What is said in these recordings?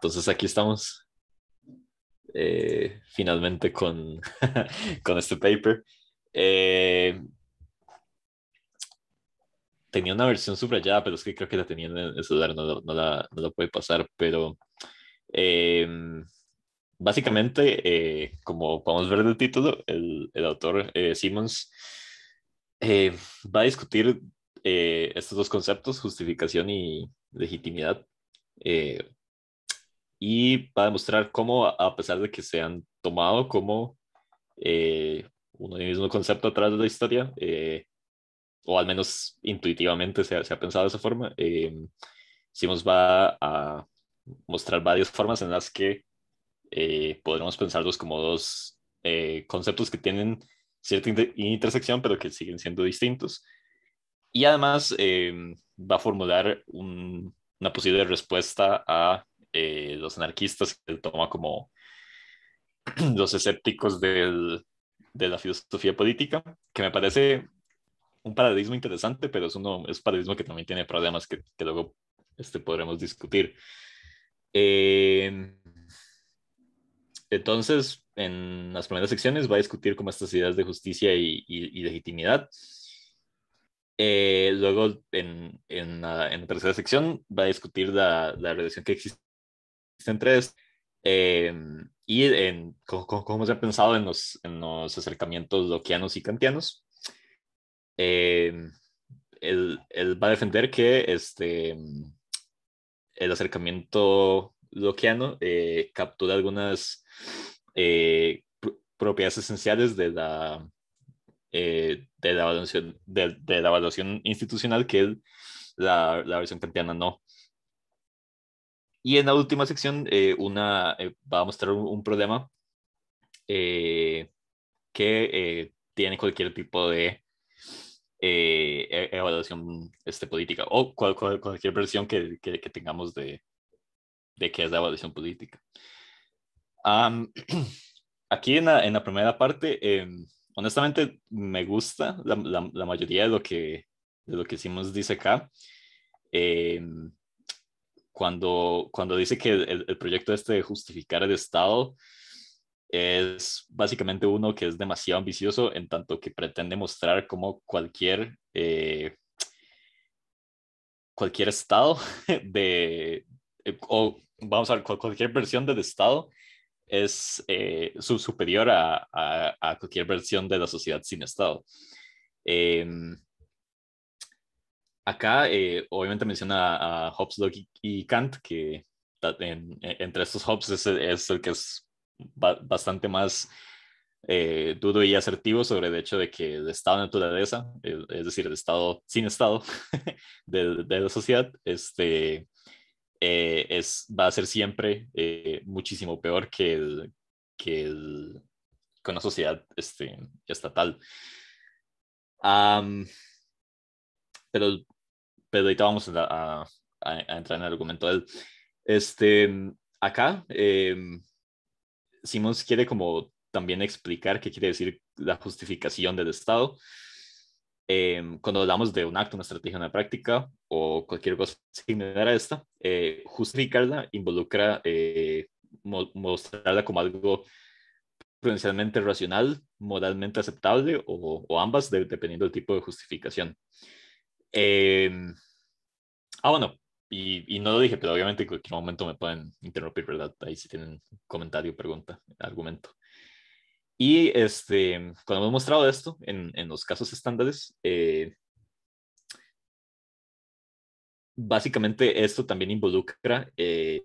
Entonces aquí estamos eh, finalmente con, con este paper. Eh, tenía una versión subrayada, pero es que creo que la tenía en el celular, no, no, la, puede pasar, pero eh, básicamente, como podemos ver del título, el, el autor Simmons va a discutir estos dos conceptos, justificación y legitimidad, y va a demostrar cómo, a pesar de que se han tomado como uno eh, un mismo concepto atrás de la historia, eh, o al menos intuitivamente se, se, ha pensado de esa forma, eh, Simons va a mostrar varias formas en las que eh, podremos pensarlos como dos conceptos que tienen cierta intersección, pero que siguen siendo distintos. Y además va a formular una posible respuesta a eh, los anarquistas él toma como los escépticos del, de la filosofía política, que me parece un paradigma interesante, pero es, uno, es un paradigma que también tiene problemas que, luego este, podremos discutir. Em, entonces, en las primeras secciones va a discutir como estas ideas de justicia y, legitimidad. Eh, luego, en, en, la, en, tercera sección, va a discutir la, la relación que existe y en cómo, se ha pensado en los, en los acercamientos loquianos y kantianos. Em, él, él, va a defender que este, el acercamiento loquiano eh, captura algunas eh, propiedades esenciales de la, eh, de la, evaluación, de, la evaluación institucional que la, la versión kantiana no. Y en la última sección, eh, una eh, va a mostrar un, problema eh, que tiene cualquier tipo de e, evaluación este, política o cualquier versión que, que, tengamos de, de qué es la evaluación política. aquí en la, en la, primera parte, em, honestamente me gusta la, la, mayoría de lo que, de lo que hicimos dice acá. Em, cuando, cuando dice que el, proyecto este de justificar el Estado es básicamente uno que es demasiado ambicioso en tanto que pretende mostrar cómo cualquier, eh, cualquier Estado de, eh, o vamos a ver, cualquier versión del Estado es eh, superior a, a, cualquier versión de la sociedad sin Estado. Em, acá eh, obviamente menciona a Hobbes, Locke y Kant, que e, entre estos Hobbes es, el que es bastante más eh, dudo y asertivo sobre el hecho de que el estado de naturaleza, es decir, el estado sin estado de, la sociedad, este, eh, es, va a ser siempre muchísimo peor que, que, el, una sociedad este, estatal. Um, pero, pero ahorita vamos a, entrar en el argumento de él. Este, acá, eh, Simons quiere como también explicar qué quiere decir la justificación del Estado. Em, cuando hablamos de un acto, una estrategia, una práctica o cualquier cosa similar a esta, eh, justificarla involucra eh, mostrarla como algo prudencialmente racional, moralmente aceptable o, ambas, dependiendo del tipo de justificación. Em, ah, bueno, y, y, no lo dije, pero obviamente en cualquier momento me pueden interrumpir, ¿verdad? Ahí si tienen comentario, pregunta, argumento. Y este, cuando hemos mostrado esto en, los casos estándares, eh, básicamente esto también involucra eh,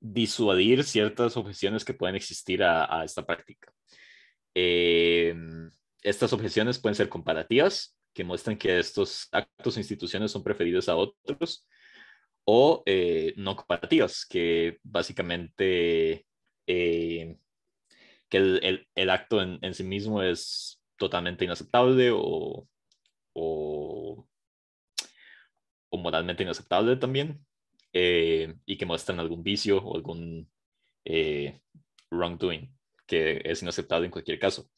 disuadir ciertas objeciones que pueden existir a, esta práctica. Em, estas objeciones pueden ser comparativas, que muestran que estos actos e instituciones son preferidos a otros, o eh, no comparativas, que básicamente eh, que el, el, acto en, sí mismo es totalmente inaceptable o, o, moralmente inaceptable también, eh, y que muestran algún vicio o algún wrongdoing, que es inaceptable en cualquier caso.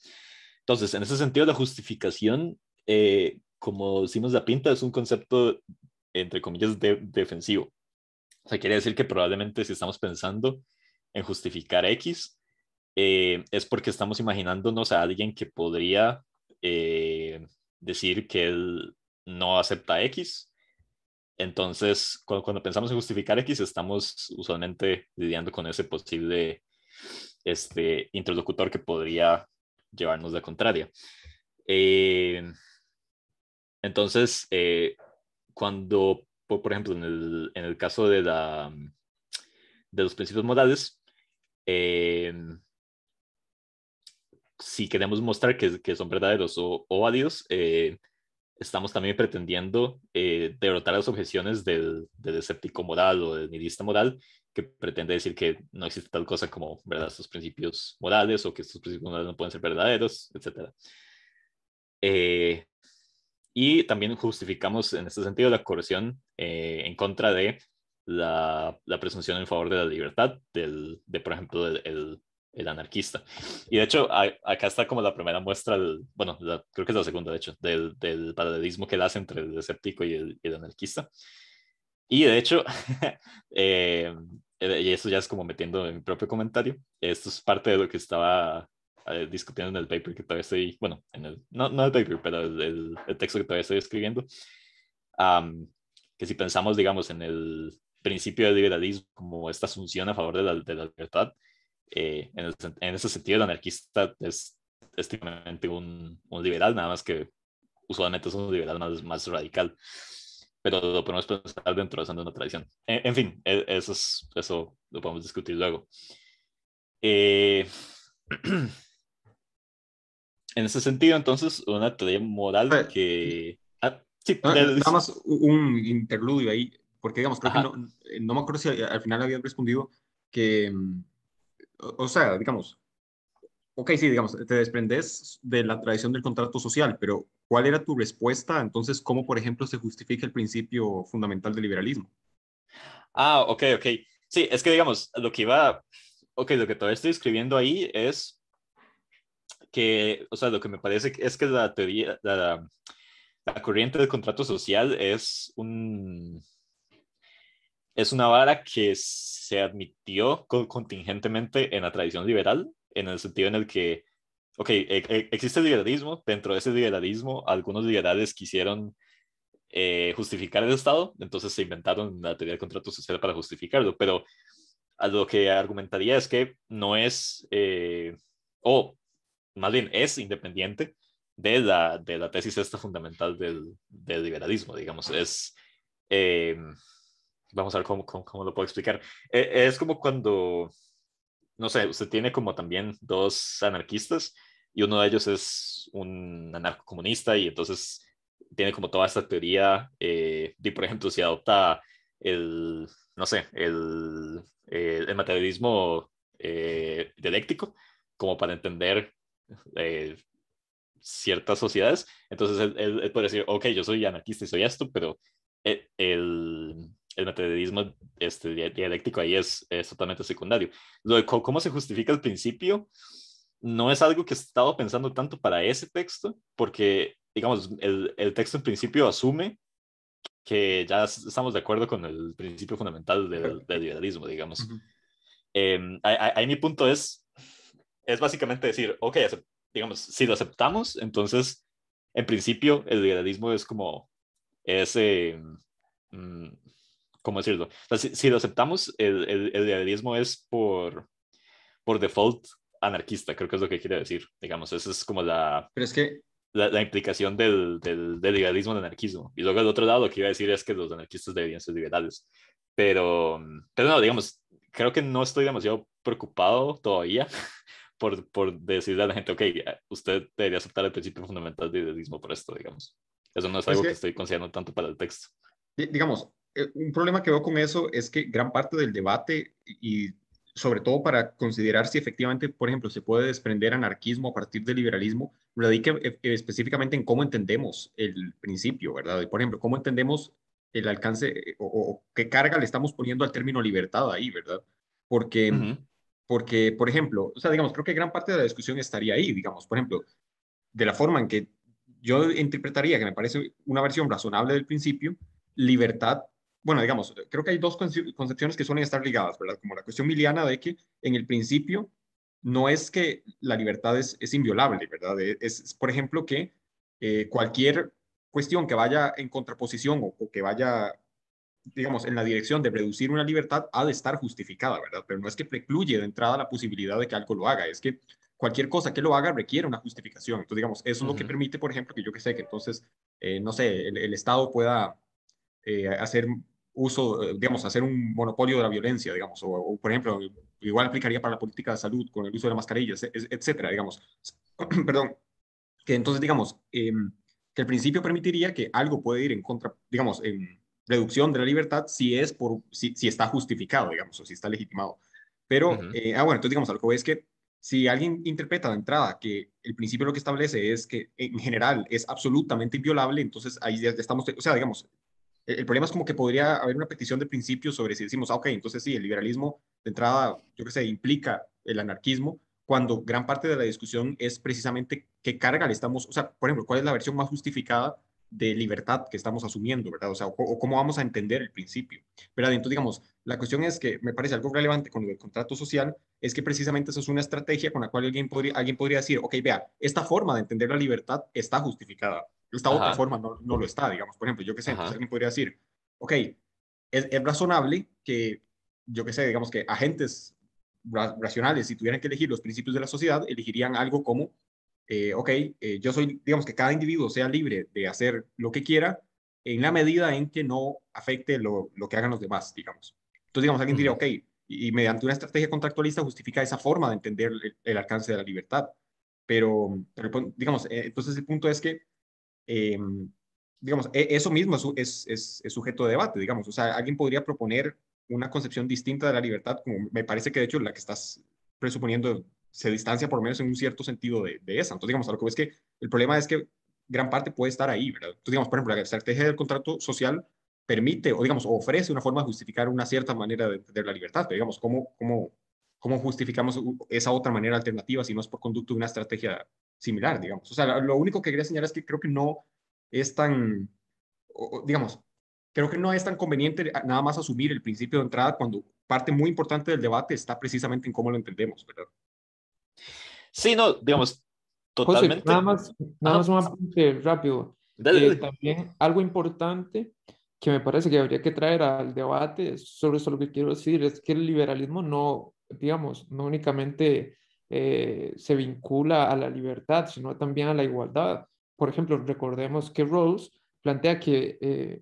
Entonces, en ese sentido, la justificación eh, como decimos la pinta, es un concepto, entre comillas, de, defensivo. O sea, quiere decir que probablemente si estamos pensando en justificar X, eh, es porque estamos imaginándonos a alguien que podría eh, decir que él no acepta X. Entonces, cuando, pensamos en justificar X, estamos usualmente lidiando con ese posible este, interlocutor que podría llevarnos la contraria. Eh, entonces, eh, cuando, por, ejemplo, en el, en el caso de, la, de los principios morales, eh, si queremos mostrar que, que son verdaderos o, válidos, eh, estamos también pretendiendo derrotar las objeciones del, del escéptico moral o del nihilista moral, que pretende decir que no existe tal cosa como ¿verdad? estos principios morales o que estos principios morales no pueden ser verdaderos, etc. Y también justificamos en este sentido la coerción eh, en contra de la, presunción en favor de la libertad del, de, por ejemplo, el, anarquista. Y de hecho, acá está como la primera muestra, bueno, creo que es la segunda, de hecho, del, paralelismo que él hace entre el escéptico y el, anarquista. Y de hecho, eh, eh, y eso ya es como metiendo en mi propio comentario, esto es parte de lo que estaba discutiendo en el paper que todavía estoy, bueno, en el, no, no el paper, pero el, texto que todavía estoy escribiendo, que si pensamos, digamos, en el principio del liberalismo como esta asunción a favor de la, libertad, eh, en, ese sentido el anarquista es estrictamente un, un, liberal, nada más que usualmente es un liberal más, más radical, pero lo podemos pensar dentro de una tradición. E, en, fin, e, eso, es, eso lo podemos discutir luego. Eh, en ese sentido, entonces, una teoría moral pues, que... Ah, sí, Nada más un interludio ahí, porque digamos, creo que no, no, me acuerdo si al final habían respondido que, mm, o sea, digamos, ok, sí, digamos, te desprendes de la tradición del contrato social, pero ¿cuál era tu respuesta? Entonces, ¿cómo, por ejemplo, se justifica el principio fundamental del liberalismo? Ah, ok, ok. Sí, es que digamos, lo que iba, ok, lo que todavía estoy escribiendo ahí es que, o sea, lo que me parece es que la teoría, la, corriente del contrato social es un... Es una vara que se admitió contingentemente en la tradición liberal, en el sentido en el que, ok, e, e, existe el liberalismo, dentro de ese liberalismo algunos liberales quisieron eh, justificar el Estado, entonces se inventaron la teoría del contrato social para justificarlo, pero a lo que argumentaría es que no es, eh, o más bien es independiente de la, de la tesis esta fundamental del, del liberalismo, digamos. Es, em, vamos a ver cómo, cómo, lo puedo explicar. E, es como cuando, no sé, usted tiene como también dos anarquistas y uno de ellos es un comunista y entonces tiene como toda esta teoría eh, por ejemplo, si adopta el, no sé, el, el materialismo eh, dialéctico como para entender eh, ciertas sociedades. Entonces él, puede decir, ok, yo soy anarquista y soy esto, pero eh, el, materialismo este, dialéctico ahí es, es totalmente secundario. Lo de cómo se justifica el principio no es algo que he estado pensando tanto para ese texto, porque, digamos, el, el texto en principio asume que ya estamos de acuerdo con el principio fundamental del, del digamos. Em, ahí mi punto es, es básicamente decir, ok, digamos, si lo aceptamos, entonces, en principio, el liberalismo es como, Ese mm, ¿cómo decirlo? si, si, lo aceptamos, el, el, liberalismo es por, por default anarquista, creo que es lo que quiere decir, digamos, esa es como la... que... La, implicación del, del, del liberalismo anarquismo. Y luego, al otro lado, lo que iba a decir es que los anarquistas deberían ser liberales. Pero, mm, pero no, digamos, creo que no estoy demasiado preocupado todavía por, por decirle a la gente, ok, eh, usted debería aceptar el principio fundamental de idealismo por esto, digamos. Eso no es algo que, estoy considerando tanto para el texto. Digamos, eh, un problema que veo con eso es que gran parte del debate y sobre todo para considerar si efectivamente, por ejemplo, se puede desprender anarquismo a partir del liberalismo, radica eh, específicamente en cómo entendemos el principio, ¿verdad? Y, por ejemplo, cómo entendemos el alcance o, qué carga le estamos poniendo al término libertad ahí, ¿verdad? Porque porque, por ejemplo, o sea, digamos, creo que gran parte de la discusión estaría ahí, digamos, por ejemplo, de la forma en que yo interpretaría, que me parece una versión razonable del principio, libertad, bueno, digamos, creo que hay dos concepciones que suelen estar ligadas, ¿verdad? Como la cuestión miliana de que en el principio no es que la libertad es, es inviolable, ¿verdad? E-, es, por ejemplo, que eh, cualquier cuestión que vaya en contraposición o que vaya digamos, en la dirección de reducir una libertad ha de estar justificada, ¿verdad? Pero no es que precluye de entrada la posibilidad de que algo lo haga, es que cualquier cosa que lo haga requiere una justificación. Entonces, digamos, eso es lo que permite, por ejemplo, que yo que sé, que entonces, eh, no sé, el, Estado pueda eh, hacer uso, eh, digamos, hacer un monopolio de la violencia, digamos, o, por ejemplo, igual aplicaría para la política de salud con el uso de las mascarillas, etcétera, digamos. Perdón. Que entonces, digamos, em, que el principio permitiría que algo puede ir en contra, digamos, en reducción de la libertad si, es por, si, está justificado, digamos, o si está legitimado. Pero, eh, ah, bueno, entonces digamos, algo es que si alguien interpreta de entrada que el principio lo que establece es que en general es absolutamente inviolable, entonces ahí ya estamos, o sea, digamos, e-, el, problema es como que podría haber una petición de principio sobre si decimos, ah, ok, entonces sí, el liberalismo de entrada, yo qué sé, implica el anarquismo, cuando gran parte de la discusión es precisamente qué carga le estamos, o sea, por ejemplo, cuál es la versión más justificada de libertad que estamos asumiendo, ¿verdad? O sea, o, cómo vamos a entender el principio, Pero adentro, digamos, la cuestión es que me parece algo relevante con lo del contrato social, es que precisamente eso es una estrategia con la cual alguien podría, alguien podría decir, ok, vea, esta forma de entender la libertad está justificada, esta otra forma no, lo está, digamos, por ejemplo, yo qué sé, alguien podría decir, ok, es, es razonable que, yo qué sé, digamos que agentes racionales, si tuvieran que elegir los principios de la sociedad, elegirían algo como eh, ok, eh, yo soy, digamos que cada individuo sea libre de hacer lo que quiera en la medida en que no afecte lo, lo que hagan los demás, digamos. Entonces, digamos, alguien diría, ok, y, mediante una estrategia contractualista justifica esa forma de entender el, alcance de la libertad. Pero, pues, digamos, eh, entonces el punto es que, em, digamos, e, eso mismo es, es, es sujeto de debate, digamos. O sea, alguien podría proponer una concepción distinta de la libertad, como me parece que de hecho la que estás presuponiendo se distancia por lo menos en un cierto sentido de, esa. Entonces, digamos, lo que es que el problema es que gran parte puede estar ahí, ¿verdad? Entonces, digamos, por ejemplo, la estrategia del contrato social permite o, digamos, ofrece una forma de justificar una cierta manera de, la libertad, pero, digamos, ¿cómo, cómo, ¿cómo justificamos esa otra manera alternativa si no es por conducto de una estrategia similar, digamos? O sea, lo único que quería señalar es que creo que no es tan, digamos, creo que no es tan conveniente nada más asumir el principio de entrada cuando parte muy importante del debate está precisamente en cómo lo entendemos, ¿verdad? Sí, no, digamos, totalmente. nada más, nada rápido. Eh, también algo importante que me parece que habría que traer al debate sobre eso lo que quiero decir es que el liberalismo no, digamos, no únicamente eh, se vincula a la libertad, sino también a la igualdad. Por ejemplo, recordemos que Rawls plantea que eh,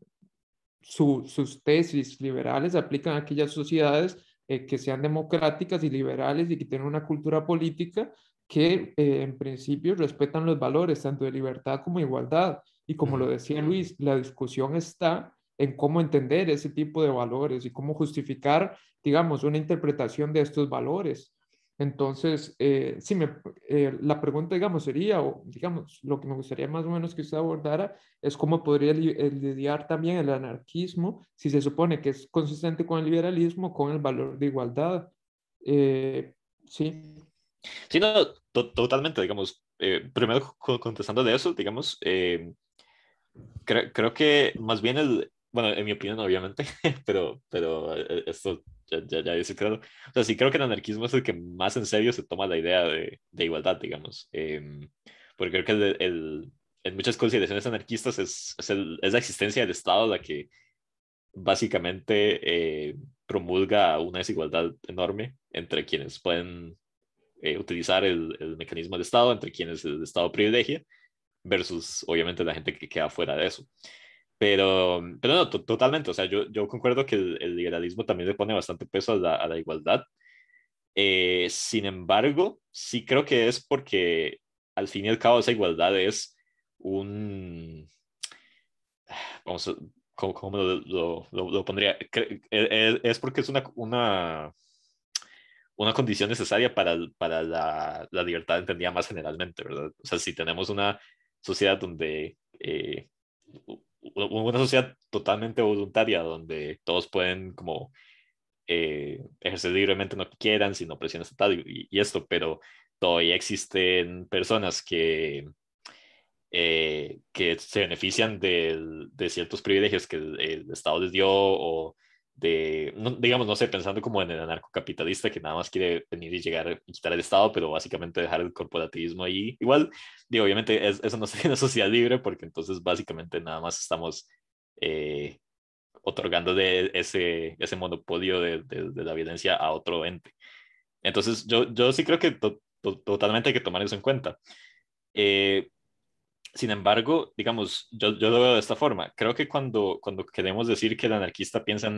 sus tesis liberales aplican a aquellas sociedades eh, que sean democráticas y liberales y que tengan una cultura política que eh, en principio respetan los valores tanto de libertad como igualdad. Y como lo decía Luis, la discusión está en cómo entender ese tipo de valores y cómo justificar, digamos, una interpretación de estos valores. Entonces, eh, me, eh, la pregunta, digamos, sería, o digamos, lo que me gustaría más o menos que usted abordara es cómo podría eh, lidiar también el anarquismo, si se supone que es consistente con el liberalismo, con el valor de igualdad. sí. Sí, totalmente, digamos. primero, contestando de eso, digamos, creo que más bien el, bueno, en mi opinión, obviamente, pero, pero esto ya, ya, ya dice claro. O sea, sí creo que el anarquismo es el que más en serio se toma la idea de, de igualdad, digamos. Em, porque creo que el, en muchas consideraciones anarquistas es, la existencia del Estado la que básicamente eh, promulga una desigualdad enorme entre quienes pueden eh, utilizar el, mecanismo del Estado, entre quienes el Estado privilegia, versus obviamente la gente que queda fuera de eso. Pero, pero no, totalmente. O sea, yo, yo concuerdo que el, liberalismo también le pone bastante peso a la, a la igualdad. Eh, sin embargo, sí creo que es porque al fin y al cabo esa igualdad es un... Vamos, ¿cómo, cómo lo, lo, lo, pondría? E, e, es porque es una, una, una condición necesaria para, para la, la, libertad entendida más generalmente, ¿verdad? O sea, si tenemos una sociedad donde... Eh, una sociedad totalmente voluntaria donde todos pueden como eh, ejercer libremente lo que quieran sin presiones presión y, esto, pero todavía existen personas que, eh, que se benefician de, ciertos privilegios que el Estado les dio o de, no, digamos, no sé, pensando como en el anarcocapitalista que nada más quiere venir y llegar y quitar el Estado, pero básicamente dejar el corporativismo ahí. Igual, digo, obviamente eso no sería una sociedad libre porque entonces básicamente nada más estamos eh, otorgando de ese, ese monopolio de, de, la violencia a otro ente. Entonces, yo, yo sí creo que totalmente hay que tomar eso en cuenta. Eh, sin embargo, digamos, yo, lo veo de esta forma. Creo que cuando, cuando queremos decir que el anarquista piensa en,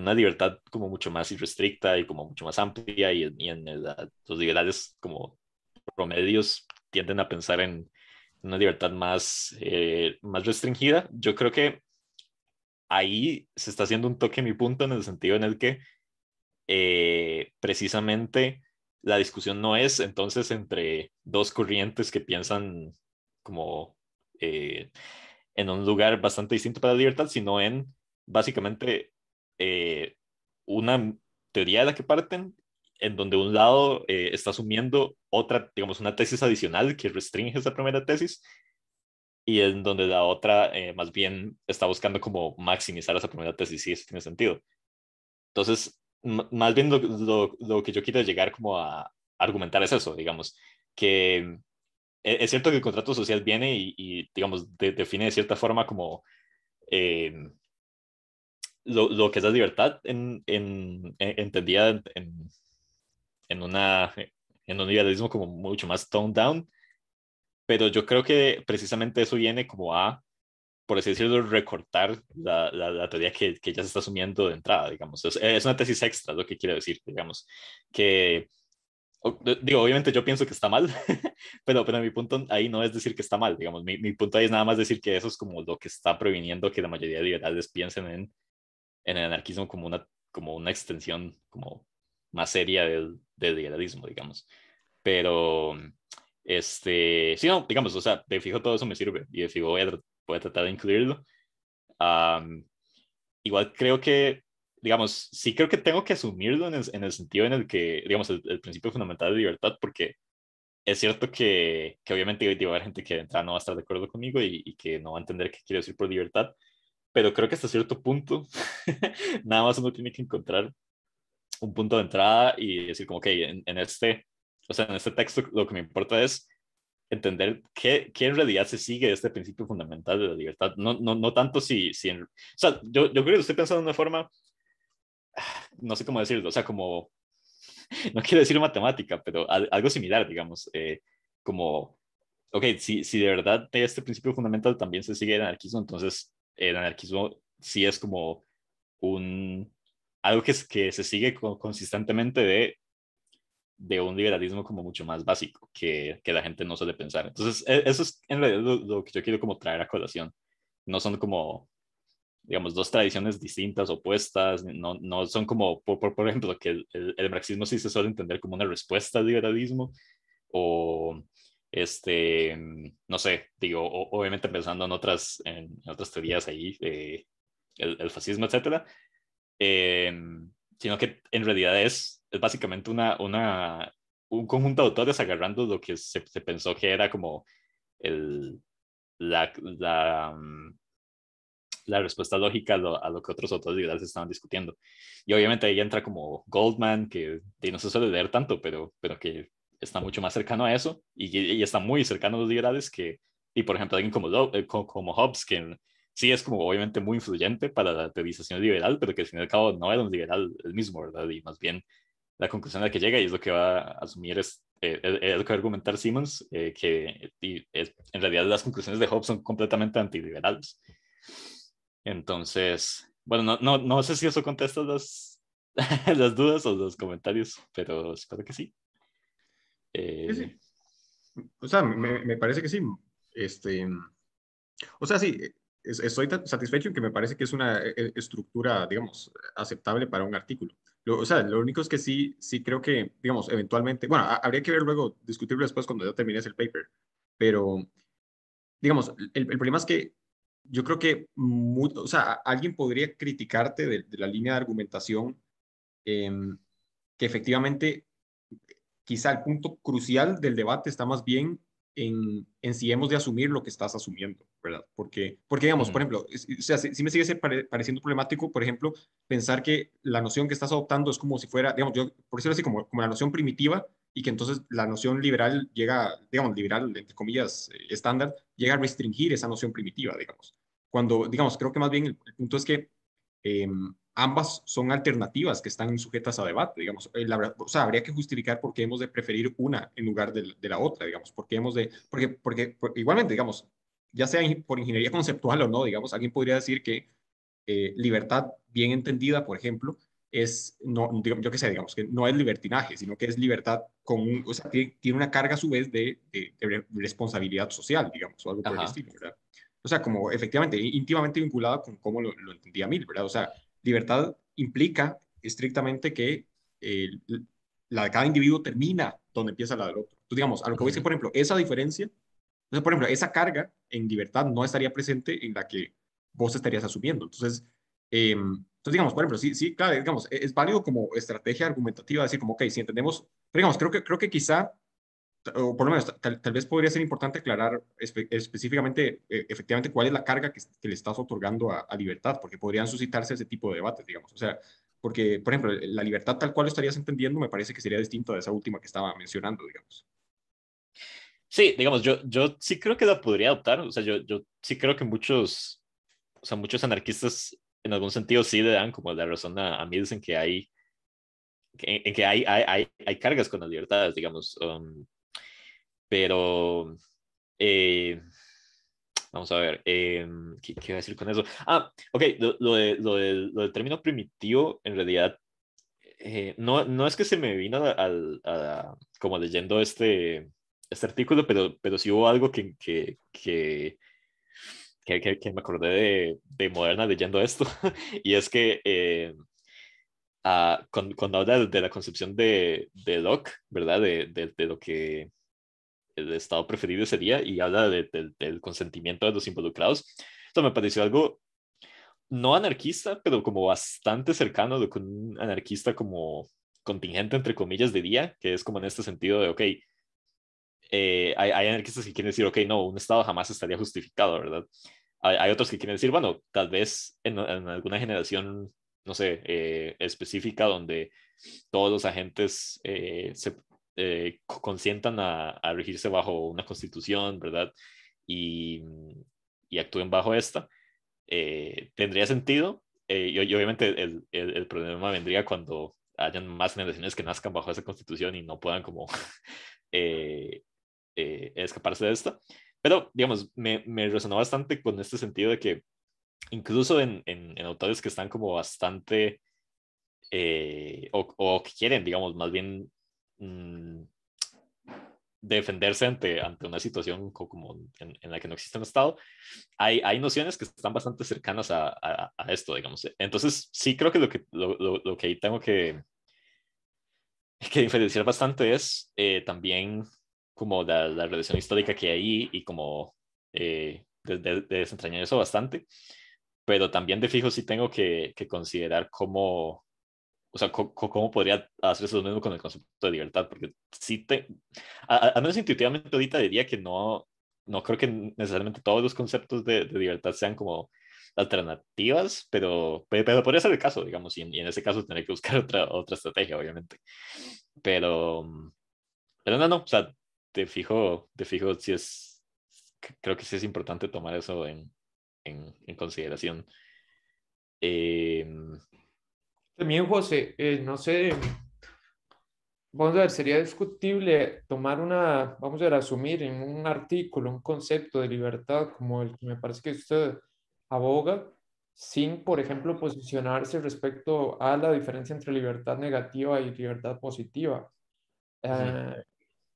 una libertad como mucho más irrestricta y como mucho más amplia y, en los liberales como promedios tienden a pensar en una libertad más, eh, más restringida, yo creo que ahí se está haciendo un toque mi punto en el sentido en el que eh, precisamente la discusión no es entonces entre dos corrientes que piensan como eh, en un lugar bastante distinto para la libertad, sino en básicamente eh, una teoría de la que parten, en donde un lado eh, está asumiendo otra, digamos, una tesis adicional que restringe esa primera tesis, y en donde la otra más bien está buscando como maximizar esa primera tesis, si eso tiene sentido. Entonces, más bien lo, lo que yo quiero llegar como a argumentar es eso, digamos, que e-, es cierto que el contrato social viene y, digamos, define de cierta forma como em, lo, lo, que es la libertad en, en, e-, entendida en, una, en un idealismo como mucho más toned down, pero yo creo que precisamente eso viene como a, por así decirlo, recortar la, la, teoría que, que, ya se está asumiendo de entrada, digamos. Es, una tesis extra, lo que quiero decir, digamos, que Digo, obviamente yo pienso que está mal, pero, pero mi punto ahí no es decir que está mal, digamos, mi, mi, punto ahí es nada más decir que eso es como lo que está previniendo que la mayoría de liberales piensen en, en el anarquismo como una, como una extensión como más seria del, del liberalismo, digamos. Pero, este, sí, no, digamos, o sea, de fijo todo eso me sirve y de fijo voy a, tratar de incluirlo. igual creo que digamos, sí creo que tengo que asumirlo en el, en el sentido en el que, digamos, el, principio fundamental de libertad, porque es cierto que, que obviamente va a haber gente que de no va a estar de acuerdo conmigo y, y que no va a entender qué quiero decir por libertad, pero creo que hasta cierto punto, nada más uno tiene que encontrar un punto de entrada y decir como, que en, este, o sea, en este texto lo que me importa es entender qué, en realidad se sigue este principio fundamental de la libertad. No, no, no tanto si, si o sea, yo, yo creo que estoy pensando de una forma no sé cómo decirlo, o sea, como, no quiero decir matemática, pero algo similar, digamos, eh, como, ok, si, si de verdad este principio fundamental también se sigue el anarquismo, entonces el anarquismo sí es como un, algo que, que se sigue consistentemente de, de un liberalismo como mucho más básico, que, que la gente no suele pensar. Entonces, e-, eso es en realidad lo que yo quiero como traer a colación. No son como digamos, dos tradiciones distintas, opuestas, no, no son como, por, por ejemplo, que el, marxismo sí se suele entender como una respuesta al liberalismo, o este, mm, no sé, digo, obviamente pensando en otras, en, otras teorías ahí, eh, el, fascismo, etcétera, eh, sino que en realidad es, es básicamente una, una, un conjunto de autores agarrando lo que se, se pensó que era como el, la, la mm, la respuesta lógica a lo, que otros otros liberales estaban discutiendo. Y obviamente ahí entra como Goldman, que no se suele leer tanto, pero, pero que está mucho más cercano a eso y, está muy cercano a los liberales que, y por ejemplo, alguien como, eh, como Hobbes, que sí es como obviamente muy influyente para la teorización liberal, pero que al fin y al cabo no era un liberal el mismo, ¿verdad? Y más bien la conclusión a la que llega y es lo que va a asumir es eh, eh, lo que va a argumentar Simmons, que en realidad las conclusiones de Hobbes son completamente antiliberales. Entonces, bueno, no, no, sé si eso contesta las, las dudas o los comentarios, pero espero que sí. sí, sí. Eh, o sea, me, me, parece que sí. Este, o sea, sí, estoy satisfecho en que me parece que es una e, estructura, digamos, aceptable para un artículo. o sea, lo único es que sí, sí creo que, digamos, eventualmente, bueno, habría que ver luego, discutirlo después cuando ya termines el paper, pero, digamos, el, el problema es que yo creo que o sea, alguien podría criticarte de, la línea de argumentación em, que efectivamente quizá el punto crucial del debate está más bien en, si hemos de asumir lo que estás asumiendo, ¿verdad? Porque, porque digamos, por ejemplo, si, me sigue pareciendo problemático, por ejemplo, pensar que la noción que estás adoptando es como si fuera, digamos, yo, por decirlo así, como, como la noción primitiva y que entonces la noción liberal llega, digamos, liberal, entre comillas, eh, estándar, llega a restringir esa noción primitiva, digamos cuando, digamos, creo que más bien el, punto es que em, ambas son alternativas que están sujetas a debate, digamos. Eh, o sea, habría que justificar por qué hemos de preferir una en lugar de, la otra, digamos, por qué hemos de, porque, porque, igualmente, digamos, ya sea por ingeniería conceptual o no, digamos, alguien podría decir que eh, libertad bien entendida, por ejemplo, es, no, yo qué sé, digamos, que no es libertinaje, sino que es libertad con, o sea, tiene, una carga a su vez de, responsabilidad social, digamos, o algo por el estilo, ¿verdad? o sea, como efectivamente íntimamente vinculada con cómo lo, entendía Mill, ¿verdad? O sea, libertad implica estrictamente que la de cada individuo termina donde empieza la del otro. Entonces, digamos, a lo que voy a decir, por ejemplo, esa diferencia, sea, por ejemplo, esa carga en libertad no estaría presente en la que vos estarías asumiendo. Entonces, em, digamos, por ejemplo, sí, sí, claro, digamos, e, es, válido como estrategia argumentativa decir como, ok, si entendemos, pero digamos, creo que, creo que quizá o por lo menos tal, vez podría ser importante aclarar específicamente, eh, efectivamente, cuál es la carga que, le estás otorgando a, libertad, porque podrían suscitarse ese tipo de debates, digamos. O sea, porque, por ejemplo, la libertad tal cual lo estarías entendiendo me parece que sería distinta de esa última que estaba mencionando, digamos. Sí, digamos, yo, yo sí creo que la podría adoptar, o sea, yo, yo sí creo que muchos, o sea, muchos anarquistas en algún sentido sí le dan como la razón a, a dicen en que hay, en, que hay, hay, hay, cargas con las libertades, digamos. Um, pero, eh, vamos a ver, eh, ¿qué, ¿qué, voy a decir con eso? Ah, ok, lo, del término primitivo, en realidad, eh, no, es que se me vino como leyendo este, este artículo, pero, pero sí hubo algo que, que, me acordé de, Moderna leyendo esto, y es que ah, cuando, habla de, la concepción de, de Locke, ¿verdad? de, lo que el estado preferido ese día y habla del consentimiento de los involucrados. Esto me pareció algo no anarquista, pero como bastante cercano de un anarquista como contingente, entre comillas, de día, que es como en este sentido de, ok, eh, hay, anarquistas que quieren decir, ok, no, un Estado jamás estaría justificado, ¿verdad? Hay, otros que quieren decir, bueno, tal vez en, alguna generación, no sé, eh, específica donde todos los agentes eh, se, eh, consientan a, regirse bajo una constitución, ¿verdad? Y, actúen bajo esta, eh, tendría sentido. Eh, y, obviamente el, problema vendría cuando hayan más generaciones que nazcan bajo esa constitución y no puedan como escaparse de esta. Pero, digamos, me, resonó bastante con este sentido de que incluso en, autores que están como bastante... o, o, que quieren, digamos, más bien Mm, defenderse ante, ante una situación como en, la que no existe un Estado, hay, hay nociones que están bastante cercanas a, a, esto, digamos. Entonces, sí creo que lo que, lo, lo, que ahí tengo que, que diferenciar bastante es eh, también como la, la, relación histórica que hay y como eh, desentrañar eso bastante, pero también de fijo sí tengo que, que considerar cómo o sea, cómo podría hacer eso mismo con el concepto de libertad, porque sí, te, a, menos intuitivamente ahorita diría que no, no creo que necesariamente todos los conceptos de, de libertad sean como alternativas, pero, pero podría ser el caso, digamos, y en, ese caso tener que buscar otra, otra estrategia, obviamente. Pero, pero no, no, o sea, te fijo, te fijo si es, creo que sí es importante tomar eso en, en, en consideración. Eh, también, este, José, eh, no sé, vamos a ver, sería discutible tomar una, vamos a ver, asumir en un artículo un concepto de libertad como el que me parece que usted aboga, sin, por ejemplo, posicionarse respecto a la diferencia entre libertad negativa y libertad positiva. Ah,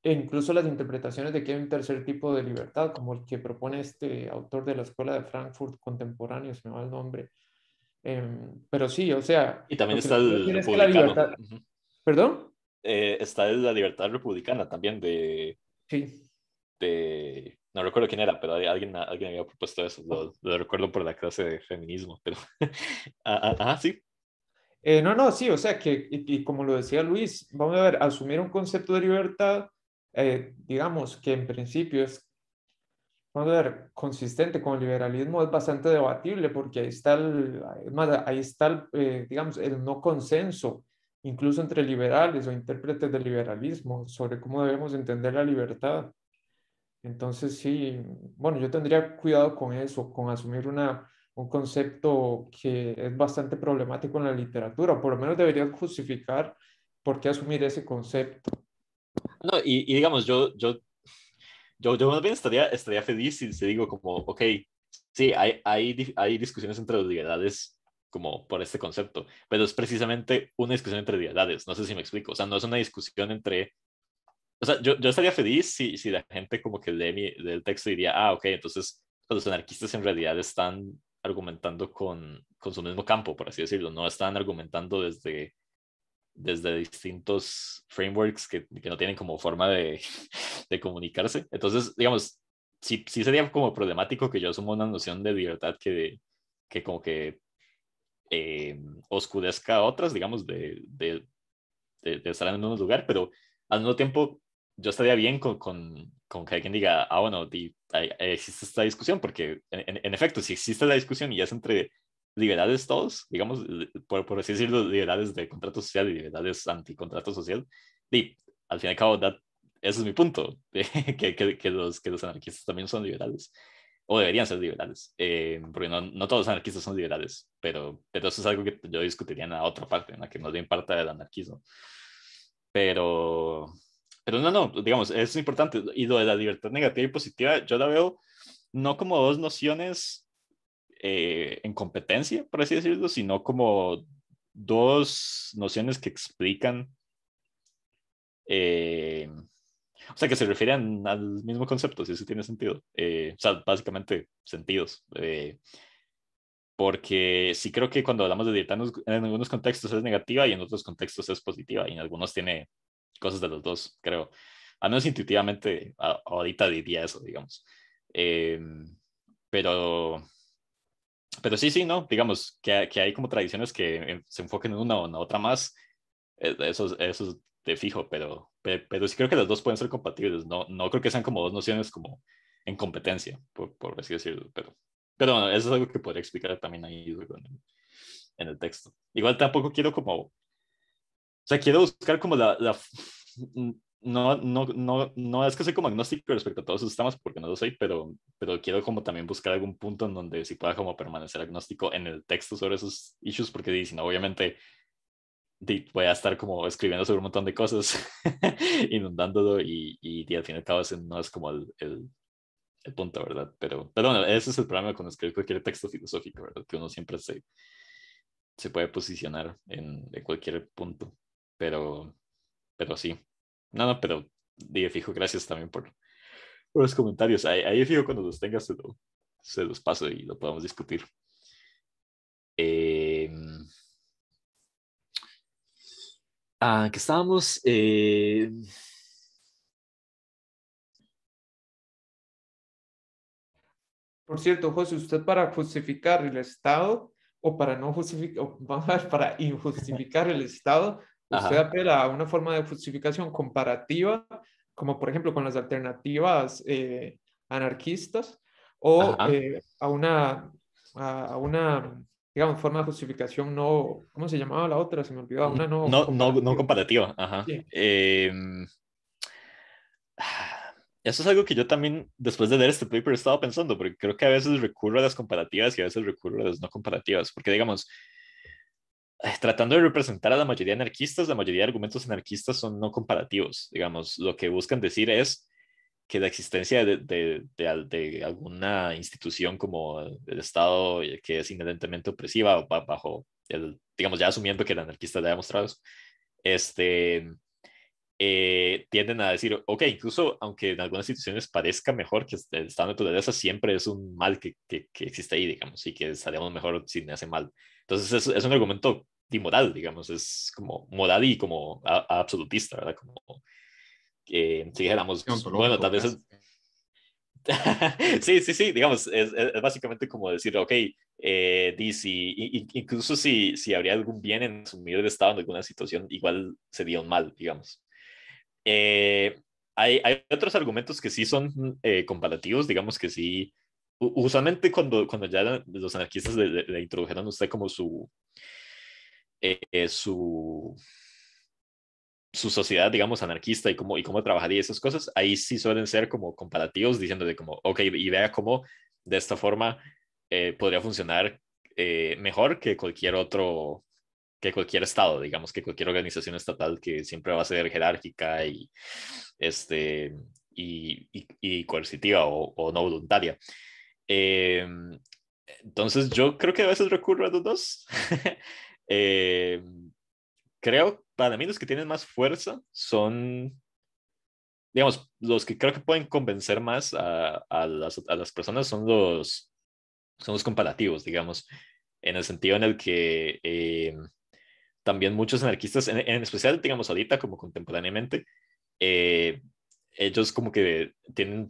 e incluso las interpretaciones de que hay un tercer tipo de libertad, como el que propone este autor de la Escuela de Frankfurt contemporáneo, se me va el nombre, Em, pero sí, o sea... Y también está la libertad... ¿Perdón? Eh, está la libertad republicana también de... Sí. De... No recuerdo quién era, pero alguien, alguien había propuesto eso. Lo, recuerdo por la clase de feminismo, pero... Ah, ah, ah, sí. Eh, no, no, sí, o sea que, y, como lo decía Luis, vamos a ver, asumir un concepto de libertad eh, digamos que en principio es consistente con el liberalismo es bastante debatible porque ahí está el, ahí está eh, digamos, el no consenso, incluso entre liberales o intérpretes del liberalismo, sobre cómo debemos entender la libertad. Entonces, sí, bueno, yo tendría cuidado con eso, con asumir una, un concepto que es bastante problemático en la literatura, por lo menos debería justificar por qué asumir ese concepto. No, y, digamos, yo, yo yo, yo más bien estaría, estaría feliz si, digo como, ok, sí, hay, hay, hay discusiones entre dualidades como por este concepto, pero es precisamente una discusión entre dualidades no sé si me explico, o sea, no es una discusión entre, o sea, yo, yo estaría feliz si, si la gente como que lee, mi, el texto y diría, ah, ok, entonces pues los anarquistas en realidad están argumentando con, con su mismo campo, por así decirlo, no están argumentando desde desde distintos frameworks que, que no tienen como forma de, de comunicarse. Entonces, digamos, sí, sería como problemático que yo asuma una noción de libertad que, que como que eh, oscurezca a otras, digamos, de, de, de, estar en el lugar, pero al mismo tiempo yo estaría bien con, con, con que alguien diga, ah, bueno, existe esta discusión, porque en, en, efecto, si existe la discusión y es entre liberales todos, digamos, por, por así decirlo, liberales de contrato social y liberales anticontrato social, y al fin y al cabo, eso ese es mi punto, que, que, los, que los anarquistas también son liberales, o deberían ser liberales, eh, porque no, todos los anarquistas son liberales, pero, pero eso es algo que yo discutiría en la otra parte, en la que no le parte el anarquismo. Pero, pero no, no, digamos, es importante. Y lo de la libertad negativa y positiva, yo la veo no como dos nociones eh, en competencia, por así decirlo, sino como dos nociones que explican, eh, o sea, que se refieren al mismo concepto, si eso tiene sentido. Eh, o sea, básicamente sentidos. porque sí creo que cuando hablamos de libertad en algunos contextos es negativa y en otros contextos es positiva y en algunos tiene cosas de los dos, creo. no menos intuitivamente ahorita diría eso, digamos. pero pero sí, sí, ¿no? Digamos que, que hay como tradiciones que eh, se enfoquen en una o en otra más, eh, eso, eso es de fijo, pero, pero, sí creo que las dos pueden ser compatibles, no, no creo que sean como dos nociones como en competencia, por, así decirlo, pero, pero bueno, eso es algo que podría explicar también ahí en, en el texto. Igual tampoco quiero como, o sea, quiero buscar como la, la no, no, no, no es que soy como agnóstico respecto a todos esos temas, porque no lo soy, pero, pero quiero como también buscar algún punto en donde sí pueda como permanecer agnóstico en el texto sobre esos issues, porque si no, obviamente voy a estar como escribiendo sobre un montón de cosas, inundándolo y, y, al final y al cabo no es como el, el, punto, ¿verdad? Pero, pero bueno, ese es el problema con escribir cualquier texto filosófico, ¿verdad? Que uno siempre se, se puede posicionar en, en cualquier punto, pero, pero sí, Nada, pero dije fijo, gracias también por, los comentarios. Ahí, fijo cuando los tengas se, los paso y lo podemos discutir. Eh, ah, que estábamos. Eh, por cierto, José, usted para justificar el Estado o para no justificar, para injustificar el Estado, Usted apela a una forma de justificación comparativa, como por ejemplo con las alternativas eh, anarquistas, o eh, a, una, a una, digamos, forma de justificación no, ¿cómo se llamaba la otra? Se me olvidaba, una no. No comparativa. Em, eso es algo que yo también, después de leer este paper, estaba pensando, porque creo que a veces recurro a las comparativas y a veces recurro a las no comparativas, porque digamos, eh, tratando de representar a la mayoría de anarquistas, la mayoría de argumentos anarquistas son no comparativos. Digamos, lo que buscan decir es que la existencia de, de, de, alguna institución como el Estado, eh, que es inherentemente opresiva, bajo, el, digamos, ya asumiendo que el anarquista le ha demostrado este, eh, tienden a decir, ok, incluso aunque en algunas instituciones parezca mejor que el estado de naturaleza, siempre es un mal que, que, que, existe ahí, digamos, y que estaríamos mejor sin hace mal. Entonces es, es un argumento modal, digamos, es como modal y como absolutista, ¿verdad? Como si dijéramos, pues, bueno, tal vez... sí, sí, sí, digamos, es, básicamente como decir, ok, eh, incluso si, si habría algún bien en asumir de Estado en alguna situación, igual sería un mal, digamos. Eh, hay, hay, otros argumentos que sí son eh, comparativos, digamos que sí. Usualmente cuando, cuando ya los anarquistas le, introdujeron usted como su, eh, eh, su, su sociedad, digamos, anarquista y cómo, y cómo trabajaría esas cosas, ahí sí suelen ser como comparativos diciendo de como, ok, y vea cómo de esta forma eh, podría funcionar mejor que cualquier otro, que cualquier estado, digamos, que cualquier organización estatal que siempre va a ser jerárquica y, este, y, y, coercitiva o, no voluntaria. Em, entonces yo creo que a veces recurro a los dos. Eh, creo, para mí los que tienen más fuerza son, digamos, los que creo que pueden convencer más a, a, las, a las, personas son los, son los comparativos, digamos, en el sentido en el que em, también muchos anarquistas, en, en, especial, digamos, ahorita como contemporáneamente, eh, ellos como que tienen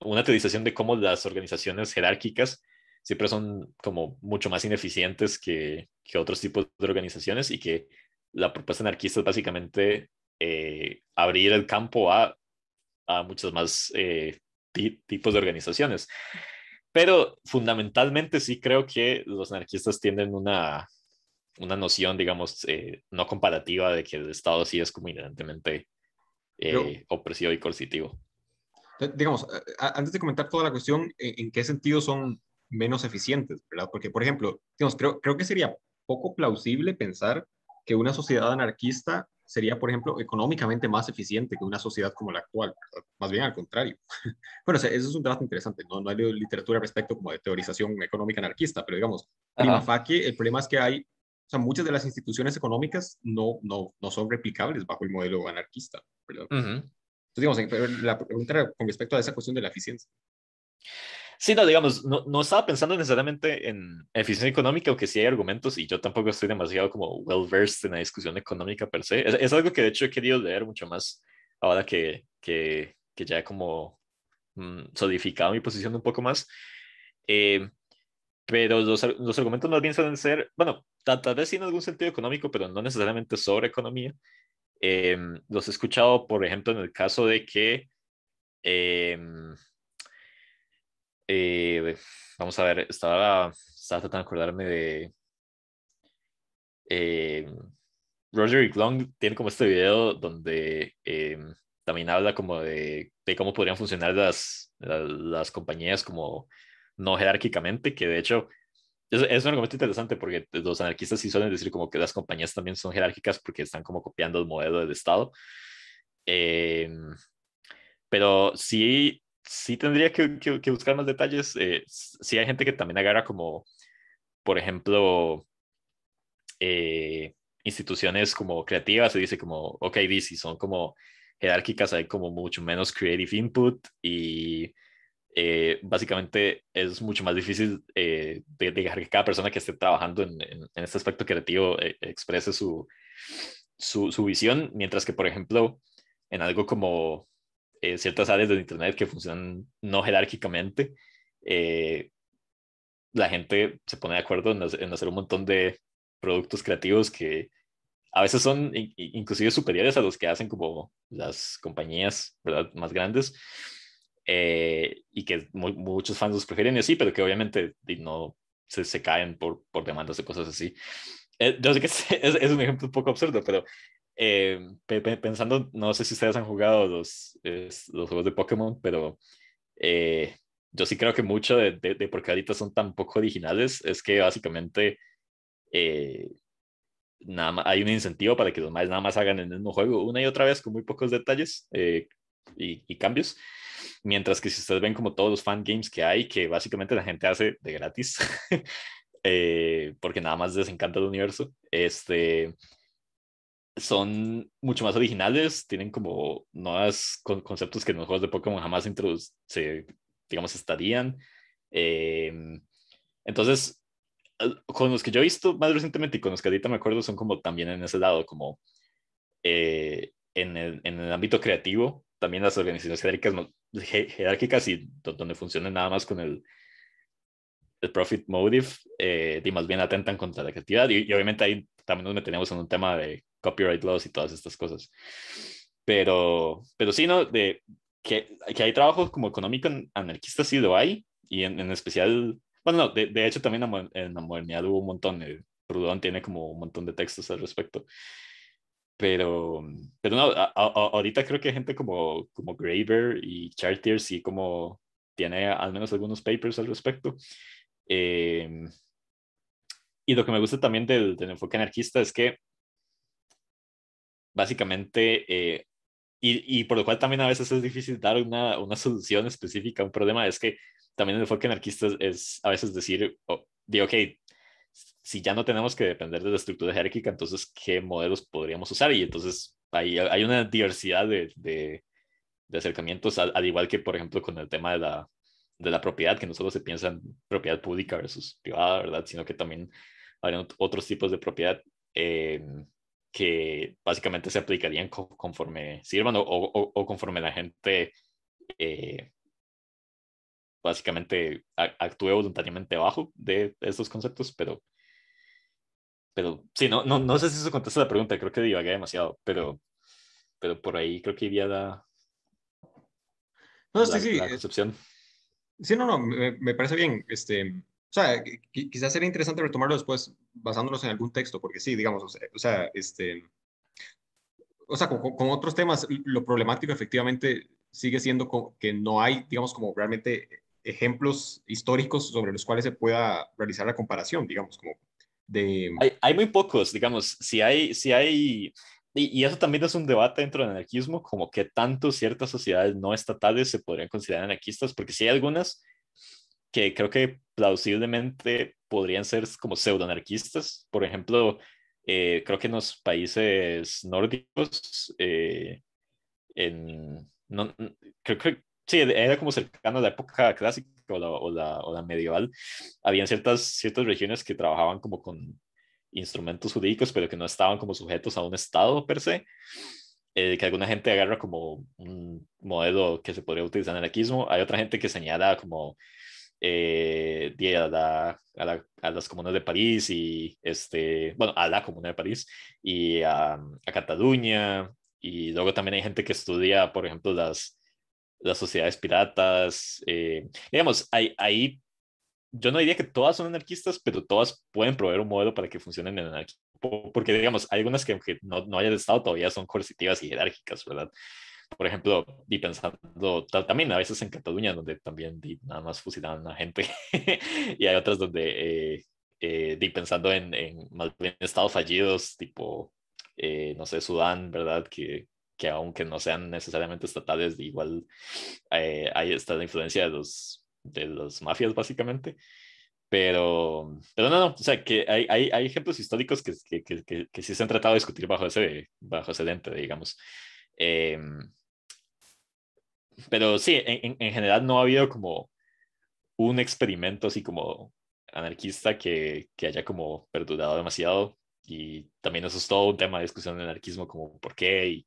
una teorización de cómo las organizaciones jerárquicas siempre son como mucho más ineficientes que, que otros tipos de organizaciones y que la propuesta anarquista es básicamente eh, abrir el campo a, a muchos más eh, tipos de organizaciones. Pero fundamentalmente sí creo que los anarquistas tienen una, una noción, digamos, eh, no comparativa de que el Estado sí es como inherentemente opresivo y coercitivo. Digamos, antes de comentar toda la cuestión, ¿en, qué sentido son menos eficientes, ¿verdad? Porque, por ejemplo, digamos, creo, creo que sería poco plausible pensar que una sociedad anarquista sería, por ejemplo, económicamente más eficiente que una sociedad como la actual. Más bien al contrario. bueno, o sea, eso es un debate interesante. No, he hay literatura respecto como de teorización económica anarquista, pero digamos, prima facie, el problema es que hay, o sea, muchas de las instituciones económicas no, no, no son replicables bajo el modelo anarquista. ¿verdad? Entonces, digamos, la pregunta con respecto a esa cuestión de la eficiencia. Sí, no, digamos, no, no, estaba pensando necesariamente en eficiencia económica, aunque sí hay argumentos, y yo tampoco estoy demasiado como well versed en la discusión económica per se. Es, algo que de hecho he querido leer mucho más ahora que, que, que ya he como mm, solidificado mi posición un poco más. Eh, pero los, los, argumentos más bien suelen ser, bueno, tal, vez sí en algún sentido económico, pero no necesariamente sobre economía. Eh, los he escuchado, por ejemplo, en el caso de que. Eh, eh, vamos a ver, estaba, tratando de acordarme de. Roger eh, Roderick Long tiene como este video donde eh, también habla como de, de, cómo podrían funcionar las, las, compañías como no jerárquicamente, que de hecho es, un argumento interesante porque los anarquistas sí suelen decir como que las compañías también son jerárquicas porque están como copiando el modelo del Estado. pero sí sí tendría que, buscar más detalles. Eh, sí hay gente que también agarra como, por ejemplo, eh, instituciones como creativas se dice como, ok, si son como jerárquicas, hay como mucho menos creative input y eh, básicamente es mucho más difícil eh, dejar que cada persona que esté trabajando en, este aspecto creativo exprese su, visión, mientras que, por ejemplo, en algo como eh, ciertas áreas de Internet que funcionan no jerárquicamente, eh, la gente se pone de acuerdo en, hacer un montón de productos creativos que a veces son inclusive superiores a los que hacen como las compañías ¿verdad? más grandes eh, y que muchos fans los prefieren y así, pero que obviamente no se, se caen por, por demandas de cosas así. yo sé que es un ejemplo un poco absurdo, pero eh, pensando, no sé si ustedes han jugado los, los juegos de Pokémon, pero eh, yo sí creo que mucho de, de, por qué ahorita son tan poco originales es que básicamente eh, nada hay un incentivo para que los más nada más hagan el mismo juego una y otra vez con muy pocos detalles y, y, cambios. Mientras que si ustedes ven como todos los fan games que hay, que básicamente la gente hace de gratis, porque nada más les encanta el universo, este son mucho más originales, tienen como nuevos conceptos que en los juegos de Pokémon jamás se, digamos, estarían. Em, entonces, eh, con los que yo he visto más recientemente y con los que ahorita me acuerdo son como también en ese lado, como eh, en, el, en, el, ámbito creativo, también las organizaciones jerárquicas, jerárquicas y donde funcionan nada más con el, el profit motive, eh, y más bien atentan contra la creatividad. Y, y obviamente ahí también nos metemos en un tema de copyright laws y todas estas cosas. Pero, pero sí, ¿no? De, que, que hay trabajos como económico anarquista sí lo hay, y en, en especial, bueno, no, de, de, hecho también en la modernidad hubo un montón, el eh, Proudhon tiene como un montón de textos al respecto. Pero, pero no, ahorita creo que gente como, como Graver y Chartier sí como tiene al menos algunos papers al respecto. Em, y lo que me gusta también del enfoque anarquista es que básicamente, eh, y, y, por lo cual también a veces es difícil dar una, una solución específica a un problema, es que también el enfoque anarquista es, a veces decir, oh, de, ok, si ya no tenemos que depender de la estructura jerárquica, entonces, ¿qué modelos podríamos usar? Y entonces hay, hay una diversidad de, de, acercamientos, al, igual que, por ejemplo, con el tema de la, de la propiedad, que no solo se piensa en propiedad pública versus privada, ¿verdad? Sino que también hay otros tipos de propiedad. Eh, que básicamente se aplicarían conforme sirvan o, o, o conforme la gente eh, básicamente actúe voluntariamente bajo de estos conceptos, pero, pero sí, no, no, no sé si eso contesta la pregunta, creo que divagué demasiado, pero, pero por ahí creo que iría la, no, la, sí, sí. Eh, sí, no, no, me, me, parece bien. Este, sea, quizás sería interesante retomarlo después basándonos en algún texto, porque sí, digamos, o sea, este, o sea, con, otros temas, lo problemático efectivamente sigue siendo que no hay, digamos, como realmente ejemplos históricos sobre los cuales se pueda realizar la comparación, digamos, como de... Hay, muy pocos, digamos, si hay, si hay, y, y, eso también es un debate dentro del anarquismo, como que tanto ciertas sociedades no estatales se podrían considerar anarquistas, porque si hay algunas que creo que plausiblemente podrían ser como pseudoanarquistas. Por ejemplo, eh, creo que en los países nórdicos, eh, en, no, creo que sí, era como cercano a la época clásica o la, o la, medieval, habían ciertas, ciertas regiones que trabajaban como con instrumentos jurídicos, pero que no estaban como sujetos a un Estado per se, eh, que alguna gente agarra como un modelo que se podría utilizar en el anarquismo, hay otra gente que señala como eh, a, las comunas de París y, este, bueno, a la comuna de París y a, Cataluña. Y luego también hay gente que estudia, por ejemplo, las, las sociedades piratas. Eh, digamos, ahí, yo no diría que todas son anarquistas, pero todas pueden proveer un modelo para que funcionen en anarquía. Porque, digamos, hay algunas que aunque no, no hayan estado todavía son coercitivas y jerárquicas, ¿verdad? Por ejemplo, y pensando también a veces en Cataluña, donde también nada más fusilaban a gente, y hay otras donde, eh, eh pensando en, en, estados fallidos, tipo, eh, no sé, Sudán, ¿verdad? Que, que aunque no sean necesariamente estatales, igual eh, ahí está la influencia de los, las mafias, básicamente. Pero, pero no, no, o sea, que hay, hay, hay ejemplos históricos que que, que, que, sí se han tratado de discutir bajo ese, bajo ese lente, digamos. Em, pero sí, en, en, general no ha habido como un experimento así como anarquista que, que haya como perdurado demasiado. Y también eso es todo un tema de discusión del anarquismo, como por qué y,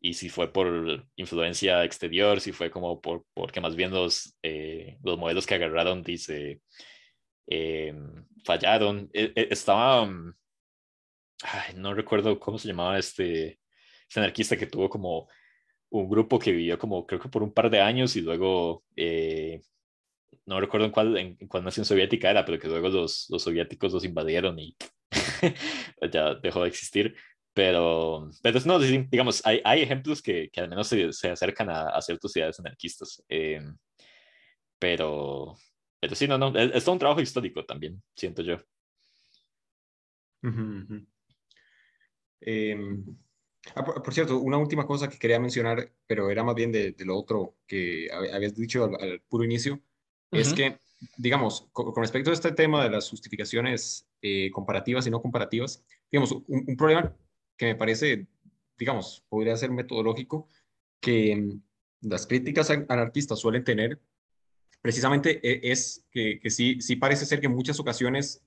y si fue por influencia exterior, si fue como por, porque más bien los, eh, los modelos que agarraron dice, em, fallaron. E, e, estaba, mm, no recuerdo cómo se llamaba este anarquista que tuvo como un grupo que vivió como creo que por un par de años y luego, eh, no recuerdo en cuál, en, nación soviética era, pero que luego los, los soviéticos los invadieron y ya dejó de existir. Pero, pero no, digamos, hay, hay ejemplos que, que, al menos se, se acercan a, ciertas ciudades anarquistas. Em, pero, pero sí, no, no, es, todo un trabajo histórico también, siento yo. Eh, Ah, por, cierto, una última cosa que quería mencionar, pero era más bien de, lo otro que habías dicho al, puro inicio, es que, digamos, con, respecto a este tema de las justificaciones eh, comparativas y no comparativas, digamos, un, problema que me parece, digamos, podría ser metodológico, que mm, las críticas anarquistas suelen tener, precisamente e-, es que, que sí, sí parece ser que en muchas ocasiones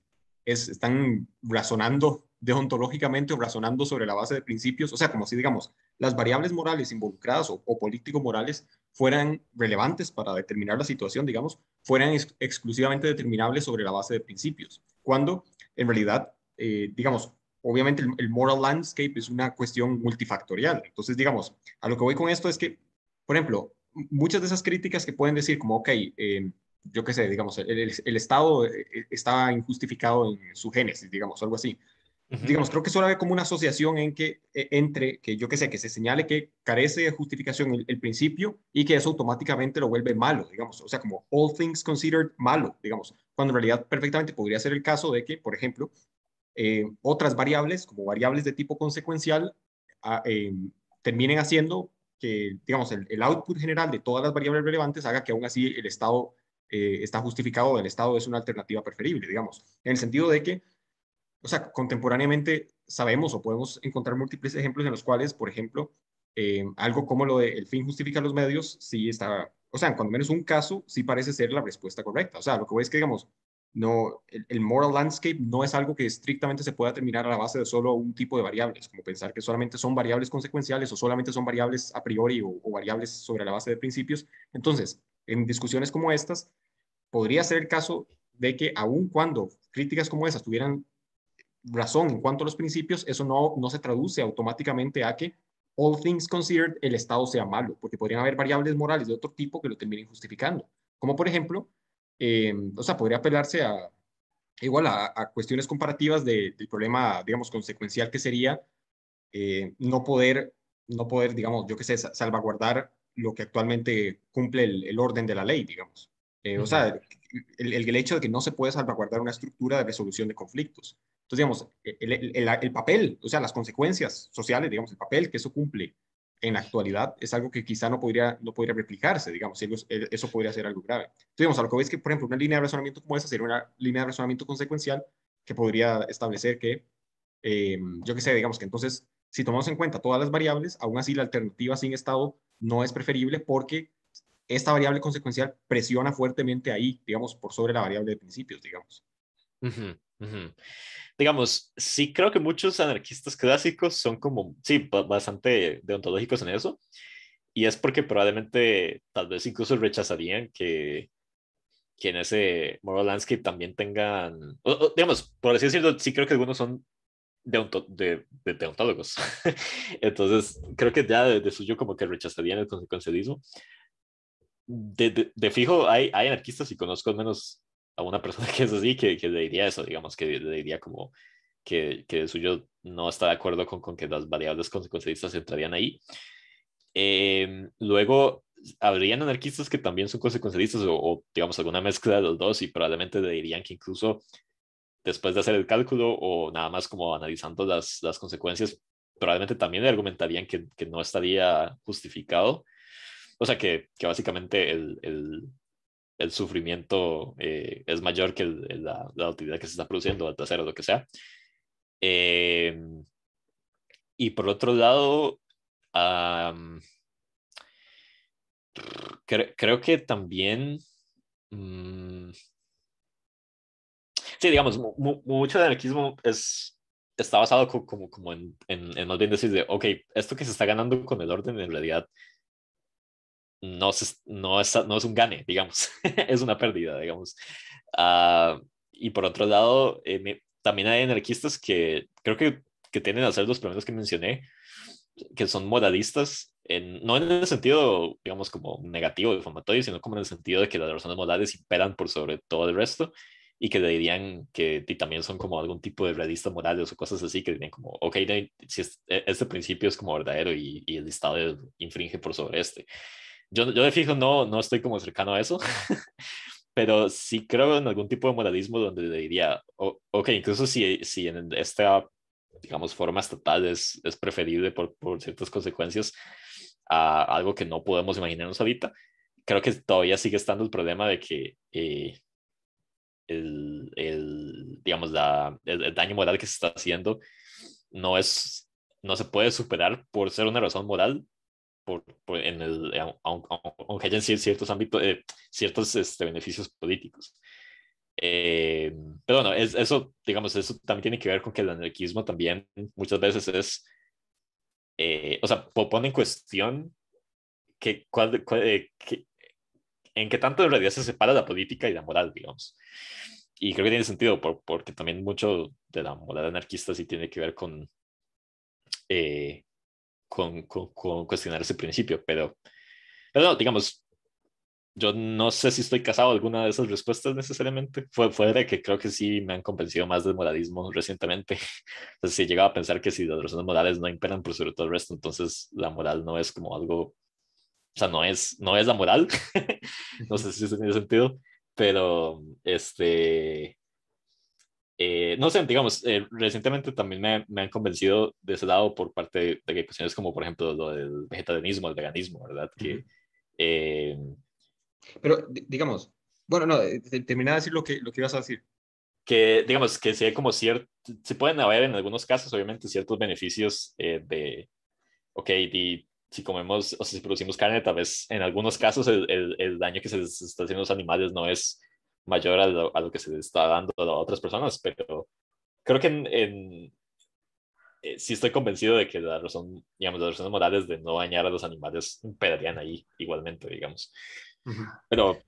es, están razonando deontológicamente o razonando sobre la base de principios, o sea, como si, digamos, las variables morales involucradas o, político-morales fueran relevantes para determinar la situación, digamos, fueran exclusivamente determinables sobre la base de principios, cuando en realidad, eh, digamos, obviamente el, moral landscape es una cuestión multifactorial. Entonces, digamos, a lo que voy con esto es que, por ejemplo, muchas de esas críticas que pueden decir como, ok, eh, yo qué sé, digamos, el, el Estado eh, está injustificado en su génesis, digamos, algo así Digamos, creo que solo hay como una asociación en que, e, entre que yo qué sé, que se señale que carece de justificación el, principio y que eso automáticamente lo vuelve malo, digamos, o sea, como all things considered malo, digamos, cuando en realidad perfectamente podría ser el caso de que, por ejemplo, eh, otras variables, como variables de tipo consecuencial, eh, terminen haciendo que, digamos, el, output general de todas las variables relevantes haga que aún así el estado eh, está justificado, el estado es una alternativa preferible, digamos, en el sentido de que o sea, contemporáneamente sabemos o podemos encontrar múltiples ejemplos en los cuales, por ejemplo, eh, algo como lo de el fin justifica los medios, sí está, o sea, cuando menos un caso, sí parece ser la respuesta correcta. O sea, lo que voy es que, digamos, no, el, moral landscape no es algo que estrictamente se pueda determinar a la base de solo un tipo de variables, como pensar que solamente son variables consecuenciales o solamente son variables a priori o, o variables sobre la base de principios. Entonces, en discusiones como estas, podría ser el caso de que aun cuando críticas como esas tuvieran razón en cuanto a los principios, eso no, no se traduce automáticamente a que all things considered el Estado sea malo, porque podrían haber variables morales de otro tipo que lo terminen justificando. Como por ejemplo, eh, o sea, podría apelarse a, igual a, cuestiones comparativas del problema, digamos, consecuencial que sería eh, no poder, no poder, digamos, yo qué sé, salvaguardar lo que actualmente cumple el, orden de la ley, digamos. Eh, o sea, el, el, hecho de que no se puede salvaguardar una estructura de resolución de conflictos. Entonces, digamos, e-, el, papel, o sea, las consecuencias sociales, digamos, el papel que eso cumple en la actualidad es algo que quizá no podría, no podría replicarse, digamos, eso podría ser algo grave. Entonces, digamos, a lo que veis que, por ejemplo, una línea de razonamiento como esa sería una línea de razonamiento consecuencial que podría establecer que, em, yo qué sé, digamos que entonces, si tomamos en cuenta todas las variables, aún así la alternativa sin estado no es preferible porque esta variable consecuencial presiona fuertemente ahí, digamos, por sobre la variable de principios, digamos. Uh Digamos, sí creo que muchos anarquistas clásicos son como, sí, bastante deontológicos en eso, y es porque probablemente tal vez incluso rechazarían que, que en ese moral landscape también tengan, digamos, por así decirlo, sí creo que algunos son de, deontólogos. Entonces, creo que ya de, suyo como que rechazarían el consecuencialismo. De, de, fijo, hay, hay anarquistas y conozco al menos a una persona que es así, que, que le diría eso, digamos, que le diría como que, que el suyo no está de acuerdo con, con que las variables consecuencialistas entrarían ahí. Em, luego, habrían anarquistas que también son consecuencialistas o, digamos, alguna mezcla de los dos y probablemente le dirían que incluso después de hacer el cálculo o nada más como analizando las, las consecuencias, probablemente también argumentarían que, que no estaría justificado. O sea, que, que básicamente el, el, el sufrimiento eh, es mayor que la, utilidad que se está produciendo, al trasero o lo que sea. Em, y por otro lado, creo que también... Mm, sí, digamos, mucho del anarquismo es, está basado como, como en, en, en, más bien decir de, ok, esto que se está ganando con el orden en realidad no, no, es, un gane, digamos, es una pérdida, digamos. Ah, y por otro lado, eh, también hay anarquistas que creo que, que a ser los primeros que mencioné, que son moralistas, no en el sentido, digamos, como negativo, difamatorio, sino como en el sentido de que las razones morales imperan por sobre todo el resto y que dirían que también son como algún tipo de realistas morales o cosas así, que dirían como, ok, si e, este, principio es como verdadero y el Estado infringe por sobre este. Yo, yo de fijo no, no estoy como cercano a eso, pero sí creo en algún tipo de moralismo donde diría, ok, incluso si, si en esta, digamos, forma estatal es, preferible por, ciertas consecuencias a algo que no podemos imaginarnos ahorita, creo que todavía sigue estando el problema de que eh, el, el, digamos, la, el, daño moral que se está haciendo no es no se puede superar por ser una razón moral por, por en el, aunque, ciertos ámbitos, eh, ciertos este, beneficios políticos. Eh, pero bueno, es, eso, digamos, eso también tiene que ver con que el anarquismo también muchas veces es, eh, o sea, pone en cuestión que, cuál, que, en qué tanto en realidad se separa la política y la moral, digamos. Y creo que tiene sentido porque también mucho de la moral anarquista sí tiene que ver con eh, con, cuestionar ese principio, pero, pero digamos, yo no sé si estoy casado a alguna de esas respuestas necesariamente. Fue de que creo que sí me han convencido más del moralismo recientemente. Entonces, si he llegado a pensar que si las razones morales no imperan por sobre todo el resto, entonces la moral no es como algo. O sea, no es, no es la moral. no sé si eso tiene sentido, pero este. Eh, no sé, digamos, eh, recientemente también me, me, han convencido de ese lado por parte de, de, cuestiones como, por ejemplo, lo del vegetarianismo, el veganismo, ¿verdad? Que, eh, Pero, digamos, bueno, no, termina de decir lo que, lo que ibas a decir. Que, digamos, que si hay como cierto, se pueden haber en algunos casos, obviamente, ciertos beneficios de, ok, si comemos, o sea, si producimos carne, tal vez en algunos casos el, el, daño que se está haciendo a los animales no es mayor a lo, que se le está dando a otras personas, pero creo que en, en eh, sí estoy convencido de que la razón, digamos, las razones morales de no dañar a los animales quedarían ahí igualmente, digamos. pero,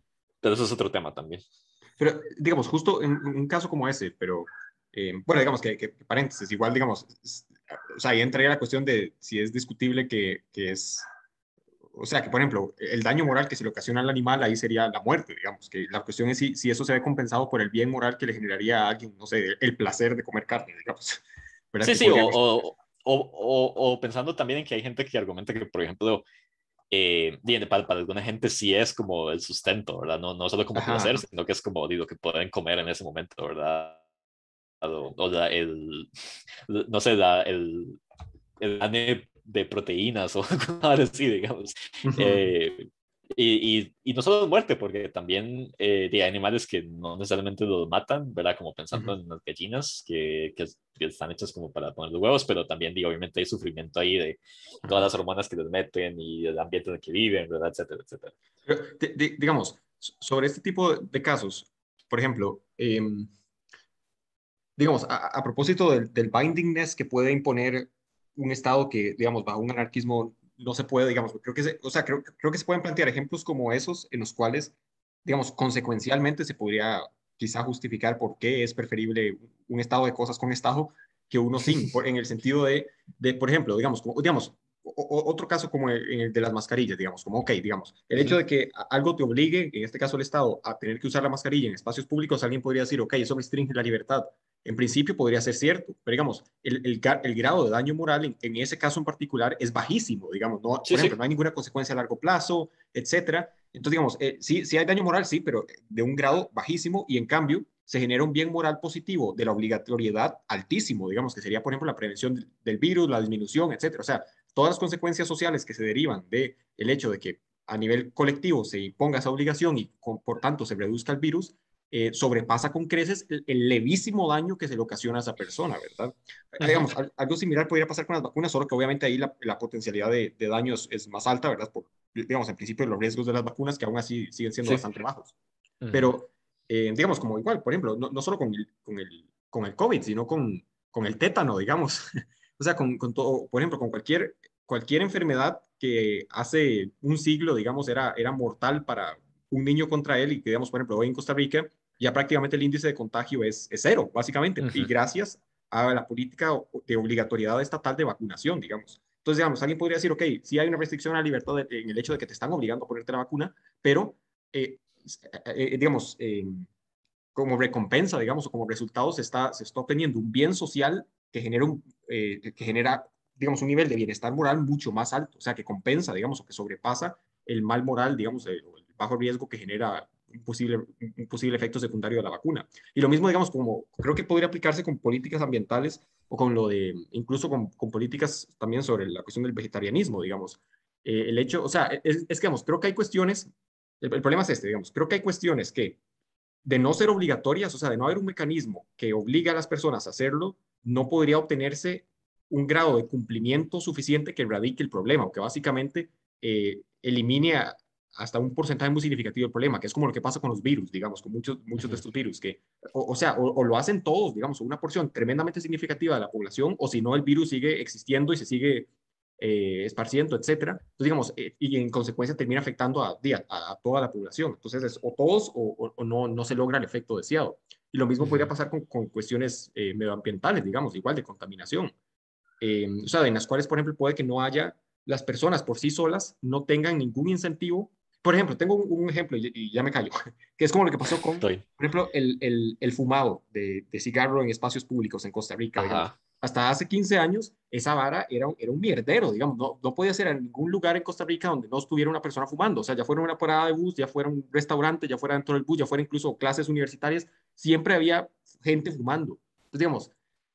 pero eso es otro tema también. Pero, digamos, justo en, un caso como ese, pero, eh, bueno, digamos que, que, paréntesis, igual, digamos, o sea, ahí entraría la cuestión de si es discutible que, que es o sea, que por ejemplo, el daño moral que se le ocasiona al animal ahí sería la muerte, digamos, que la cuestión es si, si eso se ve compensado por el bien moral que le generaría a alguien, no sé, el placer de comer carne, digamos. Sí, sí, o, o, o, pensando también en que hay gente que argumenta que, por ejemplo, eh, para, para, alguna gente sí es como el sustento, ¿verdad? No, no solo como placer, sino que es como digo, que pueden comer en ese momento, ¿verdad? O, la, el, no sé, la, el, el de proteínas o algo así, digamos. Eh, y, y, y, no solo muerte, porque también eh, de animales que no necesariamente los matan, ¿verdad? Como pensando en las gallinas que, que, están hechas como para poner los huevos, pero también, digo, obviamente hay sufrimiento ahí de todas las hormonas que les meten y el ambiente en el que viven, ¿verdad? Etcétera, etcétera. digamos, sobre este tipo de casos, por ejemplo, em, digamos, a, propósito del, del bindingness que puede imponer un Estado que, digamos, bajo un anarquismo no se puede, digamos, creo que se, o sea, creo, creo que se pueden plantear ejemplos como esos en los cuales, digamos, consecuencialmente se podría quizá justificar por qué es preferible un estado de cosas con estado que uno sin, en el sentido de, de por ejemplo, digamos, digamos, otro caso como el, de las mascarillas, digamos, como, ok, digamos, el hecho de que algo te obligue, en este caso el Estado, a tener que usar la mascarilla en espacios públicos, alguien podría decir, ok, eso me restringe la libertad, en principio podría ser cierto, pero digamos, el, grado de daño moral en, ese caso en particular es bajísimo, digamos, no, no hay ninguna consecuencia a largo plazo, etcétera. Entonces, digamos, eh, sí, sí hay daño moral, sí, pero de un grado bajísimo y en cambio se genera un bien moral positivo de la obligatoriedad altísimo, digamos, que sería, por ejemplo, la prevención del, virus, la disminución, etcétera. O sea, todas las consecuencias sociales que se derivan del hecho de que a nivel colectivo se imponga esa obligación y por tanto se reduzca el virus, eh, sobrepasa con creces el, levísimo daño que se le ocasiona a esa persona, ¿verdad? Digamos, algo similar podría pasar con las vacunas, solo que obviamente ahí la, potencialidad de, daños es, más alta, ¿verdad? Por, digamos, en principio los riesgos de las vacunas que aún así siguen siendo bastante bajos. Pero, eh, digamos, como igual, por ejemplo, no, solo con el, con el, con, el, COVID, sino con, con el tétano, digamos. o sea, con, con todo, por ejemplo, con cualquier cualquier enfermedad que hace un siglo, digamos, era, era mortal para un niño contra él y que, digamos, por ejemplo, hoy en Costa Rica ya prácticamente el índice de contagio es, cero, básicamente, y gracias a la política de obligatoriedad estatal de vacunación, digamos. Entonces, digamos, alguien podría decir, ok, sí hay una restricción a la libertad en el hecho de que te están obligando a ponerte la vacuna, pero, eh, eh, eh, digamos, como recompensa, digamos, o como resultado, se está, se obteniendo un bien social que genera, un, que genera, digamos, un nivel de bienestar moral mucho más alto, o sea, que compensa, digamos, o que sobrepasa el mal moral, digamos, el bajo riesgo que genera posible, efecto secundario de la vacuna. Y lo mismo, digamos, como creo que podría aplicarse con políticas ambientales o con lo de, incluso con, políticas también sobre la cuestión del vegetarianismo, digamos. Eh, el hecho, o sea, e-, es, que, digamos, creo que hay cuestiones, el, problema es este, digamos, creo que hay cuestiones que de no ser obligatorias, o sea, de no haber un mecanismo que obligue a las personas a hacerlo, no podría obtenerse un grado de cumplimiento suficiente que erradique el problema o que básicamente eh, elimine a, hasta un porcentaje muy significativo del problema, que es como lo que pasa con los virus, digamos, con muchos, muchos de estos virus, que, o, sea, o, lo hacen todos, digamos, una porción tremendamente significativa de la población, o si no, el virus sigue existiendo y se sigue eh, esparciendo, etcétera. Entonces, digamos, eh, y en consecuencia termina afectando a, a, a toda la población. Entonces, es o todos o, o, no, no se logra el efecto deseado. Y lo mismo podría pasar con, con cuestiones eh, medioambientales, digamos, igual de contaminación. o sea, en las cuales, por ejemplo, puede que no haya las personas por sí solas no tengan ningún incentivo por ejemplo, tengo un, ejemplo y, ya me callo, que es como lo que pasó con, por ejemplo, el, fumado de, cigarro en espacios públicos en Costa Rica. Hasta hace 15 años, esa vara era un, era mierdero, digamos, no, podía ser en ningún lugar en Costa Rica donde no estuviera una persona fumando. O sea, ya fuera una parada de bus, ya fuera un restaurante, ya fuera dentro del bus, ya fuera incluso clases universitarias, siempre había gente fumando. Entonces, digamos,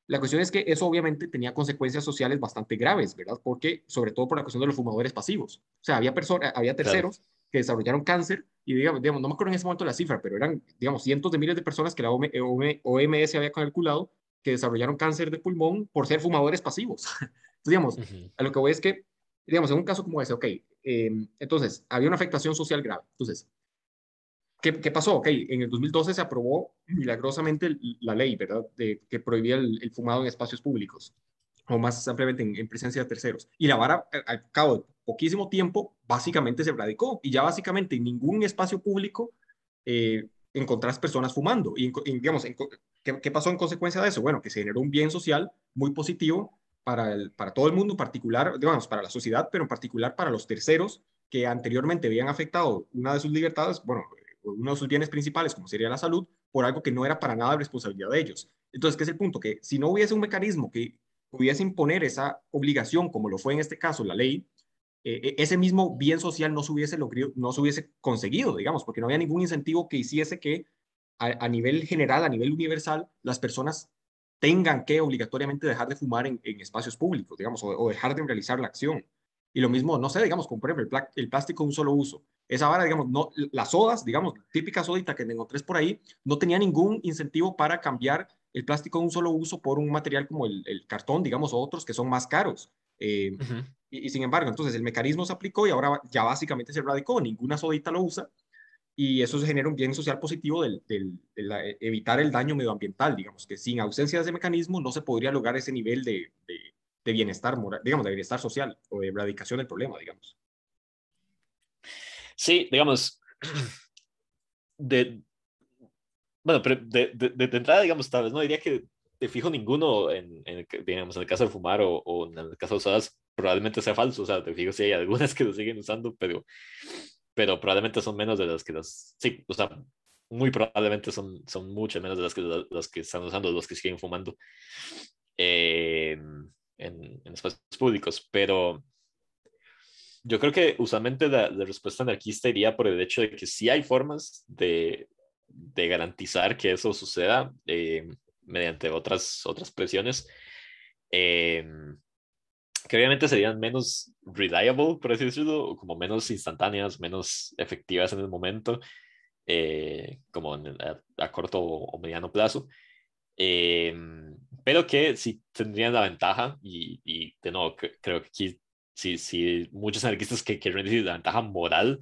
la cuestión es que eso obviamente tenía consecuencias sociales bastante graves, ¿verdad? Porque, sobre todo por la cuestión de los fumadores pasivos. O sea, había había terceros que desarrollaron cáncer y digamos, no me acuerdo en ese momento la cifra, pero eran, digamos, cientos de miles de personas que la OMS había calculado que desarrollaron cáncer de pulmón por ser fumadores pasivos. Entonces, digamos, a lo que voy es que, digamos, en un caso como ese, ok, em, entonces, había una afectación social grave. Entonces, ¿qué, ¿qué, pasó? Ok, en el 2012 se aprobó milagrosamente la ley, ¿verdad?, de, que prohibía el fumado en espacios públicos o más ampliamente en, presencia de terceros. Y la vara, eh, al cabo de poquísimo tiempo, básicamente se radicó y ya básicamente en ningún espacio público eh, encontrás personas fumando. Y, digamos, ¿qué, pasó en consecuencia de eso? Bueno, que se generó un bien social muy positivo para, el, para todo el mundo, en particular, digamos, para la sociedad, pero en particular para los terceros que anteriormente habían afectado una de sus libertades, bueno, eh, uno de sus bienes principales, como sería la salud, por algo que no era para nada responsabilidad de ellos. Entonces, ¿qué es el punto? Que si no hubiese un mecanismo que pudiese imponer esa obligación, como lo fue en este caso la ley, eh, eh, ese mismo bien social no se, hubiese no conseguido, digamos, porque no había ningún incentivo que hiciese que a, nivel general, a nivel universal, las personas tengan que obligatoriamente dejar de fumar en, espacios públicos, digamos, o, dejar de realizar la acción. Y lo mismo, no sé, digamos, por el, el plástico de un solo uso. Esa vara, digamos, no, las sodas, digamos, típica sodita que tres por ahí, no tenía ningún incentivo para cambiar el plástico de un solo uso por un material como el, cartón, digamos, o otros que son más caros. Eh, y, sin embargo, entonces el mecanismo se aplicó y ahora ya básicamente se erradicó, ninguna sodita lo usa y eso se genera un bien social positivo del, eh, evitar el daño medioambiental, digamos, que sin ausencia de ese mecanismo no se podría lograr ese nivel de, bienestar moral, digamos, de bienestar social o de erradicación del problema, digamos. Sí, digamos, de, bueno, pero de, de, de, entrada, digamos, tal vez no diría que te fijo ninguno, en, en, digamos, el caso de fumar o, o, en el caso de usadas, probablemente sea falso. O sea, te fijo si hay algunas que lo siguen usando, pero, pero probablemente son menos de las que las. Sí, o sea, muy probablemente son, son muchas menos de las que, las, que están usando, los que siguen fumando eh, en, en, espacios públicos. Pero yo creo que usualmente la, la respuesta anarquista iría por el hecho de que sí hay formas de de garantizar que eso suceda eh, mediante otras, otras presiones. Eh, que obviamente serían menos reliable, por así decirlo, como menos instantáneas, menos efectivas en el momento, eh, como en, a, corto o mediano plazo, pero que sí tendrían la ventaja, y, de nuevo, creo que aquí sí, muchos anarquistas que quieren decir la ventaja moral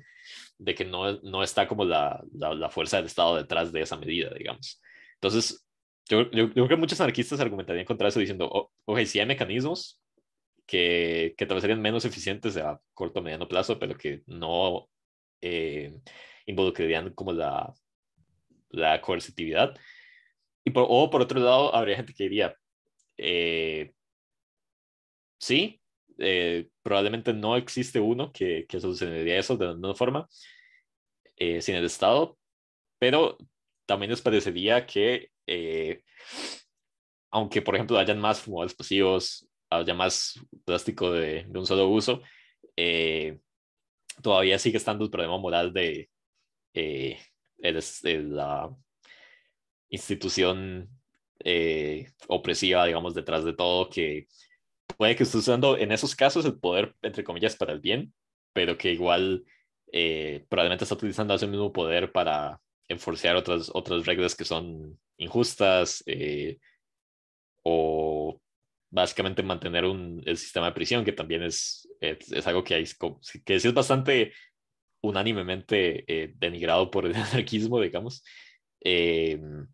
de que no, no está como la, la, fuerza del Estado detrás de esa medida, digamos. Entonces, yo, yo, creo que muchos anarquistas argumentarían contra eso diciendo, oye, oh, sí hay mecanismos que, que tal vez serían menos eficientes a corto o mediano plazo, pero que no eh, involucrarían como la, la coercitividad. Y por, o por otro lado, habría gente que diría, eh, sí, eh, probablemente no existe uno que, que solucionaría eso de la forma eh, sin el Estado, pero también nos parecería que, eh, aunque por ejemplo hayan más fumadores pasivos, haya más plástico de, un solo uso, eh, todavía sigue estando el problema moral de, la institución opresiva, digamos, detrás de todo, que Puede que esté usando en esos casos el poder, entre comillas, para el bien, pero que igual eh, probablemente está utilizando ese mismo poder para enforcear otras, otras reglas que son injustas eh, o básicamente mantener un, el sistema de prisión, que también es, es, algo que, hay, que sí es bastante unánimemente eh, denigrado por el anarquismo, digamos. Em,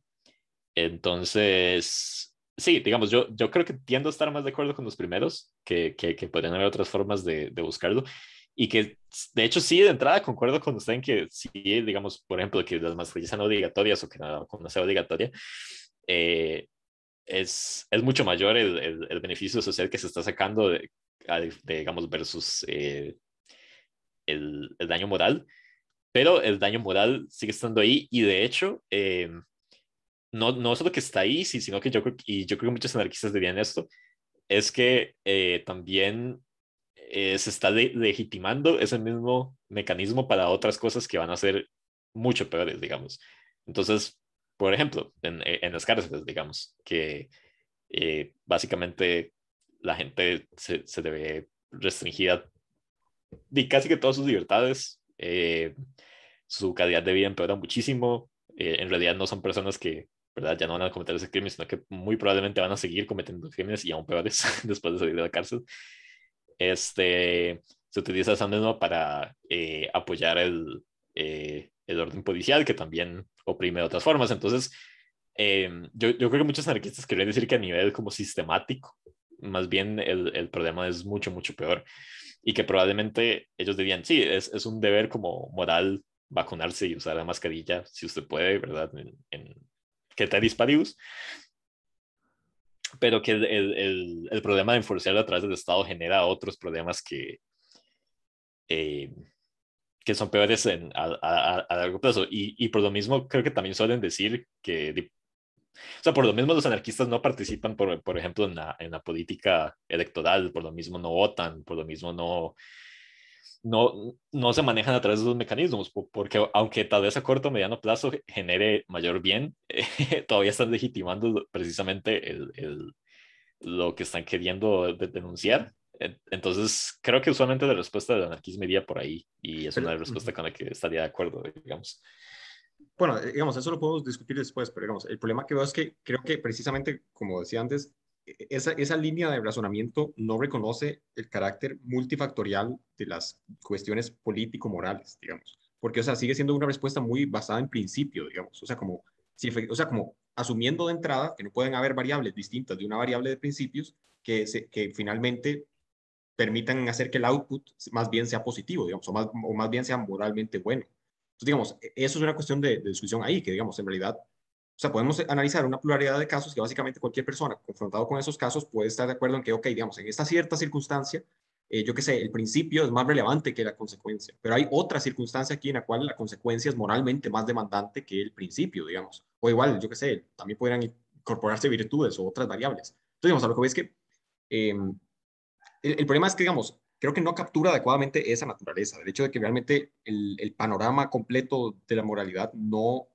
entonces, sí, digamos, yo, yo creo que tiendo a estar más de acuerdo con los primeros, que, que, podrían haber otras formas de, de, buscarlo. Y que, de hecho, sí, de entrada concuerdo con usted en que sí, digamos, por ejemplo, que las mascarillas sean obligatorias o que no sea obligatoria, eh, es, es mucho mayor el, el, beneficio social que se está sacando, digamos, versus eh, el, el, daño moral. Pero el daño moral sigue estando ahí y, de hecho, em, no, no solo que está ahí, sino que yo creo, y yo creo que muchos anarquistas dirían esto, es que eh, también eh, se está legitimando ese mismo mecanismo para otras cosas que van a ser mucho peores, digamos. Entonces, por ejemplo, en, eh, en las cárceles, digamos, que básicamente la gente se, se debe restringir de casi que todas sus libertades, su calidad de vida empeora muchísimo, en realidad no son personas que ¿verdad? Ya no van a cometer ese crimen, sino que muy probablemente van a seguir cometiendo crímenes y aún peores después de salir de la cárcel. Este, se utiliza Sandeno para eh, apoyar el, eh, el orden policial, que también oprime de otras formas. Entonces, em, yo, yo, creo que muchos anarquistas querían decir que a nivel como sistemático, más bien el, el problema es mucho, mucho peor. Y que probablemente ellos dirían, sí, es, es un deber como moral vacunarse y usar la mascarilla si usted puede, ¿verdad? en, que te disparius, pero que el, el, el, problema de enforcearlo a través del Estado genera otros problemas que, eh, que son peores a, a, largo plazo. Y, y, por lo mismo creo que también suelen decir que, o sea, por lo mismo los anarquistas no participan, por, por ejemplo, en en la política electoral, por lo mismo no votan, por lo mismo no no, no se manejan a través de esos mecanismos, porque aunque tal vez a corto o mediano plazo genere mayor bien, todavía están legitimando precisamente el, el, lo que están queriendo denunciar. Entonces, creo que usualmente la respuesta del anarquismo iría por ahí y es una respuesta con la que estaría de acuerdo, digamos. Bueno, eh, digamos, eso lo podemos discutir después, pero digamos, el problema que veo es que creo que precisamente, como decía antes, e-, esa, esa, línea de razonamiento no reconoce el carácter multifactorial de las cuestiones político-morales, digamos, porque, o sea, sigue siendo una respuesta muy basada en principio, digamos, o sea, como, o sea, como asumiendo de entrada que no pueden haber variables distintas de una variable de principios que, que finalmente permitan hacer que el output más bien sea positivo, digamos, o más, o más bien sea moralmente bueno. Entonces, digamos, e-, eso es una cuestión de discusión ahí, que, digamos, en realidad o sea, podemos analizar una pluralidad de casos que básicamente cualquier persona confrontado con esos casos puede estar de acuerdo en que, ok, digamos, en esta cierta circunstancia, eh, yo qué sé, el principio es más relevante que la consecuencia, pero hay otra circunstancia aquí en la cual la consecuencia es moralmente más demandante que el principio, digamos. O igual, yo qué sé, también podrían incorporarse virtudes o otras variables. Entonces, digamos, a lo que veis que em, el, problema es que, digamos, creo que no captura adecuadamente esa naturaleza, El hecho de que realmente el, el, panorama completo de la moralidad no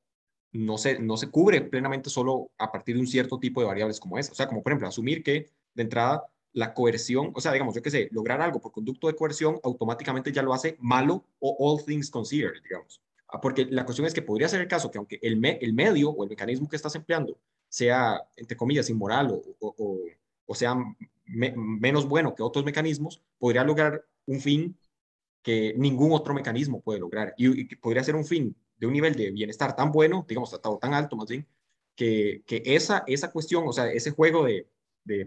no se, no se cubre plenamente solo a partir de un cierto tipo de variables como esa. O sea, como por ejemplo, asumir que de entrada la coerción, o sea, digamos, yo que sé, lograr algo por conducto de coerción automáticamente ya lo hace malo o all things considered, digamos. Ah, porque la cuestión es que podría ser el caso que aunque el, medio o el mecanismo que estás empleando sea, entre comillas, inmoral o, o, sea menos bueno que otros mecanismos, podría lograr un fin que ningún otro mecanismo puede lograr. y podría ser un fin de un nivel de bienestar tan bueno, digamos, tratado tan alto más bien, que, esa, esa cuestión, o sea, ese juego de,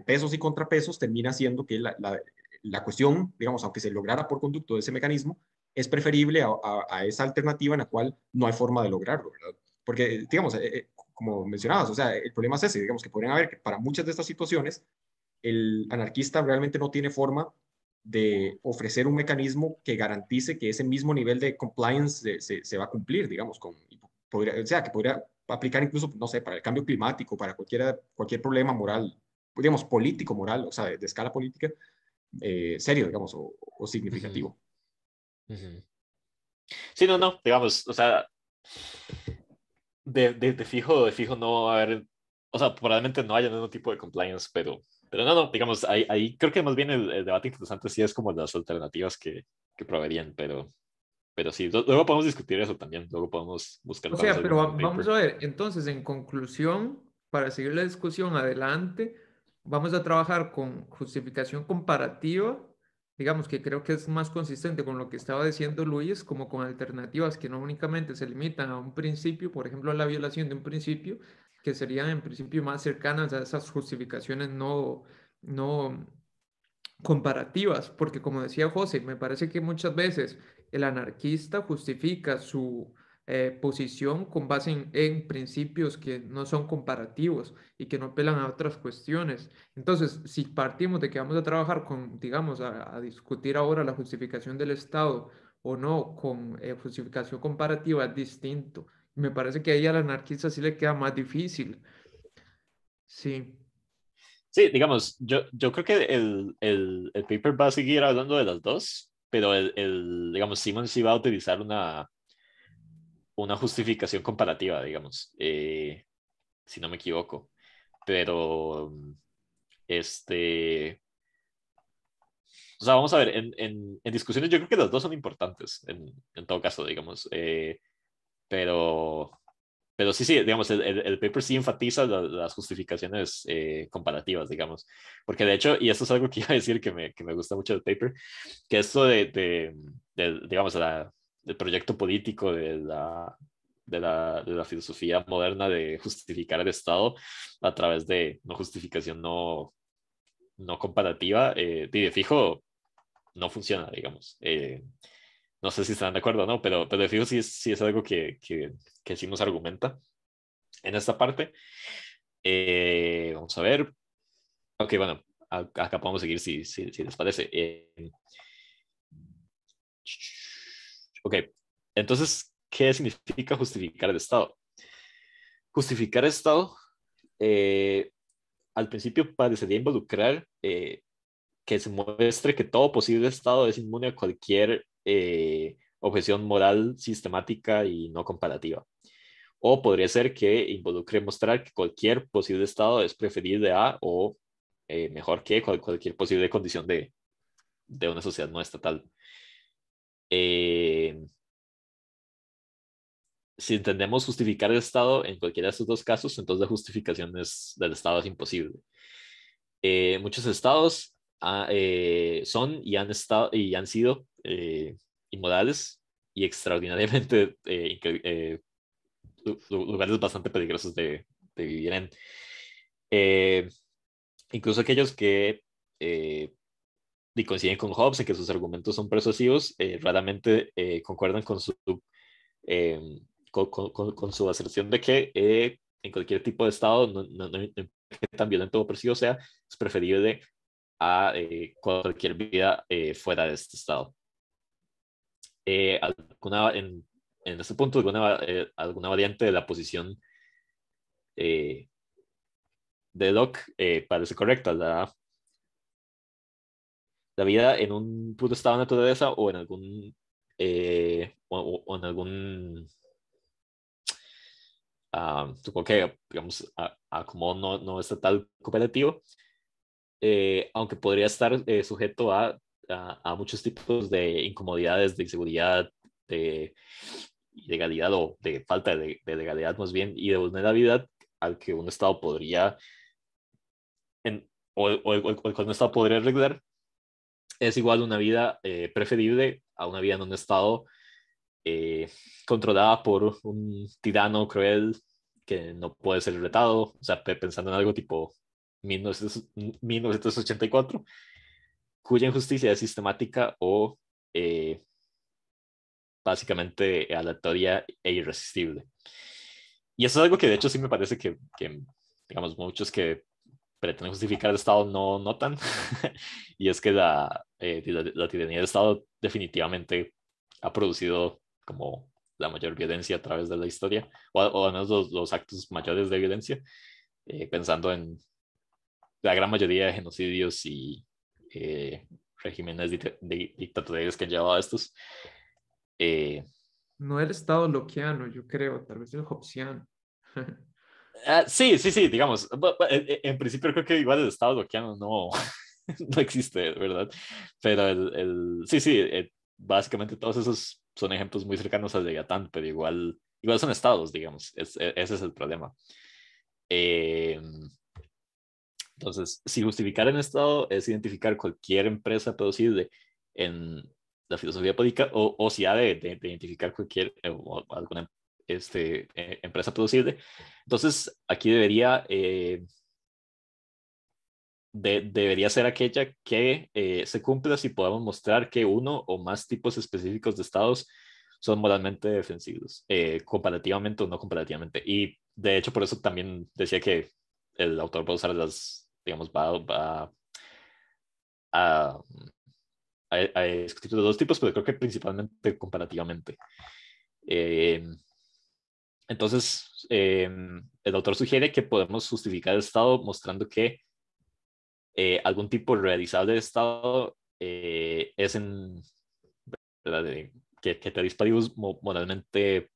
pesos y contrapesos termina siendo que la, la, la, cuestión, digamos, aunque se lograra por conducto de ese mecanismo, es preferible a, esa alternativa en la cual no hay forma de lograrlo, ¿verdad? Porque, digamos, eh, eh, como mencionabas, o sea, el problema es ese, digamos, que podrían haber que para muchas de estas situaciones el anarquista realmente no tiene forma de ofrecer un mecanismo que garantice que ese mismo nivel de compliance se, se, va a cumplir, digamos, con, o sea, que podría aplicar incluso, no sé, para el cambio climático, para cualquier, cualquier problema moral, digamos, político, moral, o sea, de, escala política, eh, serio, digamos, o, o significativo. Sí, no, no, digamos, o sea, de, de, fijo, de fijo no va a haber, o sea, probablemente no haya ningún tipo de compliance, pero pero no, no, digamos, ahí, creo que más bien el, debate interesante sí es como las alternativas que, que proveerían, pero, pero sí, luego podemos discutir eso también, luego podemos buscar. O sea, pero vamos a ver, entonces, en conclusión, para seguir la discusión adelante, vamos a trabajar con justificación comparativa, digamos que creo que es más consistente con lo que estaba diciendo Luis, como con alternativas que no únicamente se limitan a un principio, por ejemplo, a la violación de un principio, que serían en principio más cercanas a esas justificaciones no, comparativas, porque como decía José, me parece que muchas veces el anarquista justifica su eh, posición con base en, principios que no son comparativos y que no apelan a otras cuestiones. Entonces, si partimos de que vamos a trabajar con, digamos, a, discutir ahora la justificación del Estado o no con eh, justificación comparativa, es distinto me parece que ahí al anarquista sí le queda más difícil. Sí. Sí, digamos, yo, yo creo que el, el, el paper va a seguir hablando de las dos, pero el, digamos, Simon sí va a utilizar una, una justificación comparativa, digamos, eh, si no me equivoco. Pero, este, o sea, vamos a ver, en, en, en, discusiones yo creo que las dos son importantes, en, en todo caso, digamos. Eh, pero, pero sí, sí, digamos, el, el paper sí enfatiza las justificaciones eh, comparativas, digamos. Porque de hecho, y esto es algo que iba a decir que me, que me gusta mucho del paper, que esto de, de, digamos, el proyecto político de la, de la, de la, filosofía moderna de justificar el Estado a través de una justificación no, no comparativa, eh, de fijo no funciona, digamos. Eh, no sé si están de acuerdo o no, pero, pero de fijo sí, es algo que, que, sí nos argumenta en esta parte. Eh, vamos a ver. Ok, bueno, acá podemos seguir si, les parece. Eh, ok, entonces, ¿qué significa justificar el Estado? Justificar el Estado eh, al principio parecería involucrar que se muestre que todo posible Estado es inmune a cualquier eh, objeción moral sistemática y no comparativa. O podría ser que involucre mostrar que cualquier posible estado es preferible a o eh, mejor que cualquier posible condición de, de, una sociedad no estatal. Eh, si entendemos justificar el Estado en cualquiera de estos dos casos, entonces la justificación del Estado es imposible. muchos estados Ah, eh, son y han, estado, y han sido eh, inmodales y extraordinariamente eh, lugares bastante peligrosos de, vivir en. incluso aquellos que y coinciden con Hobbes en que sus argumentos son persuasivos, raramente concuerdan con su, con, su aserción de que en cualquier tipo de estado, no, no, tan violento o opresivo sea, es preferible a eh, cualquier vida eh, fuera de este estado. Eh, alguna, en, en, este punto, alguna, variante de la posición de Locke parece correcta. La, la vida en un punto estado de naturaleza o en algún o, en algún ah, supongo que digamos a, como no, no, tal cooperativo eh, aunque podría estar eh, sujeto a, a, muchos tipos de incomodidades, de inseguridad, de ilegalidad o de falta de, de, legalidad más bien y de vulnerabilidad al que un Estado podría, en, o, o, un Estado podría arreglar, es igual una vida eh, preferible a una vida en un Estado controlada por un tirano cruel que no puede ser retado, o sea, pensando en algo tipo 1984, cuya injusticia es sistemática o eh, básicamente aleatoria e irresistible. Y eso es algo que de hecho sí me parece que, digamos, muchos que pretenden justificar el Estado no notan, y es que eh, la, la, tiranía del Estado definitivamente ha producido como la mayor violencia a través de la historia, o, al menos los, actos mayores de violencia, eh, pensando en la gran mayoría de genocidios y eh, regímenes dictatoriales que han llevado a estos. Eh, no el Estado loquiano, yo creo, tal vez el Hobbesiano. Ah, sí, sí, sí, digamos. En principio creo que igual el Estado loquiano no, no existe, ¿verdad? Pero el, sí, sí, eh, básicamente todos esos son ejemplos muy cercanos al de pero igual, igual son estados, digamos. E, ese es el problema. Eh, entonces, si justificar en Estado es identificar cualquier empresa producida en la filosofía política o, o si ha de, de, identificar cualquier eh, o alguna este, eh, empresa producida, entonces aquí debería, eh, debería ser aquella que se cumpla si podemos mostrar que uno o más tipos específicos de estados son moralmente defensivos, comparativamente o no comparativamente. Y de hecho, por eso también decía que el autor puede usar las digamos, va, a, a, de dos tipos, pero creo que principalmente comparativamente. Em, entonces, em, el autor sugiere que podemos justificar el Estado mostrando que eh, algún tipo realizable de Estado eh, es en, de, que, te te moralmente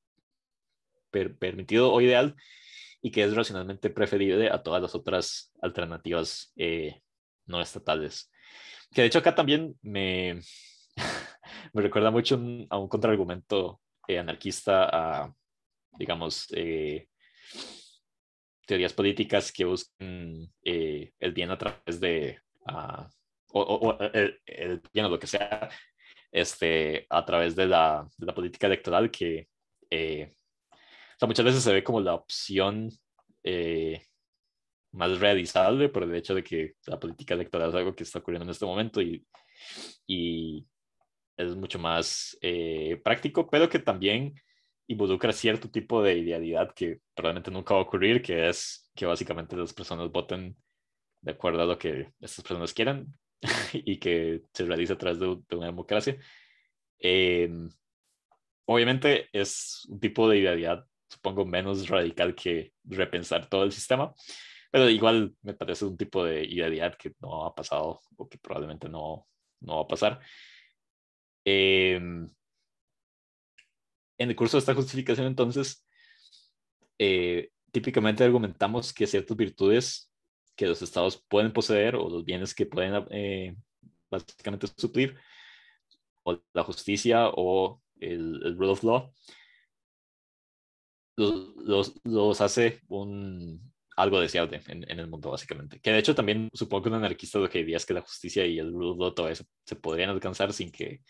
permitido o ideal y que es racionalmente preferible a todas las otras alternativas eh, no estatales. Que de hecho acá también me, me recuerda mucho a un contraargumento eh, anarquista a, digamos, eh, teorías políticas que buscan el bien a través de, ah, o, el, bien o lo que sea, este, a través de la, de la política electoral que muchas veces se ve como la opción eh, más realizable por el hecho de que la política electoral es algo que está ocurriendo en este momento y, es mucho más eh, práctico, pero que también involucra cierto tipo de idealidad que probablemente nunca va a ocurrir, que es que básicamente las personas voten de acuerdo a lo que estas personas quieran y que se realice a través de, una democracia. Em, obviamente es un tipo de idealidad supongo, menos radical que repensar todo el sistema. Pero igual me parece un tipo de idealidad que no ha pasado o que probablemente no, no va a pasar. Em, en el curso de esta justificación, entonces, eh, típicamente argumentamos que ciertas virtudes que los estados pueden poseer o los bienes que pueden eh, básicamente suplir, o la justicia o el rule of law, los, los hace un, algo deseable en, el mundo, básicamente. Que de hecho también supongo que un anarquista lo que diría es que la justicia y el bruto todo se podrían alcanzar sin que,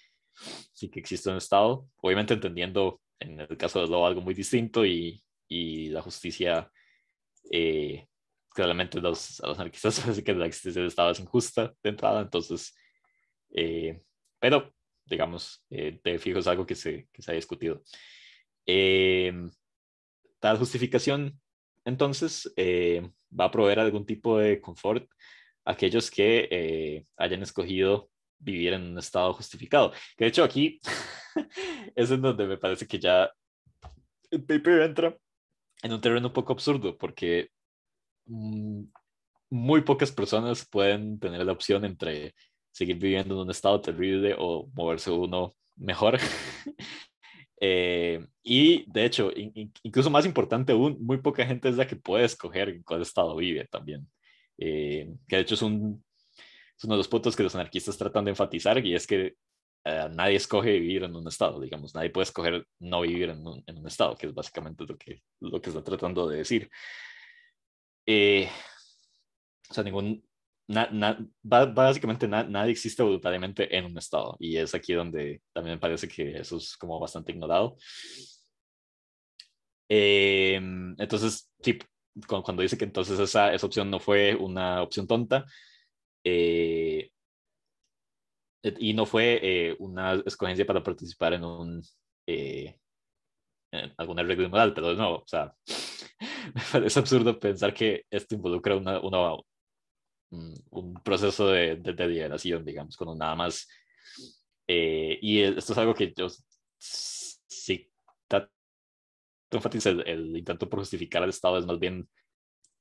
sin que exista un Estado. Obviamente entendiendo en el caso de algo muy distinto y, y la justicia, eh, claramente a los anarquistas parece que la existencia del Estado es injusta de entrada, entonces, eh, pero digamos, eh, de fijo es algo que se, que se ha discutido. Eh, tal justificación, entonces, eh, va a proveer algún tipo de confort a aquellos que eh, hayan escogido vivir en un estado justificado. Que de hecho aquí es en donde me parece que ya el paper entra en un terreno un poco absurdo, porque mm, muy pocas personas pueden tener la opción entre seguir viviendo en un estado terrible o moverse uno mejor. Eh, y de hecho, incluso más importante aún, muy poca gente es la que puede escoger en cuál estado vive también. Eh, que de hecho es, uno de los puntos que los anarquistas tratan de enfatizar y es que eh, nadie escoge vivir en un estado, digamos, nadie puede escoger no vivir en un, en un estado, que es básicamente lo que, lo que está tratando de decir. o sea, ningún, básicamente nadie nadie existe voluntariamente en un estado. Y es aquí donde también me parece que eso es como bastante ignorado. Em, entonces, cuando dice que entonces esa, esa opción no fue una opción tonta eh, y no fue eh, una escogencia para participar en un eh, en alguna regla pero no, o sea, es absurdo pensar que esto involucra una, una un proceso de, de, de digamos, cuando nada más. Eh, y esto es algo que yo sí el, intento por justificar al Estado es más bien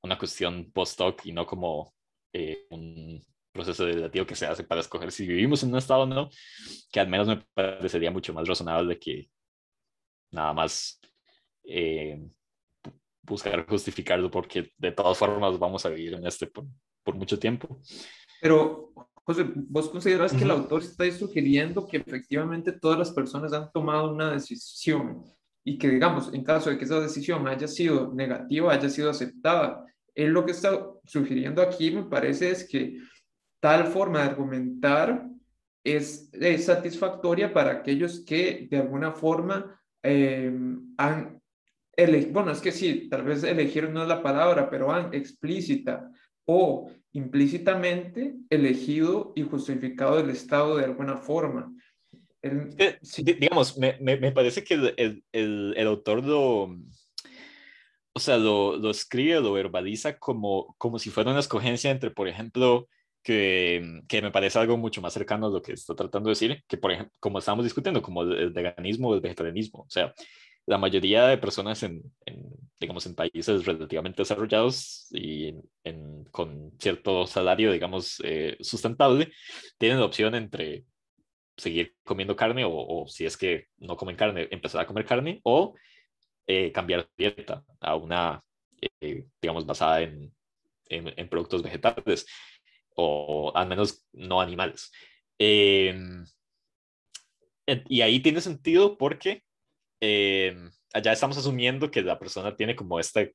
una cuestión post-hoc y no como eh, un proceso deliberativo que se hace para escoger si vivimos en un Estado o no, que al menos me parecería mucho más razonable que nada más eh, buscar justificarlo porque de todas formas vamos a vivir en este punto por mucho tiempo. Pero, José, ¿vos consideras que el autor está sugiriendo que efectivamente todas las personas han tomado una decisión y que, digamos, en caso de que esa decisión haya sido negativa, haya sido aceptada? Él lo que está sugiriendo aquí, me parece, es que tal forma de argumentar es, satisfactoria para aquellos que de alguna forma eh, han, bueno, es que sí, tal vez elegir no es la palabra, pero han explícita o implícitamente elegido y justificado del Estado de alguna forma. Digamos, me, me, me, parece que el, el, el autor lo, o sea, lo, lo, escribe, lo verbaliza como, como si fuera una escogencia entre, por ejemplo, que, que, me parece algo mucho más cercano a lo que está tratando de decir, que por ejemplo, como estamos discutiendo, como el, veganismo o el vegetarianismo, o sea, la mayoría de personas en, digamos, en países relativamente desarrollados y con cierto salario, digamos, eh, sustentable, tienen la opción entre seguir comiendo carne o, si es que no comen carne, empezar a comer carne o eh, cambiar dieta a una, eh, digamos, basada en, en, en, productos vegetales o al menos no animales. Em, y ahí tiene sentido porque eh, allá estamos asumiendo que la persona tiene como esta,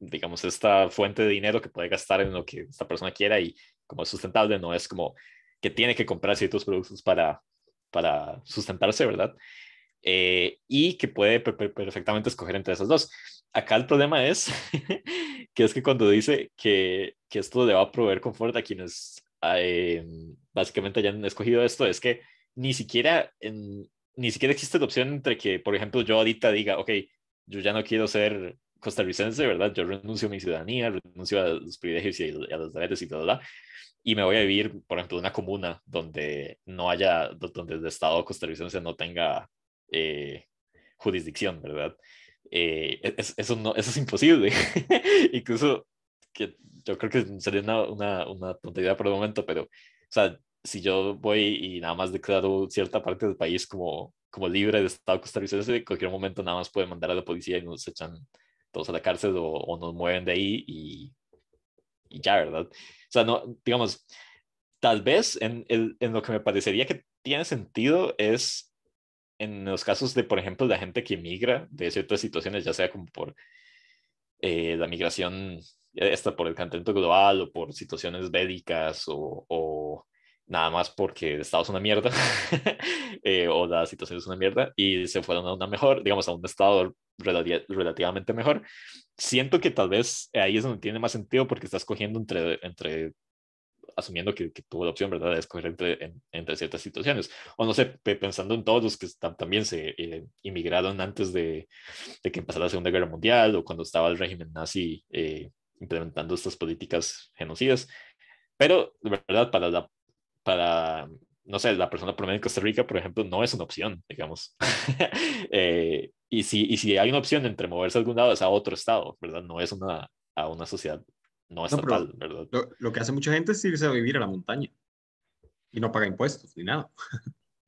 digamos, esta fuente de dinero que puede gastar en lo que esta persona quiera y como es sustentable, no es como que tiene que comprar ciertos productos para, para sustentarse, ¿verdad? Eh, y que puede perfectamente escoger entre esas dos. Acá el problema es que es que cuando dice que, que esto le va a proveer confort a quienes em, básicamente hayan escogido esto, es que ni siquiera en, ni siquiera existe la opción entre que, por ejemplo, yo ahorita diga, ok, yo ya no quiero ser costarricense, ¿verdad? Yo renuncio a mi ciudadanía, renuncio a los privilegios y a los derechos y todo, ¿verdad? y me voy a vivir, por ejemplo, en una comuna donde no haya, donde el Estado costarricense no tenga eh, jurisdicción, ¿verdad? Eh, e, es, eso, no, eso es imposible. Incluso, que yo creo que sería una, una, una tontería por el momento, pero, o sea, si yo voy y nada más declaro cierta parte del país como, como libre de Estado costarricense, en cualquier momento nada más pueden mandar a la policía y nos echan todos a la cárcel o, nos mueven de ahí y, ya, ¿verdad? O sea, no, digamos, tal vez en, en lo que me parecería que tiene sentido es en los casos de, por ejemplo, la gente que migra de ciertas situaciones, ya sea como por eh, la migración, eh, esta por el cantento global o por situaciones bélicas o nada más porque Estado es una mierda eh, o la situación es una mierda y se fueron a una mejor, digamos, a un estado relativamente mejor. Siento que tal vez eh, ahí es donde tiene más sentido porque estás cogiendo entre, entre asumiendo que, tuvo la opción, ¿verdad?, de escoger entre, entre ciertas situaciones. O no sé, pensando en todos los que también se eh, inmigraron antes de, que empezara la Segunda Guerra Mundial o cuando estaba el régimen nazi implementando estas políticas genocidas. Pero, de verdad, para la para, no sé, la persona promedio en Costa Rica, por ejemplo, no es una opción, digamos. Eh, y, si, y si hay una opción entre moverse a algún lado es a otro estado, ¿verdad? No es una, a una sociedad no estatal, total ¿verdad? Lo, que hace mucha gente es irse a vivir a la montaña y no paga impuestos ni nada.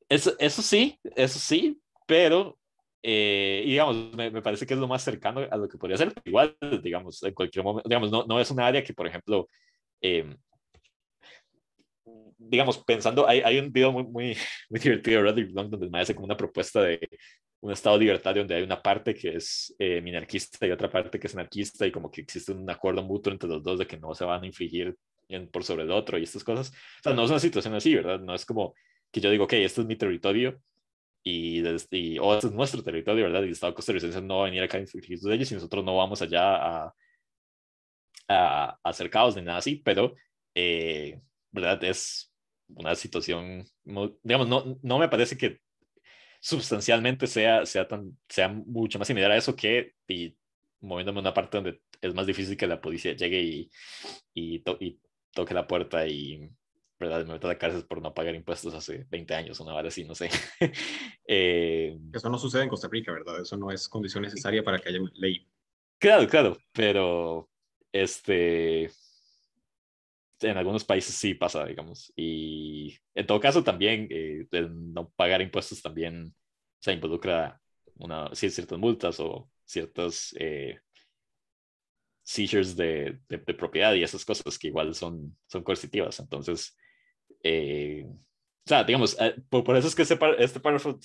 eso, eso sí, eso sí, pero eh, digamos, me, me, parece que es lo más cercano a lo que podría ser, igual, digamos, en cualquier momento, digamos, no, no es un área que, por ejemplo, em, digamos, pensando, hay, hay un video muy, muy, muy divertido de donde me hace como una propuesta de un estado libertario donde hay una parte que es eh, minarquista y otra parte que es anarquista y como que existe un acuerdo mutuo entre los dos de que no se van a infligir en, por sobre el otro y estas cosas. O sea, no es una situación así, ¿verdad? No es como que yo digo, ok, este es mi territorio y, este, y o este es nuestro territorio, ¿verdad? Y el Estado costarricense no va a venir acá a infligirse de ellos y nosotros no vamos allá a, a, hacer caos ni nada así, pero, eh, ¿verdad? Es una situación, digamos, no, no me parece que sustancialmente sea, sea, tan, sea mucho más similar a eso que y moviéndome a una parte donde es más difícil que la policía llegue y, y, toque la puerta y ¿verdad? me meto a la cárcel por no pagar impuestos hace 20 años, una vez así, no sé. Eh, eso no sucede en Costa Rica, ¿verdad? Eso no es condición necesaria para que haya ley. Claro, claro, pero este en algunos países sí pasa, digamos. Y en todo caso también, el eh, no pagar impuestos también se involucra una, ciertas multas o ciertas eh, seizures de, de, propiedad y esas cosas que igual son, son coercitivas. Entonces, eh, digamos, por, eso es que este, este párrafo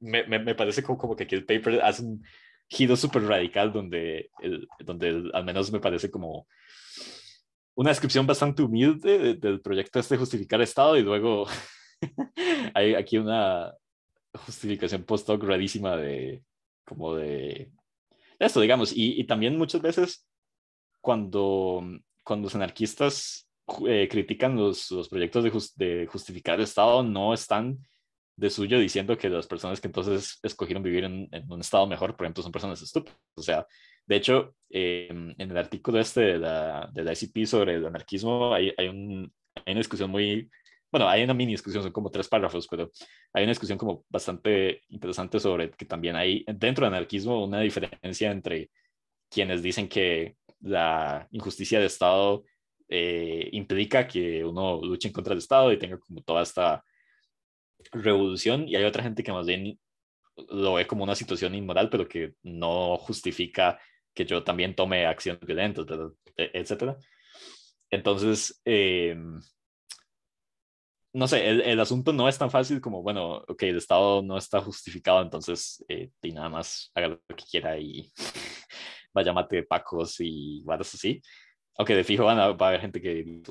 me, me, me, parece como, que aquí el paper hace un giro súper radical donde, el, donde al menos me parece como una descripción bastante humilde del proyecto este justificar Estado y luego hay aquí una justificación post-hoc rarísima de como de esto, digamos, y, también muchas veces cuando, cuando los anarquistas eh, critican los, los proyectos de, justificar el Estado, no están de suyo diciendo que las personas que entonces escogieron vivir en, en un Estado mejor, por ejemplo, son personas estúpidas. O sea, de hecho, eh, en el artículo este de la, de la sobre el anarquismo hay, hay, un, hay una discusión muy, bueno, hay una mini discusión, son como tres párrafos, pero hay una discusión como bastante interesante sobre que también hay dentro del anarquismo una diferencia entre quienes dicen que la injusticia de Estado eh, implica que uno luche en contra del Estado y tenga como toda esta revolución y hay otra gente que más bien lo ve como una situación inmoral pero que no justifica que yo también tome acción violenta, e, etcétera. Entonces, em, no sé, el, asunto no es tan fácil como, bueno, ok, el Estado no está justificado, entonces, y eh, nada más haga lo que quiera y vaya mate pacos y varas así. Aunque de fijo van a, va a haber gente que...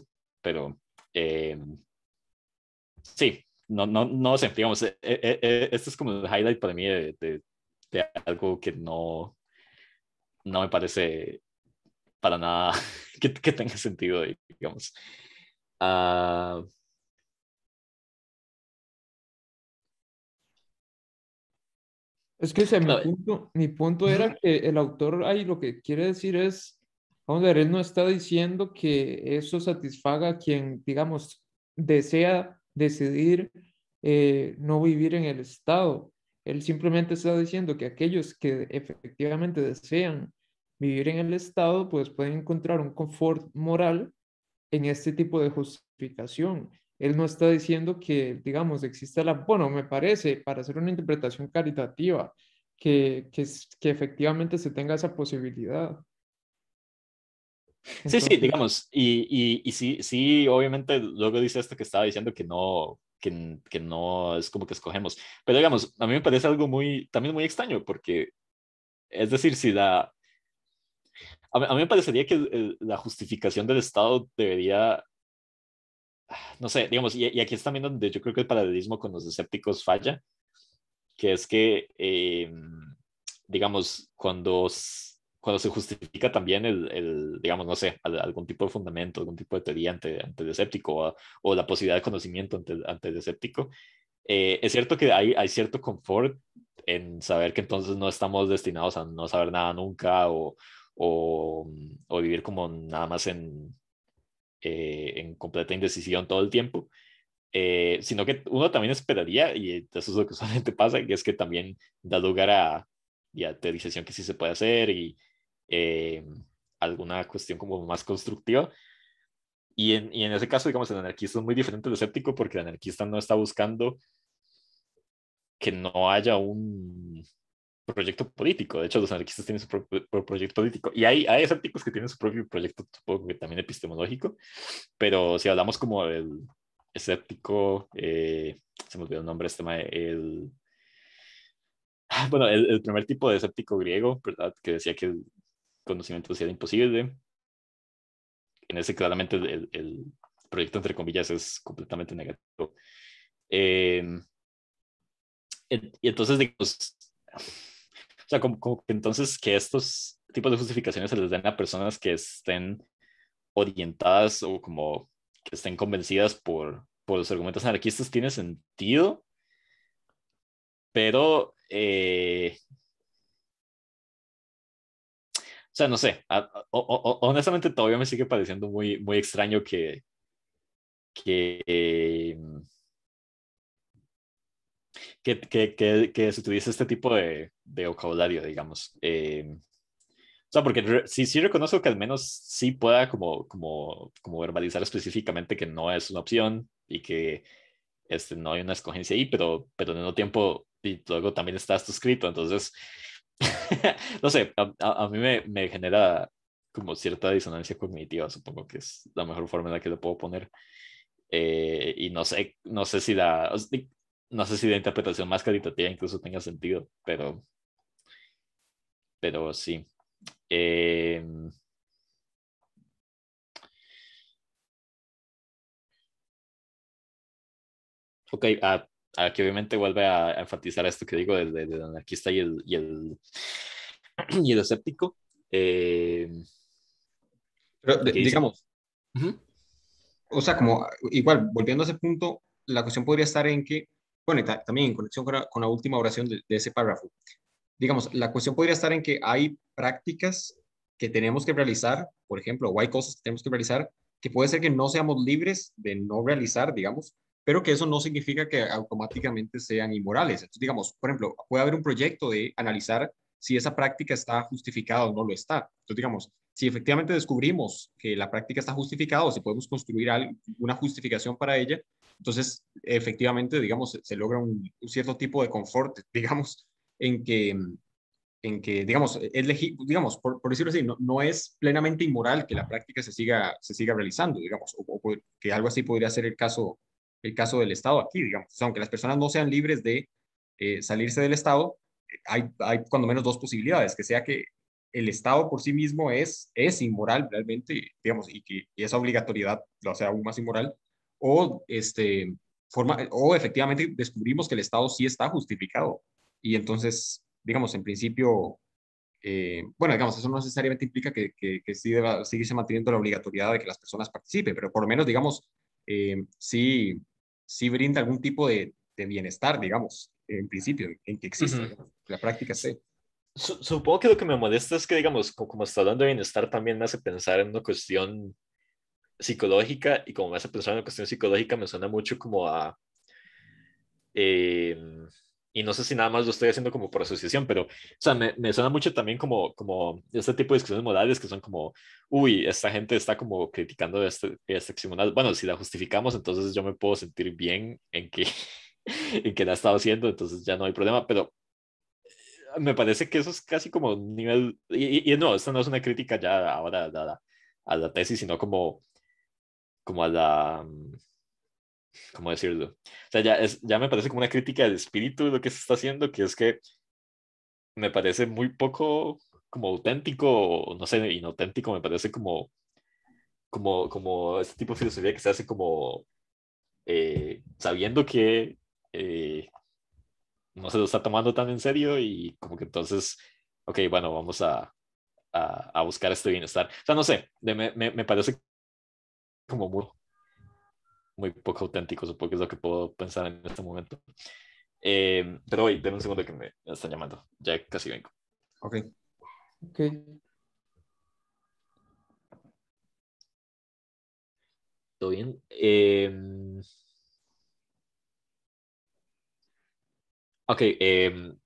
Pero... Em, sí, no, no, no sé, digamos, e, e, este es como el highlight para mí de algo que no no me parece para nada que, tenga sentido, digamos. Ah, es que mi, punto, mi, punto, era que el autor ahí lo que quiere decir es, vamos a ver, él no está diciendo que eso satisfaga a quien, digamos, desea decidir eh, no vivir en el Estado. Él simplemente está diciendo que aquellos que efectivamente desean vivir en el Estado, pues pueden encontrar un confort moral en este tipo de justificación. Él no está diciendo que, digamos, exista la, bueno, me parece, para hacer una interpretación caritativa, que, que, que efectivamente se tenga esa posibilidad. sí, sí, digamos, y, sí, sí, obviamente luego dice esto que estaba diciendo que no, que, no es como que escogemos. Pero digamos, a mí me parece algo muy, también muy extraño, porque es decir, si la... A, mí me parecería que la justificación del Estado debería no sé, digamos, y, aquí es también donde yo creo que el paralelismo con los escépticos falla, que es que, em, digamos, cuando cuando se justifica también el, el digamos, no sé, algún tipo de fundamento, algún tipo de teoría ante, ante el escéptico o, la posibilidad de conocimiento ante, ante el escéptico, eh, es cierto que hay, hay cierto confort en saber que entonces no estamos destinados a no saber nada nunca o, o, o vivir como nada más en, eh, en completa indecisión todo el tiempo. Eh, sino que uno también esperaría, y eso es lo que usualmente pasa, que es que también da lugar a, a teorización que sí se puede hacer y, eh, alguna cuestión como más constructiva. Y en, y en, ese caso, digamos, el anarquista es muy diferente del escéptico porque el anarquista no está buscando que no haya un proyecto político. De hecho, los anarquistas tienen su propio, proyecto político. Y hay, hay escépticos que tienen su propio proyecto, también epistemológico. Pero si hablamos como del escéptico, eh, se me olvidó el nombre, este tema, el ah, bueno, el, primer tipo de escéptico griego, Que decía que conocimiento social imposible. En ese claramente el, el proyecto, entre comillas, es completamente negativo. Em, y entonces, digamos, o sea, como, que entonces que estos tipos de justificaciones se les den a personas que estén orientadas o como que estén convencidas por, por los argumentos anarquistas tiene sentido, pero eh, o sea, no sé, honestamente todavía me sigue pareciendo muy, muy extraño eh, que, que, que, que, se utilice este tipo de, de vocabulario, digamos. Eh, o sea, porque sí, sí reconozco que al menos sí pueda como, como, como verbalizar específicamente que no es una opción y que este, no hay una escogencia ahí, pero, pero en el tiempo y luego también está suscrito escrito, entonces... no sé, a, mí me, me, genera como cierta disonancia cognitiva, supongo que es la mejor forma en la que lo puedo poner. Eh, y no sé, no sé si la, no sé si la interpretación más caritativa incluso tenga sentido, pero, pero sí. Eh, ok, ah, aquí obviamente vuelve a enfatizar esto que digo desde aquí anarquista y el, y el, y el escéptico. Eh, Pero, digamos, o sea, como igual, volviendo a ese punto, la cuestión podría estar en que, bueno, también en conexión con la, última oración de ese párrafo, digamos, la cuestión podría estar en que hay prácticas que tenemos que realizar, por ejemplo, o hay cosas que tenemos que realizar que puede ser que no seamos libres de no realizar, digamos, pero que eso no significa que automáticamente sean inmorales. Entonces, digamos, por ejemplo, puede haber un proyecto de analizar si esa práctica está justificada o no lo está. Entonces, digamos, si efectivamente descubrimos que la práctica está justificada o si podemos construir una justificación para ella, entonces efectivamente, digamos, se logra un, cierto tipo de confort, digamos, en que, en que digamos, digamos por, decirlo así, no, no, es plenamente inmoral que la práctica se siga, se siga realizando, digamos, o que algo así podría ser el caso el caso del Estado aquí, digamos. aunque las personas no sean libres de eh, salirse del Estado, hay, hay, cuando menos dos posibilidades, que sea que el Estado por sí mismo es, es inmoral realmente, digamos, y que esa obligatoriedad lo sea aún más inmoral, o, este, forma, o efectivamente descubrimos que el Estado sí está justificado. Y entonces, digamos, en principio, eh, bueno, digamos, eso no necesariamente implica que, que, sí deba seguirse manteniendo la obligatoriedad de que las personas participen, pero por lo menos, digamos, eh, sí si brinda algún tipo de, de bienestar, digamos, en principio, en que existe. La práctica sí. Supongo que lo que me molesta es que, digamos, como, como está hablando de bienestar, también me hace pensar en una cuestión psicológica y como me hace pensar en una cuestión psicológica, me suena mucho como a... Eh, y no sé si nada más lo estoy haciendo como por asociación, pero, me, suena mucho también como, como este tipo de discusiones morales que son como, uy, esta gente está como criticando este, este Bueno, si la justificamos, entonces yo me puedo sentir bien en que, en que la ha estado haciendo, entonces ya no hay problema, pero eh, me parece que eso es casi como nivel, y, no, esta no es una crítica ya ahora a la, a la tesis, sino como, como a la... Mm, ¿cómo decirlo? O sea, ya, es, ya me parece como una crítica de espíritu lo que se está haciendo, que es que me parece muy poco como auténtico, no sé, inauténtico, me parece como, como, como este tipo de filosofía que se hace como eh, sabiendo que eh, no se lo está tomando tan en serio y como que entonces, ok, bueno, vamos a, a, buscar este bienestar. O sea, no sé, me, me, me parece como muy, muy poco auténtico, supongo que es lo que puedo pensar en este momento. Em, pero hoy, denme un segundo que me están llamando, ya casi vengo. Ok. Ok. ¿Todo bien? Em, ok, em,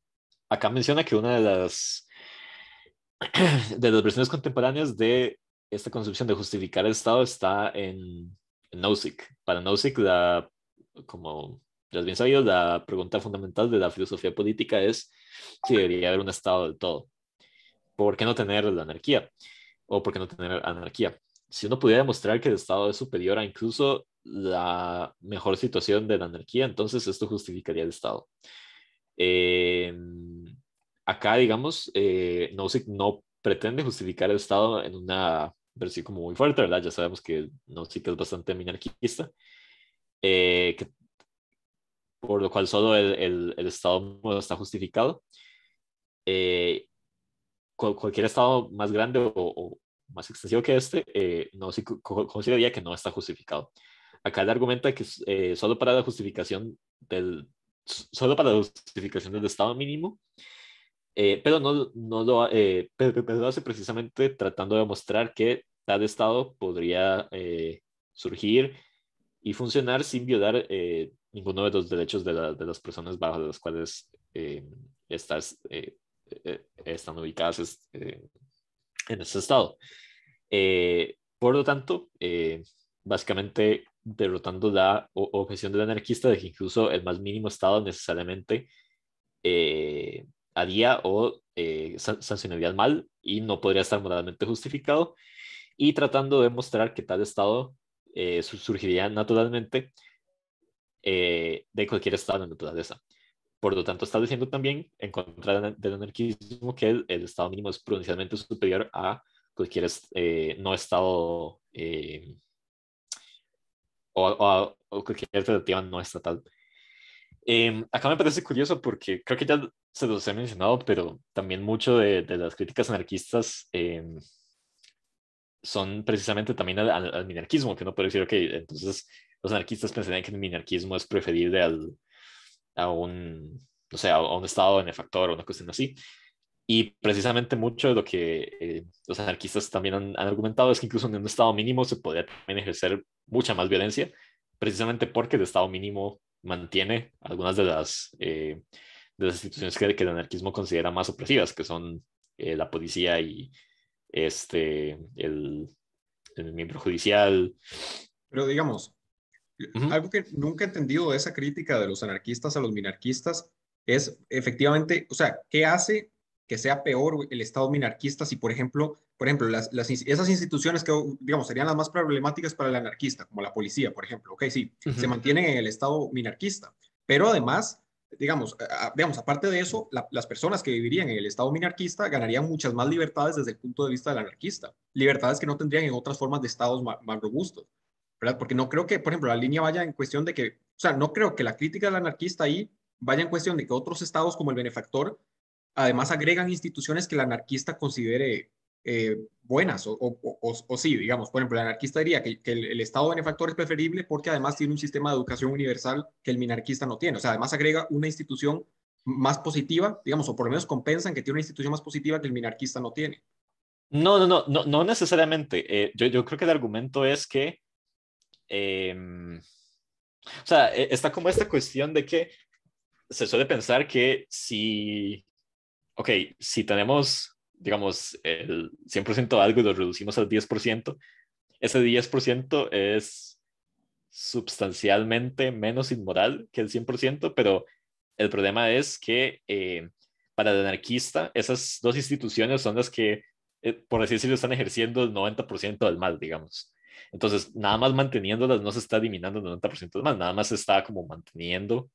acá menciona que una de las de las versiones contemporáneas de esta concepción de justificar el Estado está en Nozick. Para Nozick, la, como ya es bien sabido, la pregunta fundamental de la filosofía política es si debería haber un Estado del todo. ¿Por qué no tener la anarquía? ¿O por qué no tener anarquía? Si uno pudiera demostrar que el Estado es superior a incluso la mejor situación de la anarquía, entonces esto justificaría el Estado. Em, acá, digamos, eh, Nozick no pretende justificar el Estado en una pero sí como muy fuerte, ¿verdad? Ya sabemos que que es bastante minarquista, eh, por lo cual solo el, el, el Estado está justificado. Eh, cualquier Estado más grande o, más extensivo que este, eh, no consideraría que no está justificado. Acá él argumenta que solo para la justificación del solo para la justificación del Estado mínimo, pero no, no lo, pero, pero lo hace precisamente tratando de demostrar que de estado podría eh, surgir y funcionar sin violar eh, ninguno de los derechos de, de, las personas bajo las cuales eh, están ubicadas en ese estado. por lo tanto, básicamente derrotando la objeción del anarquista de que incluso el más mínimo estado necesariamente eh, haría o sancionaría mal y no podría estar moralmente justificado y tratando de mostrar que tal estado eh, surgiría naturalmente eh, de cualquier estado de naturaleza. Por lo tanto, está diciendo también, en contra del anarquismo, que el, estado mínimo es prudencialmente superior a cualquier eh, no estado o, cualquier alternativa no estatal. Em, acá me parece curioso porque creo que ya se los he mencionado, pero también mucho de, las críticas anarquistas em, son precisamente también al, al, minarquismo, que no puede decir, ok, entonces los anarquistas pensarían que el minarquismo es preferible al, a un, no a, un estado benefactor o una cuestión así. Y precisamente mucho de lo que eh, los anarquistas también han, argumentado es que incluso en un estado mínimo se podría también ejercer mucha más violencia, precisamente porque el estado mínimo mantiene algunas de las, eh, de las instituciones que, que, el anarquismo considera más opresivas, que son eh, la policía y este, el, miembro judicial. Pero digamos, algo que nunca he entendido de esa crítica de los anarquistas a los minarquistas es efectivamente, o sea, ¿qué hace que sea peor el Estado minarquista si, por ejemplo, por ejemplo las, esas instituciones que, digamos, serían las más problemáticas para el anarquista, como la policía, por ejemplo, ok, sí, se mantienen en el Estado minarquista, pero además digamos, aparte de eso, las personas que vivirían en el Estado minarquista ganarían muchas más libertades desde el punto de vista del anarquista, libertades que no tendrían en otras formas de estados más, robustos, ¿verdad? Porque no creo que, por ejemplo, la línea vaya en cuestión de que, o sea, no creo que la crítica del anarquista ahí vaya en cuestión de que otros estados como el benefactor además agregan instituciones que el anarquista considere eh, buenas, o, sí, digamos, por ejemplo, el anarquista diría que, el, Estado benefactor es preferible porque además tiene un sistema de educación universal que el minarquista no tiene, o sea, además agrega una institución más positiva, digamos, o por lo menos compensan que tiene una institución más positiva que el minarquista no tiene. No, no, no, no, no necesariamente. Eh, yo, yo, creo que el argumento es que, em, o sea, e, está como esta cuestión de que se suele pensar que si, ok, si tenemos digamos, el 100% de algo y lo reducimos al 10%, ese 10% es sustancialmente menos inmoral que el 100%, pero el problema es que eh, para el anarquista esas dos instituciones son las que, eh, por así decirlo, están ejerciendo el 90% del mal, digamos. Entonces, nada más manteniéndolas no se está eliminando el 90% del mal, nada más se está como manteniendo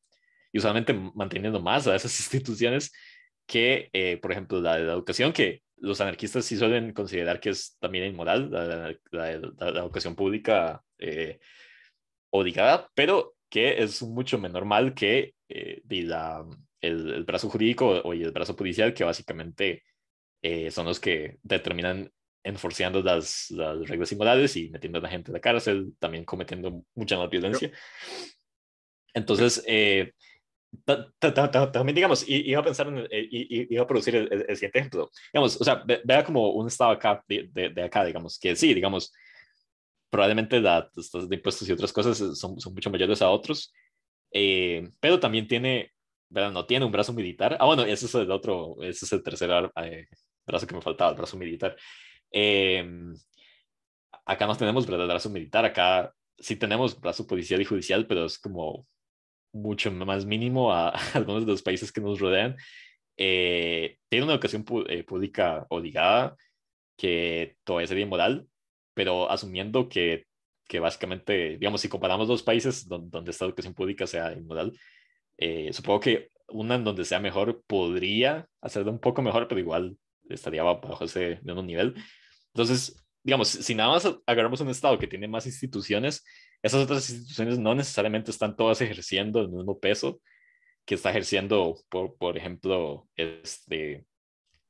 y usualmente manteniendo más a esas instituciones que, eh, por ejemplo, la de la educación, que los anarquistas sí suelen considerar que es también inmoral, la, educación pública eh, obligada, pero que es mucho menor mal que eh, el, brazo jurídico o el brazo judicial, que básicamente eh, son los que determinan enforceando las, reglas inmorales y metiendo a la gente a la cárcel, también cometiendo mucha más violencia. Entonces, también, digamos, iba a pensar, en, eh, iba a producir el, siguiente ejemplo. Digamos, o sea, vea como un estado acá, de, acá, digamos, que sí, digamos, probablemente las tasas de impuestos y otras cosas son, son mucho mayores a otros, eh, pero también tiene, ¿verdad? No tiene un brazo militar. Ah, bueno, ese es el otro, ese es el tercer eh, brazo que me faltaba, el brazo militar. Em, acá no tenemos, ¿verdad? El brazo militar, acá sí tenemos brazo policial y judicial, pero es como mucho más mínimo a, algunos de los países que nos rodean, eh, tiene una educación eh, pública obligada que todavía sería inmoral, pero asumiendo que, básicamente, digamos, si comparamos los países donde, esta educación pública sea inmoral, eh, supongo que una en donde sea mejor podría hacerlo un poco mejor, pero igual estaría bajo ese mismo nivel. Entonces, digamos, si nada más agarramos un estado que tiene más instituciones, esas otras instituciones no necesariamente están todas ejerciendo el mismo peso que está ejerciendo, por, por ejemplo, este,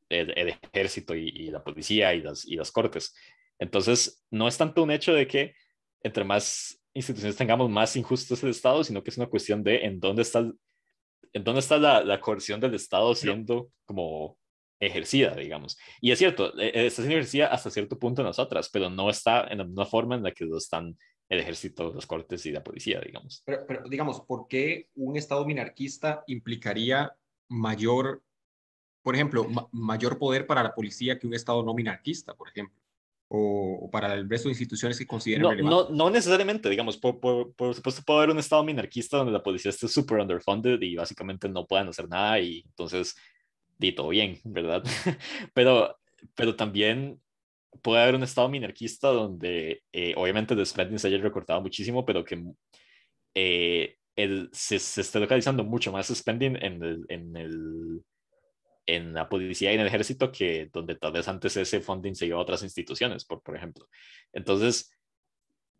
el, ejército y, la policía y las, y las cortes. Entonces, no es tanto un hecho de que entre más instituciones tengamos, más injusto el Estado, sino que es una cuestión de en dónde está, en dónde está la, coerción del Estado siendo como ejercida, digamos. Y es cierto, e, e, está siendo ejercida hasta cierto punto en nosotras, pero no está en la forma en la que lo están el ejército, los cortes y la policía, digamos. Pero, digamos, ¿por qué un Estado minarquista implicaría mayor, por ejemplo, mayor poder para la policía que un Estado no minarquista, por ejemplo? o, para el resto de instituciones que consideren no, No, no necesariamente, digamos, por, supuesto puede haber un estado minarquista donde la policía esté súper underfunded y básicamente no puedan hacer nada y entonces, di todo bien, ¿verdad? pero, pero también puede haber un estado minarquista donde eh, obviamente el Spending se haya recortado muchísimo, pero que eh, el, se, esté localizando mucho más spending en, en, el, en la policía y en el ejército que donde tal vez antes ese funding se iba a otras instituciones, por, por ejemplo. Entonces,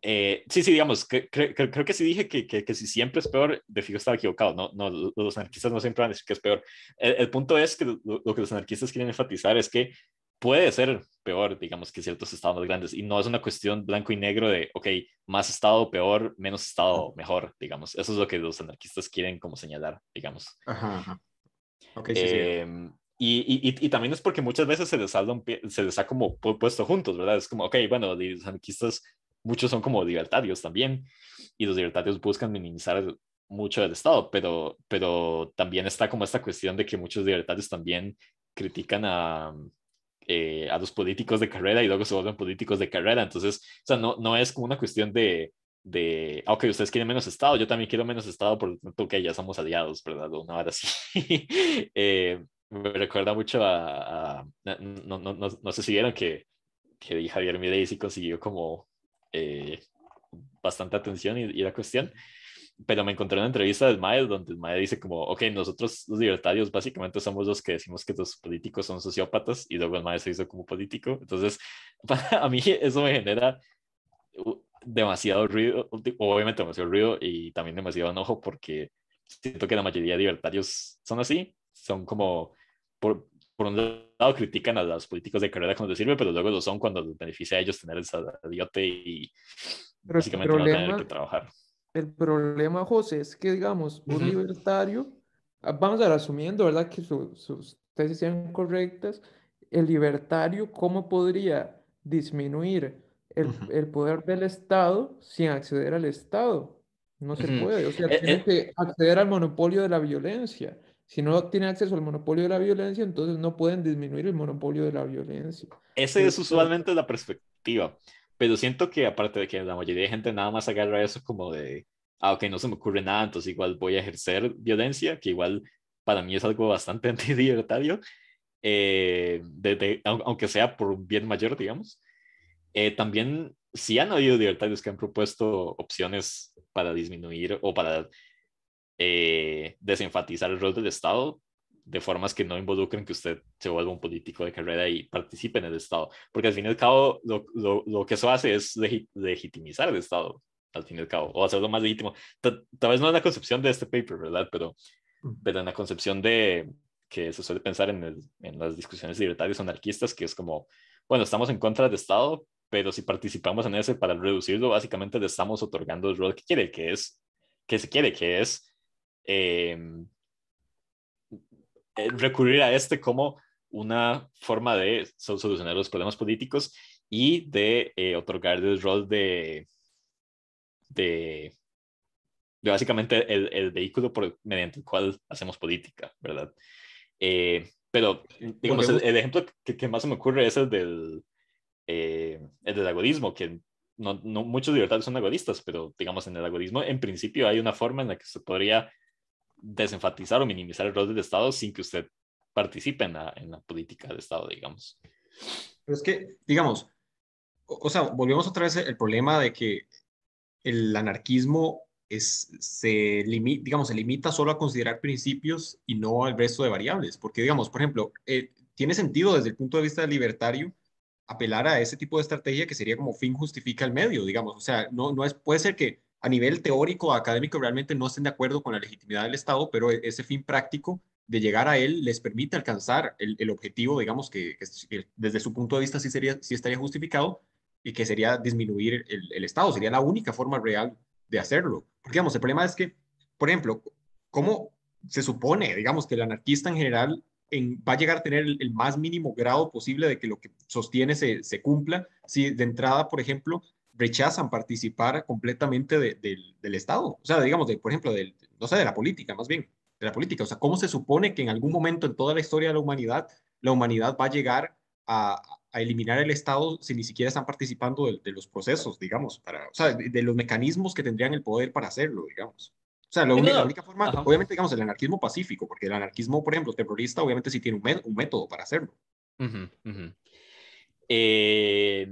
eh, sí, sí, digamos, que, creo que sí dije que, que, que, si siempre es peor, de fijo estaba equivocado, no, no los anarquistas no siempre van a decir que es peor. El, punto es que lo, que los anarquistas quieren enfatizar es que puede ser peor, digamos, que ciertos estados más grandes. Y no es una cuestión blanco y negro de, ok, más estado peor, menos estado mejor, digamos. Eso es lo que los anarquistas quieren como señalar, digamos. Ajá, sí, em, Y, y, también es porque muchas veces se les, se les ha como puesto juntos, ¿verdad? Es como, ok, bueno, los anarquistas, muchos son como libertarios también, y los libertarios buscan minimizar mucho el Estado, pero, pero también está como esta cuestión de que muchos libertarios también critican a, eh, a los políticos de carrera y luego se vuelven políticos de carrera. Entonces, o sea, no, no es como una cuestión de, de, ah, ok, ustedes quieren menos Estado, yo también quiero menos Estado, por lo tanto, que ya somos aliados, ¿verdad? Una hora eh, me recuerda mucho a, no, no, no, sé si vieron que, que Javier Milei consiguió como eh, bastante atención y, y la cuestión pero me encontré una entrevista del MAE donde el dice como, ok, nosotros los libertarios básicamente somos los que decimos que los políticos son sociópatas y luego el MAE se hizo como político. Entonces, a mí eso me genera demasiado ruido, obviamente demasiado ruido y también demasiado enojo porque siento que la mayoría de libertarios son así, son como, por, un lado critican a los políticos de carrera cuando les sirve, pero luego lo son cuando les beneficia a ellos tener el salariote y básicamente no tener que trabajar el problema, José, es que, digamos, un libertario, ah, vamos a ir asumiendo, ¿verdad?, que sus tesis sean correctas, el libertario, ¿cómo podría disminuir el, poder del Estado sin acceder al Estado? No se puede, o sea, eh, tiene eh. que acceder al monopolio de la violencia. Si no tiene acceso al monopolio de la violencia, entonces no pueden disminuir el monopolio de la violencia. Esa es usualmente la perspectiva. Pero siento que aparte de que la mayoría de gente nada más agarra eso como de, ah, ok, no se me ocurre nada, entonces igual voy a ejercer violencia, que igual para mí es algo bastante anti libertario, desde eh, aunque sea por un bien mayor, digamos. Eh, también sí han habido libertarios que han propuesto opciones para disminuir o para eh, desenfatizar el rol del Estado, de formas que no involucren que usted se vuelva un político de carrera y participe en el Estado. Porque al fin y al cabo, lo, lo, lo que eso hace es legitimizar el Estado, al fin y al cabo, o hacerlo más legítimo. Tal, vez no es la concepción de este paper, ¿verdad? Pero, mm. pero en la concepción de que se suele pensar en, en las discusiones libertarias anarquistas, que es como, bueno, estamos en contra del Estado, pero si participamos en ese para reducirlo, básicamente le estamos otorgando el rol que quiere, que es, que se quiere, que es eh, eh, recurrir a este como una forma de solucionar los problemas políticos y de eh, otorgar el rol de, de, de básicamente el, el vehículo por, mediante el cual hacemos política, ¿verdad? Eh, pero, digamos, el, ejemplo que, más se me ocurre es el del, eh, el del que no, no, muchos libertarios son agodistas, pero digamos, en el agodismo en principio hay una forma en la que se podría desenfatizar o minimizar el rol del Estado sin que usted participe en la, en la política de Estado, digamos. Pero es que, digamos, o, sea, volvemos otra vez el problema de que el anarquismo es, se, limita, digamos, se limita solo a considerar principios y no al resto de variables. Porque, digamos, por ejemplo, eh, tiene sentido desde el punto de vista libertario apelar a ese tipo de estrategia que sería como fin justifica el medio, digamos. O sea, no, no es, puede ser que a nivel teórico, académico, realmente no estén de acuerdo con la legitimidad del Estado, pero e-, ese fin práctico de llegar a él les permite alcanzar el, objetivo, digamos, que, desde su punto de vista sí, sería, sí estaría justificado y que sería disminuir el, Estado, sería la única forma real de hacerlo. Porque, digamos, el problema es que, por ejemplo, ¿cómo se supone, digamos, que el anarquista en general va a llegar a tener el, más mínimo grado posible de que lo que sostiene se, se cumpla. Si de entrada, por ejemplo, rechazan participar completamente del Estado, o sea, digamos, de, por ejemplo, del, no sé, de la política, más bien, de la política. O sea, ¿cómo se supone que en algún momento en toda la historia de la humanidad, la humanidad va a llegar a, eliminar el Estado si ni siquiera están participando de, los procesos, digamos, para, o sea, de, los mecanismos que tendrían el poder para hacerlo, digamos? O sea, la, única, forma, obviamente, digamos, el anarquismo pacífico, porque el anarquismo, por ejemplo, terrorista, obviamente sí tiene un, método para hacerlo. Eh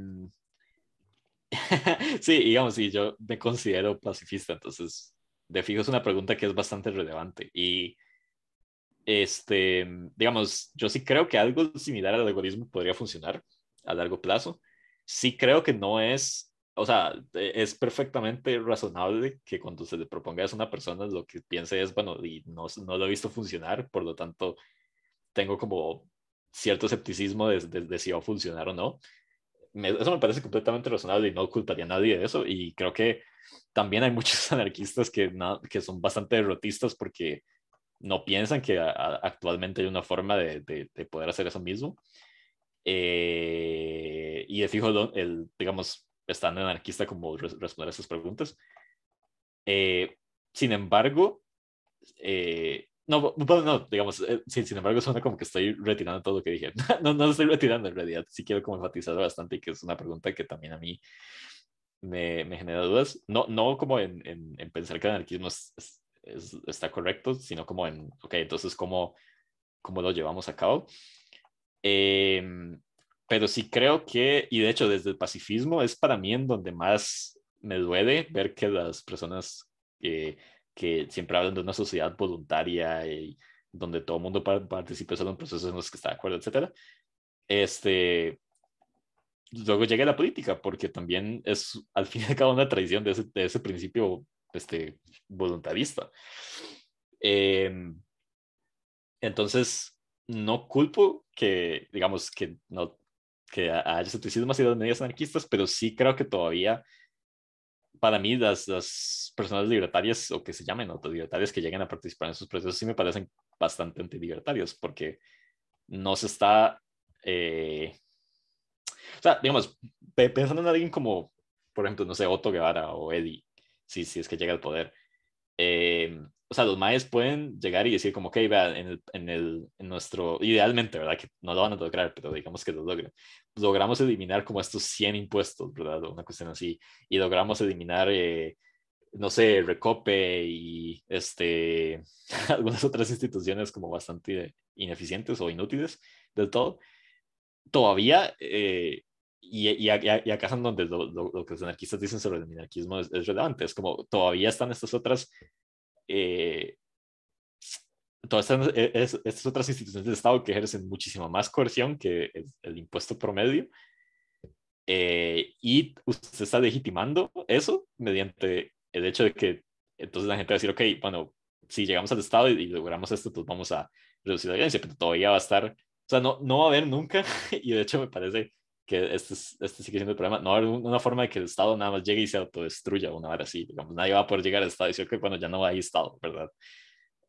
sí, digamos, sí, yo me considero pacifista, entonces, de fijo es una pregunta que es bastante relevante. Y, este, digamos, yo sí creo que algo similar al algoritmo podría funcionar a largo plazo. Sí creo que no es, o sea, e, es perfectamente razonable que cuando se le proponga a una persona lo que piense es, bueno, y no, no lo he visto funcionar, por lo tanto, tengo como cierto escepticismo de si va a funcionar o no eso me parece completamente razonable y no ocultaría a nadie de eso. Y creo que también hay muchos anarquistas que, que son bastante derrotistas porque no piensan que actualmente hay una forma de, de, poder hacer eso mismo. Eh, y de fijo, el, digamos, están anarquista como responder a esas preguntas. Eh, sin embargo, eh, no, no, digamos, eh, sin, embargo, suena como que estoy retirando todo lo que dije. No, no lo estoy retirando en realidad, sí quiero como enfatizar bastante que es una pregunta que también a mí me, me genera dudas. No, no como en, en, pensar que el anarquismo es, está correcto, sino como en, ok, entonces, ¿cómo, cómo lo llevamos a cabo? Em, pero sí creo que, y de hecho desde el pacifismo es para mí en donde más me duele ver que las personas que que siempre hablan de una sociedad voluntaria y donde todo el mundo participe en un procesos en los que está de acuerdo, etc. Este, luego llega la política, porque también es al fin y al cabo una tradición de ese, principio este, voluntarista. Em, entonces, no culpo que, digamos, que no que haya sido más anarquistas, pero sí creo que todavía para mí las, las personas libertarias o que se llamen libertarias que lleguen a participar en esos procesos sí me parecen bastante libertarios porque no se está, eh, o sea, digamos, pensando en alguien como, por ejemplo, no sé, Otto Guevara o Eddie, si, es que llega al poder, eh, o sea, los maes pueden llegar y decir como, que vea, en, el, en, el, en nuestro, idealmente, ¿verdad? Que no lo van a lograr, pero digamos que lo logren Logramos eliminar como estos 100 impuestos, ¿verdad? Una cuestión así. Y logramos eliminar... Eh, no sé, Recope y este, algunas otras instituciones como bastante ineficientes o inútiles del todo, todavía, eh, y, y, acá es donde lo, que los anarquistas dicen sobre el minarquismo es, es relevante, es como todavía están estas otras eh, todas este, estas, otras instituciones del Estado que ejercen muchísima más coerción que el, impuesto promedio. Eh, y usted está legitimando eso mediante el hecho de que entonces la gente va a decir, ok, bueno, si llegamos al Estado y, logramos esto, pues vamos a reducir la violencia, pero todavía va a estar, o sea, no, no va a haber nunca, y de hecho me parece este, este sigue siendo el problema, no hay una forma de que el Estado nada más llegue y se autodestruya una hora así, digamos, nadie va a poder llegar al Estado y decir que cuando ya no hay Estado, ¿verdad?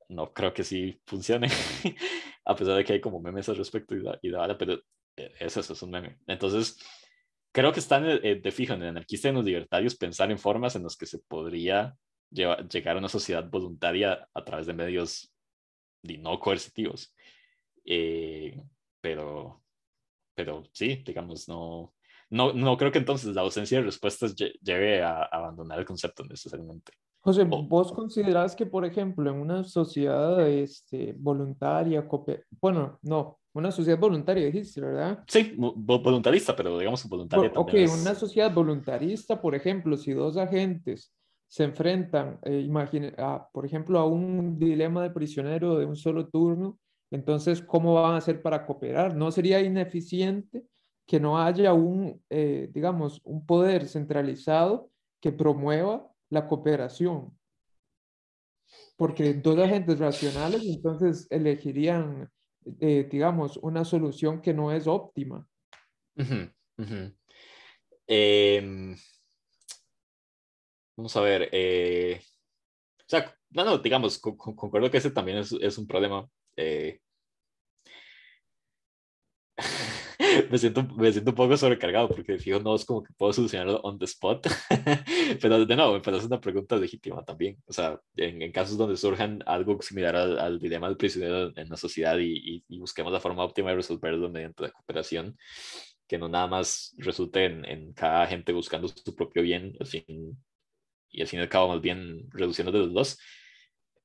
No creo que sí funcione, a pesar de que hay como memes al respecto y, de y pero eso, es un meme. Entonces, creo que están eh, de fijo en el anarquista y en los libertarios pensar en formas en las que se podría llegar a una sociedad voluntaria a través de medios no coercitivos. Eh, pero pero sí, digamos, no, no, no creo que entonces la ausencia de respuestas lleve a abandonar el concepto necesariamente. José, ¿vos considerás que, por ejemplo, en una sociedad este, voluntaria, bueno, no, una sociedad voluntaria, dijiste, ¿verdad? Sí, voluntarista, pero digamos voluntaria también. Ok, una sociedad voluntarista, por ejemplo, si dos agentes se enfrentan, eh, por ejemplo, a un dilema de prisionero de un solo turno, entonces, ¿cómo van a hacer para cooperar? ¿No sería ineficiente que no haya un, eh, digamos, un poder centralizado que promueva la cooperación? Porque dos agentes racionales entonces elegirían, eh, digamos, una solución que no es óptima. Em, vamos a ver. Eh, o sea, no, digamos, concuerdo que ese también es un problema eh, me, siento, me siento un poco sobrecargado porque fijo no es como que puedo solucionarlo on the spot, pero de nuevo, me parece una pregunta legítima también, o sea, en, casos donde surjan algo similar al, al, dilema del prisionero en la sociedad y, y, busquemos la forma óptima de resolverlo mediante la cooperación, que no nada más resulte en, en, cada gente buscando su propio bien al y al fin y al cabo más bien reduciendo de los dos.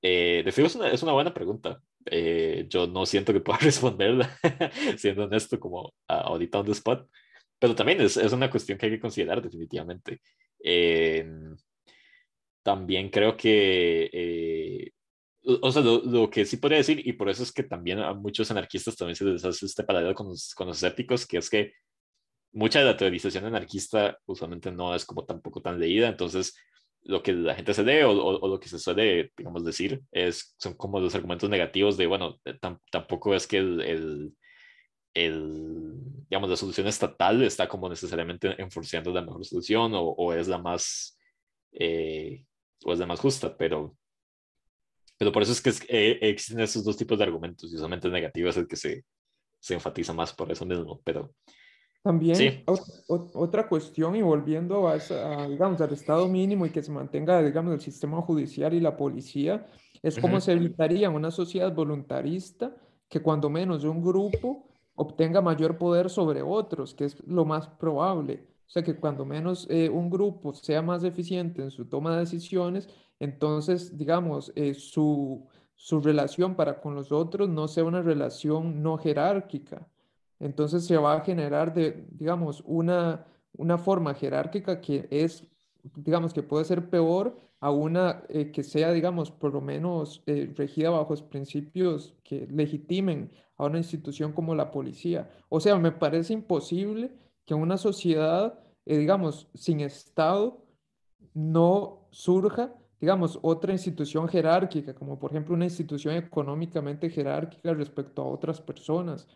Eh, de fijo es una, es una buena pregunta eh, yo no siento que pueda responderla, siendo honesto, como ahorita on the spot. Pero también es, es una cuestión que hay que considerar definitivamente. Eh, también creo que, eh, o sea, lo, que sí podría decir, y por eso es que también a muchos anarquistas también se les hace este paralelo con los, con los escépticos, que es que mucha de la teorización anarquista usualmente no es como tampoco tan leída, entonces lo que la gente se lee o, lo que se suele, digamos, decir, es, son como los argumentos negativos de, bueno, eh, tampoco es que el, el, digamos, la solución estatal está como necesariamente enforciando la mejor solución o, es la más, eh, o es la más justa, pero, pero por eso es que eh, existen esos dos tipos de argumentos y solamente el negativo es el que se, se enfatiza más por eso mismo, pero también otra cuestión y volviendo a, digamos, al estado mínimo y que se mantenga, digamos, el sistema judicial y la policía, es cómo se evitaría una sociedad voluntarista que cuando menos un grupo obtenga mayor poder sobre otros, que es lo más probable. O sea, que cuando menos eh, un grupo sea más eficiente en su toma de decisiones, entonces, digamos, eh, su, su relación para con los otros no sea una relación no jerárquica, entonces se va a generar, de, digamos, una, forma jerárquica que es, digamos, que puede ser peor a una eh, que sea, digamos, por lo menos eh, regida bajo principios que legitimen a una institución como la policía. O sea, me parece imposible que una sociedad, eh, digamos, sin Estado, no surja, digamos, otra institución jerárquica, como por ejemplo una institución económicamente jerárquica respecto a otras personas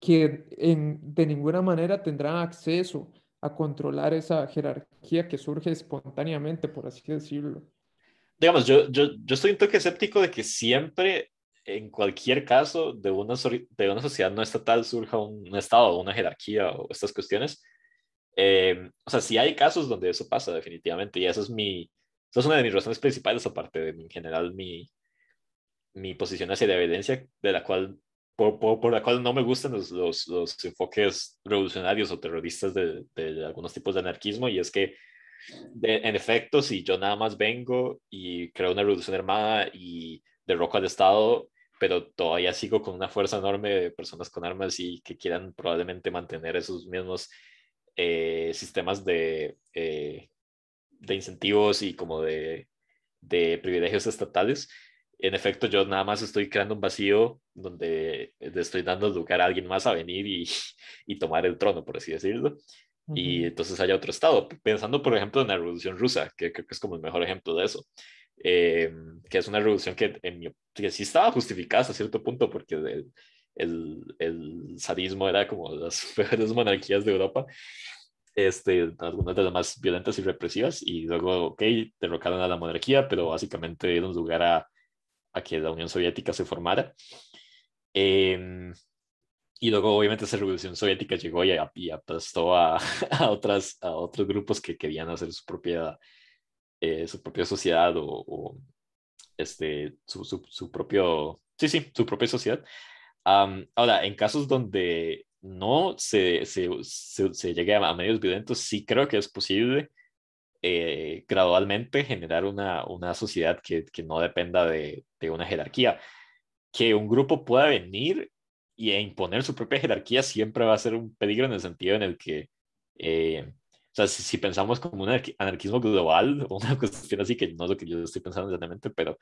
que en, de ninguna manera tendrán acceso a controlar esa jerarquía que surge espontáneamente, por así decirlo. Digamos, yo, yo, yo un toque escéptico de que siempre, en cualquier caso, de una, de una sociedad no estatal surja un, Estado Estado, una jerarquía o estas cuestiones. Em, o sea, sí hay casos donde eso pasa, definitivamente, y eso es mi, esa es una de mis razones principales, aparte de en general mi, mi posición hacia la evidencia, de la cual por, por, la cual no me gustan los, los, enfoques revolucionarios o terroristas de, de, algunos tipos de anarquismo, y es que, en efecto, si yo nada más vengo y creo una revolución armada y derroco al Estado, pero todavía sigo con una fuerza enorme de personas con armas y que quieran probablemente mantener esos mismos eh, sistemas de, eh, de incentivos y como de, de privilegios estatales, en efecto, yo nada más estoy creando un vacío donde estoy dando lugar a alguien más a venir y, tomar el trono, por así decirlo. Y entonces haya otro estado. Pensando, por ejemplo, en la Revolución Rusa, que creo que es como el mejor ejemplo de eso, eh, que es una revolución que, sí estaba justificada hasta cierto punto, porque el, sadismo era como las peores monarquías de Europa, este, algunas de las más violentas y represivas, y luego, ok, derrocaron a la monarquía, pero básicamente dieron lugar a a que la Unión Soviética se formara. Em, y luego, obviamente, esa revolución soviética llegó y, y aplastó a, a, otras, a otros grupos que querían hacer su propia, eh, su propia sociedad o, este, su, su, su, propio, sí, sí, su propia sociedad. ahora, en casos donde no se, se, se, se llegue a medios violentos, sí creo que es posible eh, gradualmente generar una, una sociedad que, que, no dependa de, de, una jerarquía. Que un grupo pueda venir y e imponer su propia jerarquía siempre va a ser un peligro en el sentido en el que, eh, o sea, si, pensamos como un anarquismo global una cuestión así, que no es lo que yo estoy pensando exactamente, pero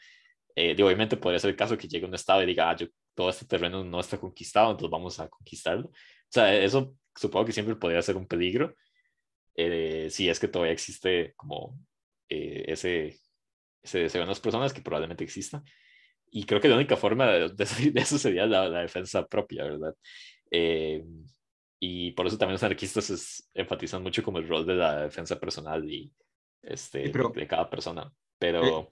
eh, obviamente podría ser el caso que llegue un Estado y diga, ah, yo, todo este terreno no está conquistado, entonces vamos a conquistarlo. O sea, eso supongo que siempre podría ser un peligro eh, si es que todavía existe como eh, ese, ese deseo en las personas, que probablemente exista. Y creo que la única forma de, de, eso sería la, defensa propia, ¿verdad? Eh, y por eso también los anarquistas enfatizan mucho como el rol de la defensa personal y este, de cada persona. Pero...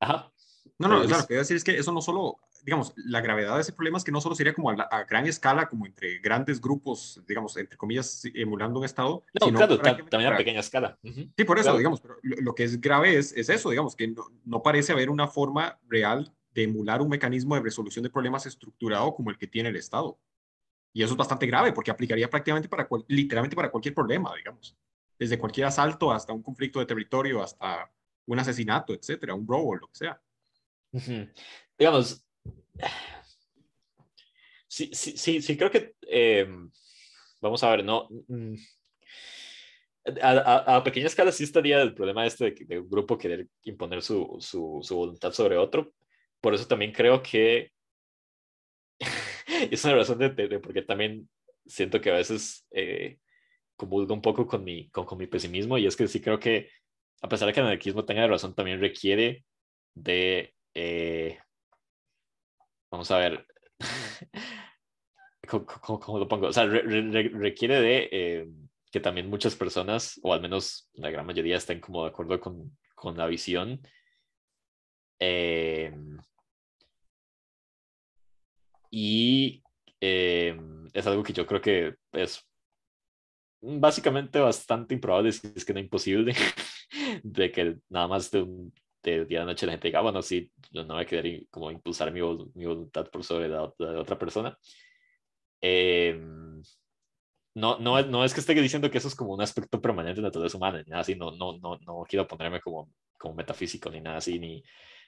Ajá. No, no, claro, lo que voy decir es que eso no solo digamos, la gravedad de ese problema es que no solo sería como a, gran escala, como entre grandes grupos, digamos, entre comillas, emulando un Estado. No, sino también a pequeña escala. Sí, por eso, digamos, pero lo, que es grave es, es eso, digamos, que no, parece haber una forma real de emular un mecanismo de resolución de problemas estructurado como el que tiene el Estado. Y eso es bastante grave, porque aplicaría prácticamente para, cual, literalmente para cualquier problema, digamos. Desde cualquier asalto hasta un conflicto de territorio, hasta un asesinato, etcétera, un robo, lo que sea. Digamos, Sí, sí, sí, creo que, eh, vamos a ver, no, mm, a, a, a, pequeña escala sí estaría el problema este de, un grupo querer imponer su, su, su, voluntad sobre otro. Por eso también creo que es una razón de, porque también siento que a veces eh, un poco con mi, con, con, mi pesimismo y es que sí creo que a pesar de que el anarquismo tenga razón, también requiere de eh, vamos a ver, ¿Cómo, cómo, lo pongo? O sea, requiere de eh, que también muchas personas, o al menos la gran mayoría, estén como de acuerdo con, con la visión. Em, y em, es algo que yo creo que es básicamente bastante improbable, es que no imposible, de que nada más de un de día a la noche la gente diga, no ah, bueno, sí, no voy a querer como impulsar mi, voluntad por sobre la, de otra persona. Em, no, no, no es que esté diciendo que eso es como un aspecto permanente de la naturaleza humana, ni nada así, no, no, no, no quiero ponerme como, como metafísico ni nada así, ni,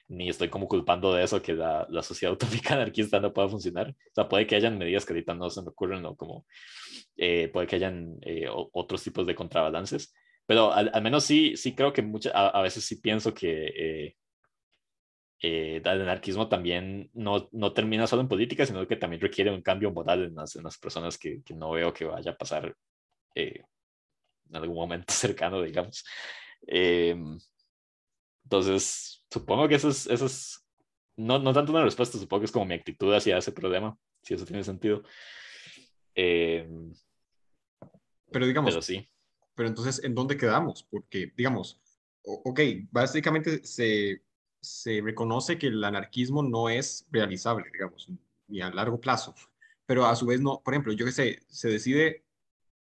ni estoy como culpando de eso que la, sociedad utópica anarquista no pueda funcionar. O sea, puede que hayan medidas que ahorita no se me ocurren, ¿no? como eh, puede que hayan eh, otros tipos de contrabalances, pero al, menos sí, sí creo que muchas a, veces sí pienso que eh, eh, el anarquismo también no, no, termina solo en política, sino que también requiere un cambio moral en las, las personas que, que, no veo que vaya a pasar eh, en algún momento cercano, digamos. Em, entonces, supongo que eso es, es no, no, tanto una respuesta, supongo que es como mi actitud hacia ese problema, si eso tiene sentido. Em, pero digamos, Pero sí pero entonces, ¿en dónde quedamos? Porque, digamos, ok, básicamente se, reconoce que el anarquismo no es realizable, digamos, ni a largo plazo, pero a su vez no, por ejemplo, yo que sé, se decide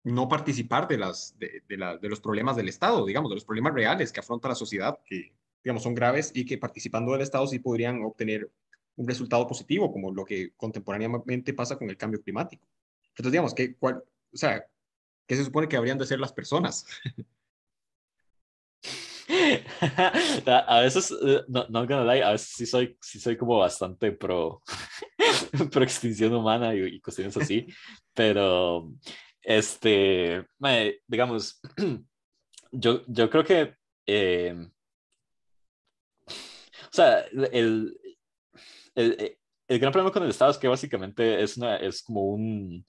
no participar de, las, de, de, los problemas del Estado, digamos, de los problemas reales que afronta la sociedad, que, digamos, son graves y que participando del Estado sí podrían obtener un resultado positivo, como lo que contemporáneamente pasa con el cambio climático. Entonces, digamos, que, cuál, o sea, que se supone que habrían de ser las personas. a veces, eh, no, no gonna a veces sí soy, soy como bastante pro, extinción humana y, cuestiones así, pero este, digamos, yo, yo creo que, em, o sea, eh, el, gran problema con el Estado es que básicamente es, una, es como un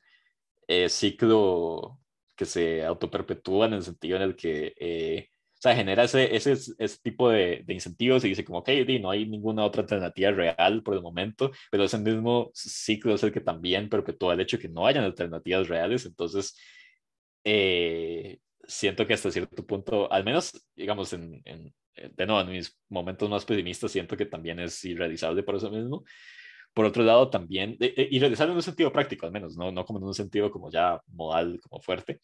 eh, ciclo que se autoperpetúan en el sentido en el que, eh, o sea, genera ese, ese, tipo de, de, incentivos y dice como, ok, no hay ninguna otra alternativa real por el momento, pero ese mismo ciclo es el que también perpetúa el hecho de que no hayan alternativas reales, entonces... Eh, siento que hasta cierto punto, al menos, digamos, en, en, de nuevo, en mis momentos más pesimistas, siento que también es irrealizable por eso mismo por otro lado también, eh, eh, y regresar en un sentido práctico al menos, no, no como en un sentido como ya modal, como fuerte.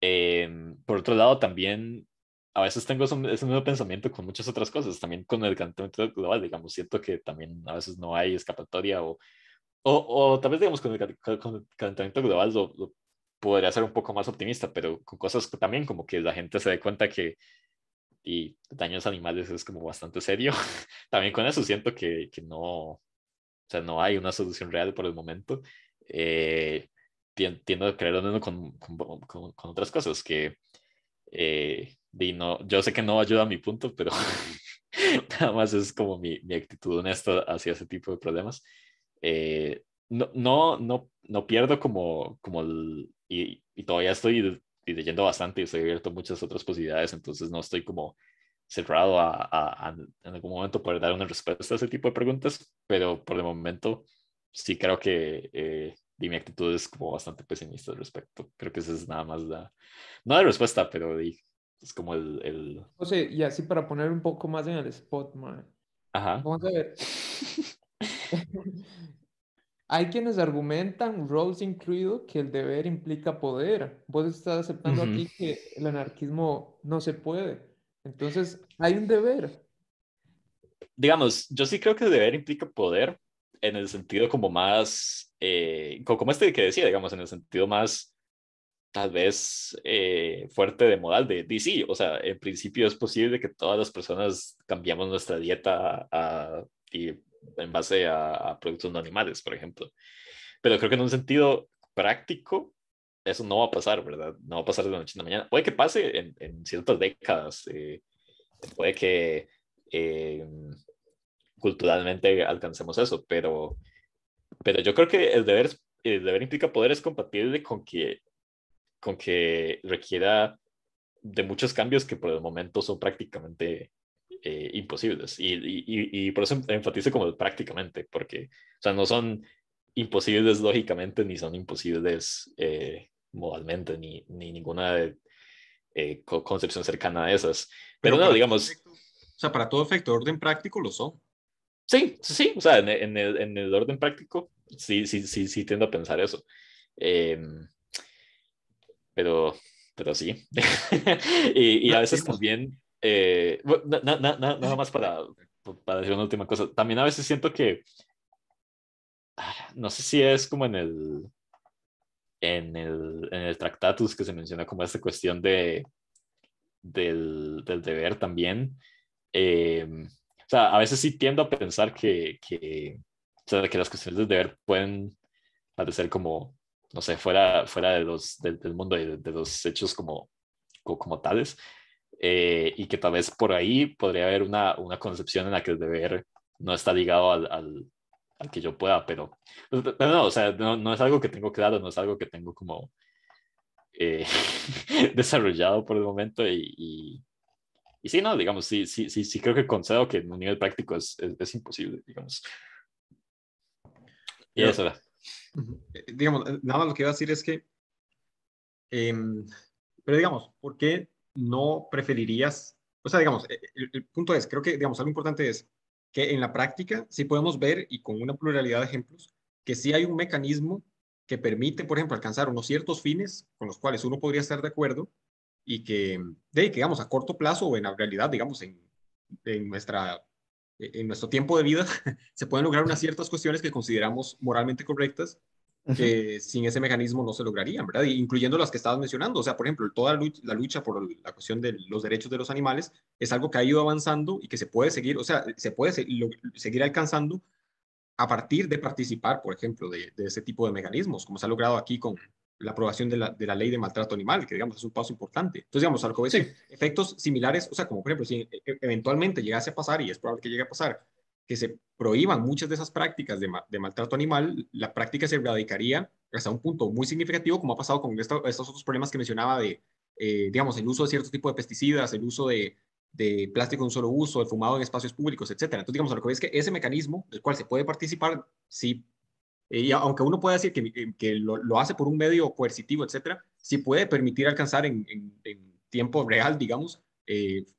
Em, por otro lado también, a veces tengo ese, mismo pensamiento con muchas otras cosas, también con el calentamiento global, digamos, siento que también a veces no hay escapatoria o, o, o tal vez digamos con el, calentamiento global lo, podría ser un poco más optimista, pero con cosas también como que la gente se dé cuenta que y daños animales es como bastante serio. también con eso siento que, que no, o sea, no hay una solución real por el momento. Eh, tiendo a creerlo con, con, otras cosas que eh, yo sé que no ayuda a mi punto, pero nada más es como mi, mi, actitud honesta hacia ese tipo de problemas. Eh, no, no, no, no pierdo como, como y, todavía estoy leyendo bastante y estoy abierto a muchas otras posibilidades, entonces no estoy como cerrado a, a, en algún momento poder dar una respuesta a ese tipo de preguntas, pero por el momento sí creo que eh, mi actitud es como bastante pesimista al respecto. Creo que eso es nada más la, no la respuesta, pero es como el... el... y así para poner un poco más en el spot, Ajá. Vamos a ver. Hay quienes argumentan, Rawls incluido, que el deber implica poder. Vos estás aceptando aquí que el anarquismo no se puede. Entonces, hay un deber. Digamos, yo sí creo que el deber implica poder en el sentido como más, eh, como este que decía, digamos, en el sentido más tal vez eh, fuerte de modal de DC. Sí, o sea, en principio es posible que todas las personas cambiamos nuestra dieta a, en base a productos no animales, por ejemplo. Pero creo que en un sentido práctico, eso no va a pasar, ¿verdad? No va a pasar de la noche a la mañana. Puede que pase en, ciertas décadas, eh, puede que eh, culturalmente alcancemos eso, pero, pero yo creo que el deber, el deber implica poder es compatible con que, con que requiera de muchos cambios que por el momento son prácticamente eh, imposibles. Y, y, y, por eso enfatizo como prácticamente, porque, o sea, no son imposibles lógicamente ni son imposibles modalmente ni, ni ninguna eh, concepción cercana a esas. Pero, no, digamos... o sea, para todo efecto, orden práctico lo son. Sí, sí, o sea, en, el, en el, orden práctico sí, sí, sí, sí tiendo a pensar eso. Em, pero, pero sí. y, a veces también, eh, nada más para, para decir una última cosa, también a veces siento que, ah, no sé si es como en el, en el, en el Tractatus que se menciona como esta cuestión de, del, del deber también. Eh, o sea, a veces sí tiendo a pensar que, que, que las cuestiones del deber pueden parecer como, no sé, fuera, fuera de los, del mundo y de, los hechos como, como, tales. Eh, y que tal vez por ahí podría haber una, una, concepción en la que el deber no está ligado al al que yo pueda, pero, pues, no, o sea, no, es algo que tengo claro, no es algo que tengo como eh, desarrollado por el momento y, y, sí, no, digamos, sí, sí, sí, sí creo que concedo que en un nivel práctico es, es, imposible, digamos. Y eso era. Eh, digamos, eh, nada, lo que iba a decir es que, em, pero digamos, ¿por qué no preferirías? O sea, digamos, el, el punto es, creo que, digamos, algo importante es, que en la práctica sí podemos ver, y con una pluralidad de ejemplos, que sí hay un mecanismo que permite, por ejemplo, alcanzar unos ciertos fines con los cuales uno podría estar de acuerdo y que, de, que digamos, a corto plazo o en la realidad, digamos, en, nuestra, en nuestro tiempo de vida, se pueden lograr unas ciertas cuestiones que consideramos moralmente correctas que sin ese mecanismo no se lograrían, ¿verdad? incluyendo las que estabas mencionando, o sea, por ejemplo, toda la lucha por la cuestión de los derechos de los animales es algo que ha ido avanzando y que se puede seguir, o sea, se puede seguir alcanzando a partir de participar, por ejemplo, de, ese tipo de mecanismos, como se ha logrado aquí con la aprobación de la, ley de maltrato animal, que digamos es un paso importante. Entonces, digamos, algo sí. efectos similares, o sea, como por ejemplo, si eh, eventualmente llegase a pasar, y es probable que llegue a pasar, que se prohíban muchas de esas prácticas de, maltrato animal, la práctica se erradicaría hasta un punto muy significativo, como ha pasado con estos otros problemas que mencionaba de, eh, digamos, el uso de cierto tipo de pesticidas, el uso de, plástico de un solo uso, el fumado en espacios públicos, etc. Entonces, digamos, lo que es que ese mecanismo del cual se puede participar, sí, eh, y aunque uno pueda decir que, eh, lo, hace por un medio coercitivo, etc., sí puede permitir alcanzar en, tiempo real, digamos,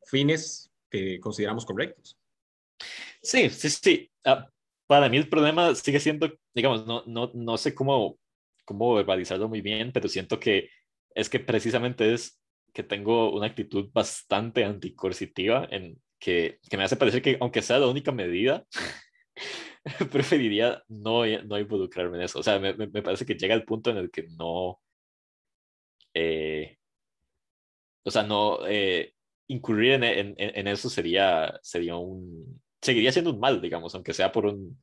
fines que consideramos correctos. Sí, sí, sí. Ah, para mí el problema sigue siendo, digamos, no, no, no sé cómo, cómo verbalizarlo muy bien, pero siento que es que precisamente es que tengo una actitud bastante anticorsitiva en que, que me hace parecer que aunque sea la única medida, preferiría no, no involucrarme en eso. O sea, me, me, parece que llega el punto en el que no... Eh, o sea, no... Eh, incurrir en, en, en, eso sería, sería un, seguiría siendo un mal, digamos, aunque sea por un,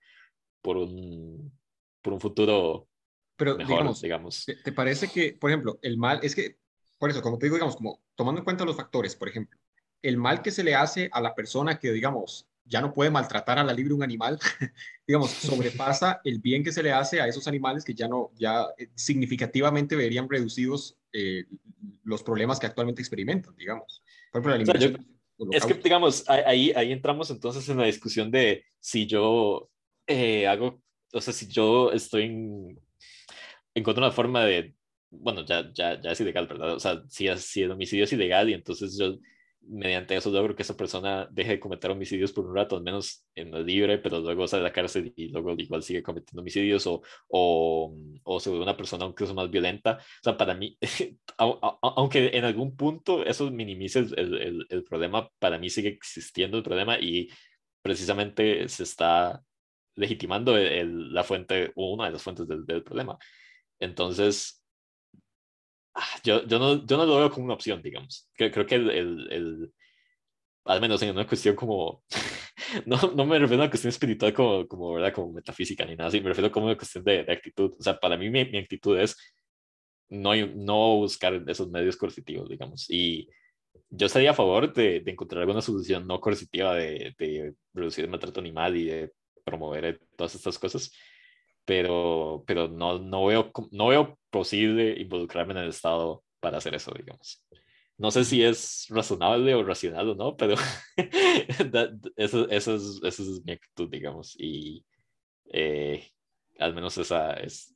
por un, por un futuro Pero, mejor, digamos. digamos. ¿te, parece que, por ejemplo, el mal, es que, por eso, como te digo, digamos, como tomando en cuenta los factores, por ejemplo, el mal que se le hace a la persona que, digamos, ya no puede maltratar a la libre un animal, digamos, sobrepasa el bien que se le hace a esos animales que ya no, ya eh, significativamente verían reducidos eh, los problemas que actualmente experimentan, digamos. Por ejemplo, la alimentación es que, digamos, ahí, ahí entramos entonces en la discusión de si yo eh, hago, o sea, si yo estoy en, encuentro una forma de, bueno, ya, ya, ya es ilegal, ¿verdad? O sea, si, si el homicidio es ilegal y entonces yo mediante eso logro que esa persona deje de cometer homicidios por un rato, al menos en la libre, pero luego sale de la cárcel y luego igual sigue cometiendo homicidios o, o, o se vuelve una persona incluso más violenta. O sea, para mí, aunque en algún punto eso minimice el, el, el, problema, para mí sigue existiendo el problema y precisamente se está legitimando la fuente o una de las fuentes del, del problema. Entonces, Ah, yo, yo, no, yo no lo veo como una opción, digamos. Creo, que el, el, al menos en una cuestión como, no, no, me refiero a una cuestión espiritual como, como, ¿verdad? como metafísica ni nada así, me refiero como una cuestión de, actitud. O sea, para mí mi, actitud es no, no buscar esos medios coercitivos, digamos. Y yo estaría a favor de, de encontrar alguna solución no coercitiva de, de reducir el maltrato animal y de promover todas estas cosas pero, pero no, no, veo, no veo posible involucrarme en el Estado para hacer eso, digamos. No sé si es razonable o racional o no, pero eso, eso, es, eso es mi actitud, digamos. Y eh, al menos esa es...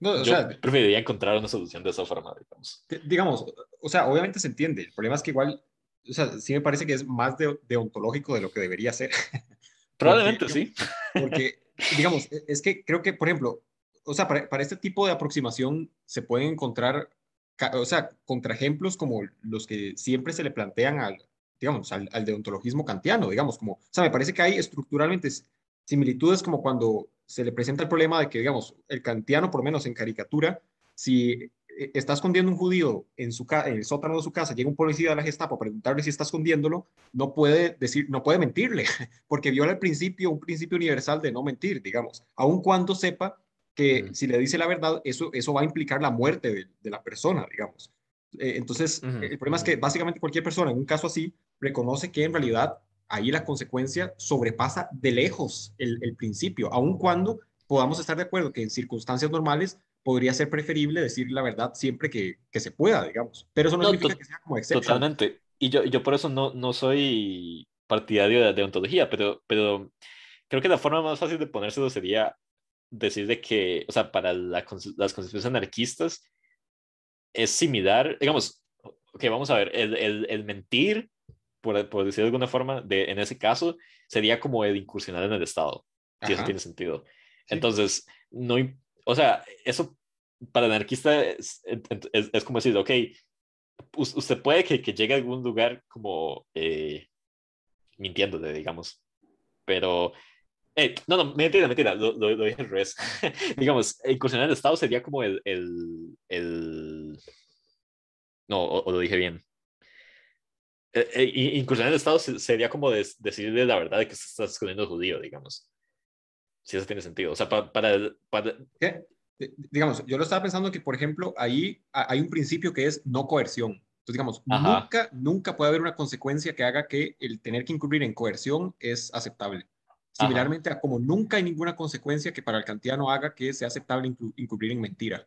No, yo sea, preferiría encontrar una solución de esa forma, digamos. Digamos, o sea, obviamente se entiende. El problema es que igual, o sea, sí me parece que es más de, de de lo que debería ser. Probablemente sí. Porque digamos, e, es que creo que, por ejemplo, o sea, para, este tipo de aproximación se pueden encontrar, o sea, contraejemplos como los que siempre se le plantean al, digamos, al, deontologismo kantiano, digamos, como, o sea, me parece que hay estructuralmente similitudes como cuando se le presenta el problema de que, digamos, el kantiano, por lo menos en caricatura, si eh, está escondiendo un judío en, su en el sótano de su casa, llega un policía de la Gestapo a preguntarle si está escondiéndolo, no puede decir, no puede mentirle, porque viola el principio, un principio universal de no mentir, digamos, aun cuando sepa que si le dice la verdad, eso, eso va a implicar la muerte de, la persona, digamos. Eh, entonces, el problema es que básicamente cualquier persona en un caso así reconoce que en realidad ahí la consecuencia sobrepasa de lejos el, el principio, aun cuando podamos estar de acuerdo que en circunstancias normales podría ser preferible decir la verdad siempre que, que se pueda, digamos. Pero eso no, significa que sea como Totalmente. Y yo, yo por eso no, no soy partidario de, ontología, pero, pero creo que la forma más fácil de ponérselo sería decir de que, o sea, para las concepciones anarquistas es similar, digamos, ok, vamos a ver, el, el, mentir, por, por de alguna forma, de, en ese caso, sería como el incursionar en el Estado, si eso tiene sentido. Entonces, no, o sea, eso para el anarquista es, es, como decir, ok, usted puede que, que llegue a algún lugar como eh, mintiéndole, digamos, pero... Eh, no, no, mentira, mentira, lo, dije al revés. digamos, incursionar en el Estado sería como el... el, el... No, o, lo dije bien. Eh, eh, incursionar en el Estado sería como decirle la verdad de que se está escondiendo judío, digamos si eso tiene sentido. O sea, para... Digamos, yo lo estaba pensando que, por ejemplo, ahí hay un principio que es no coerción. Entonces, digamos, nunca, nunca puede haber una consecuencia que haga que el tener que incurrir en coerción es aceptable. Similarmente a como nunca hay ninguna consecuencia que para el kantiano haga que sea aceptable incurrir en mentira.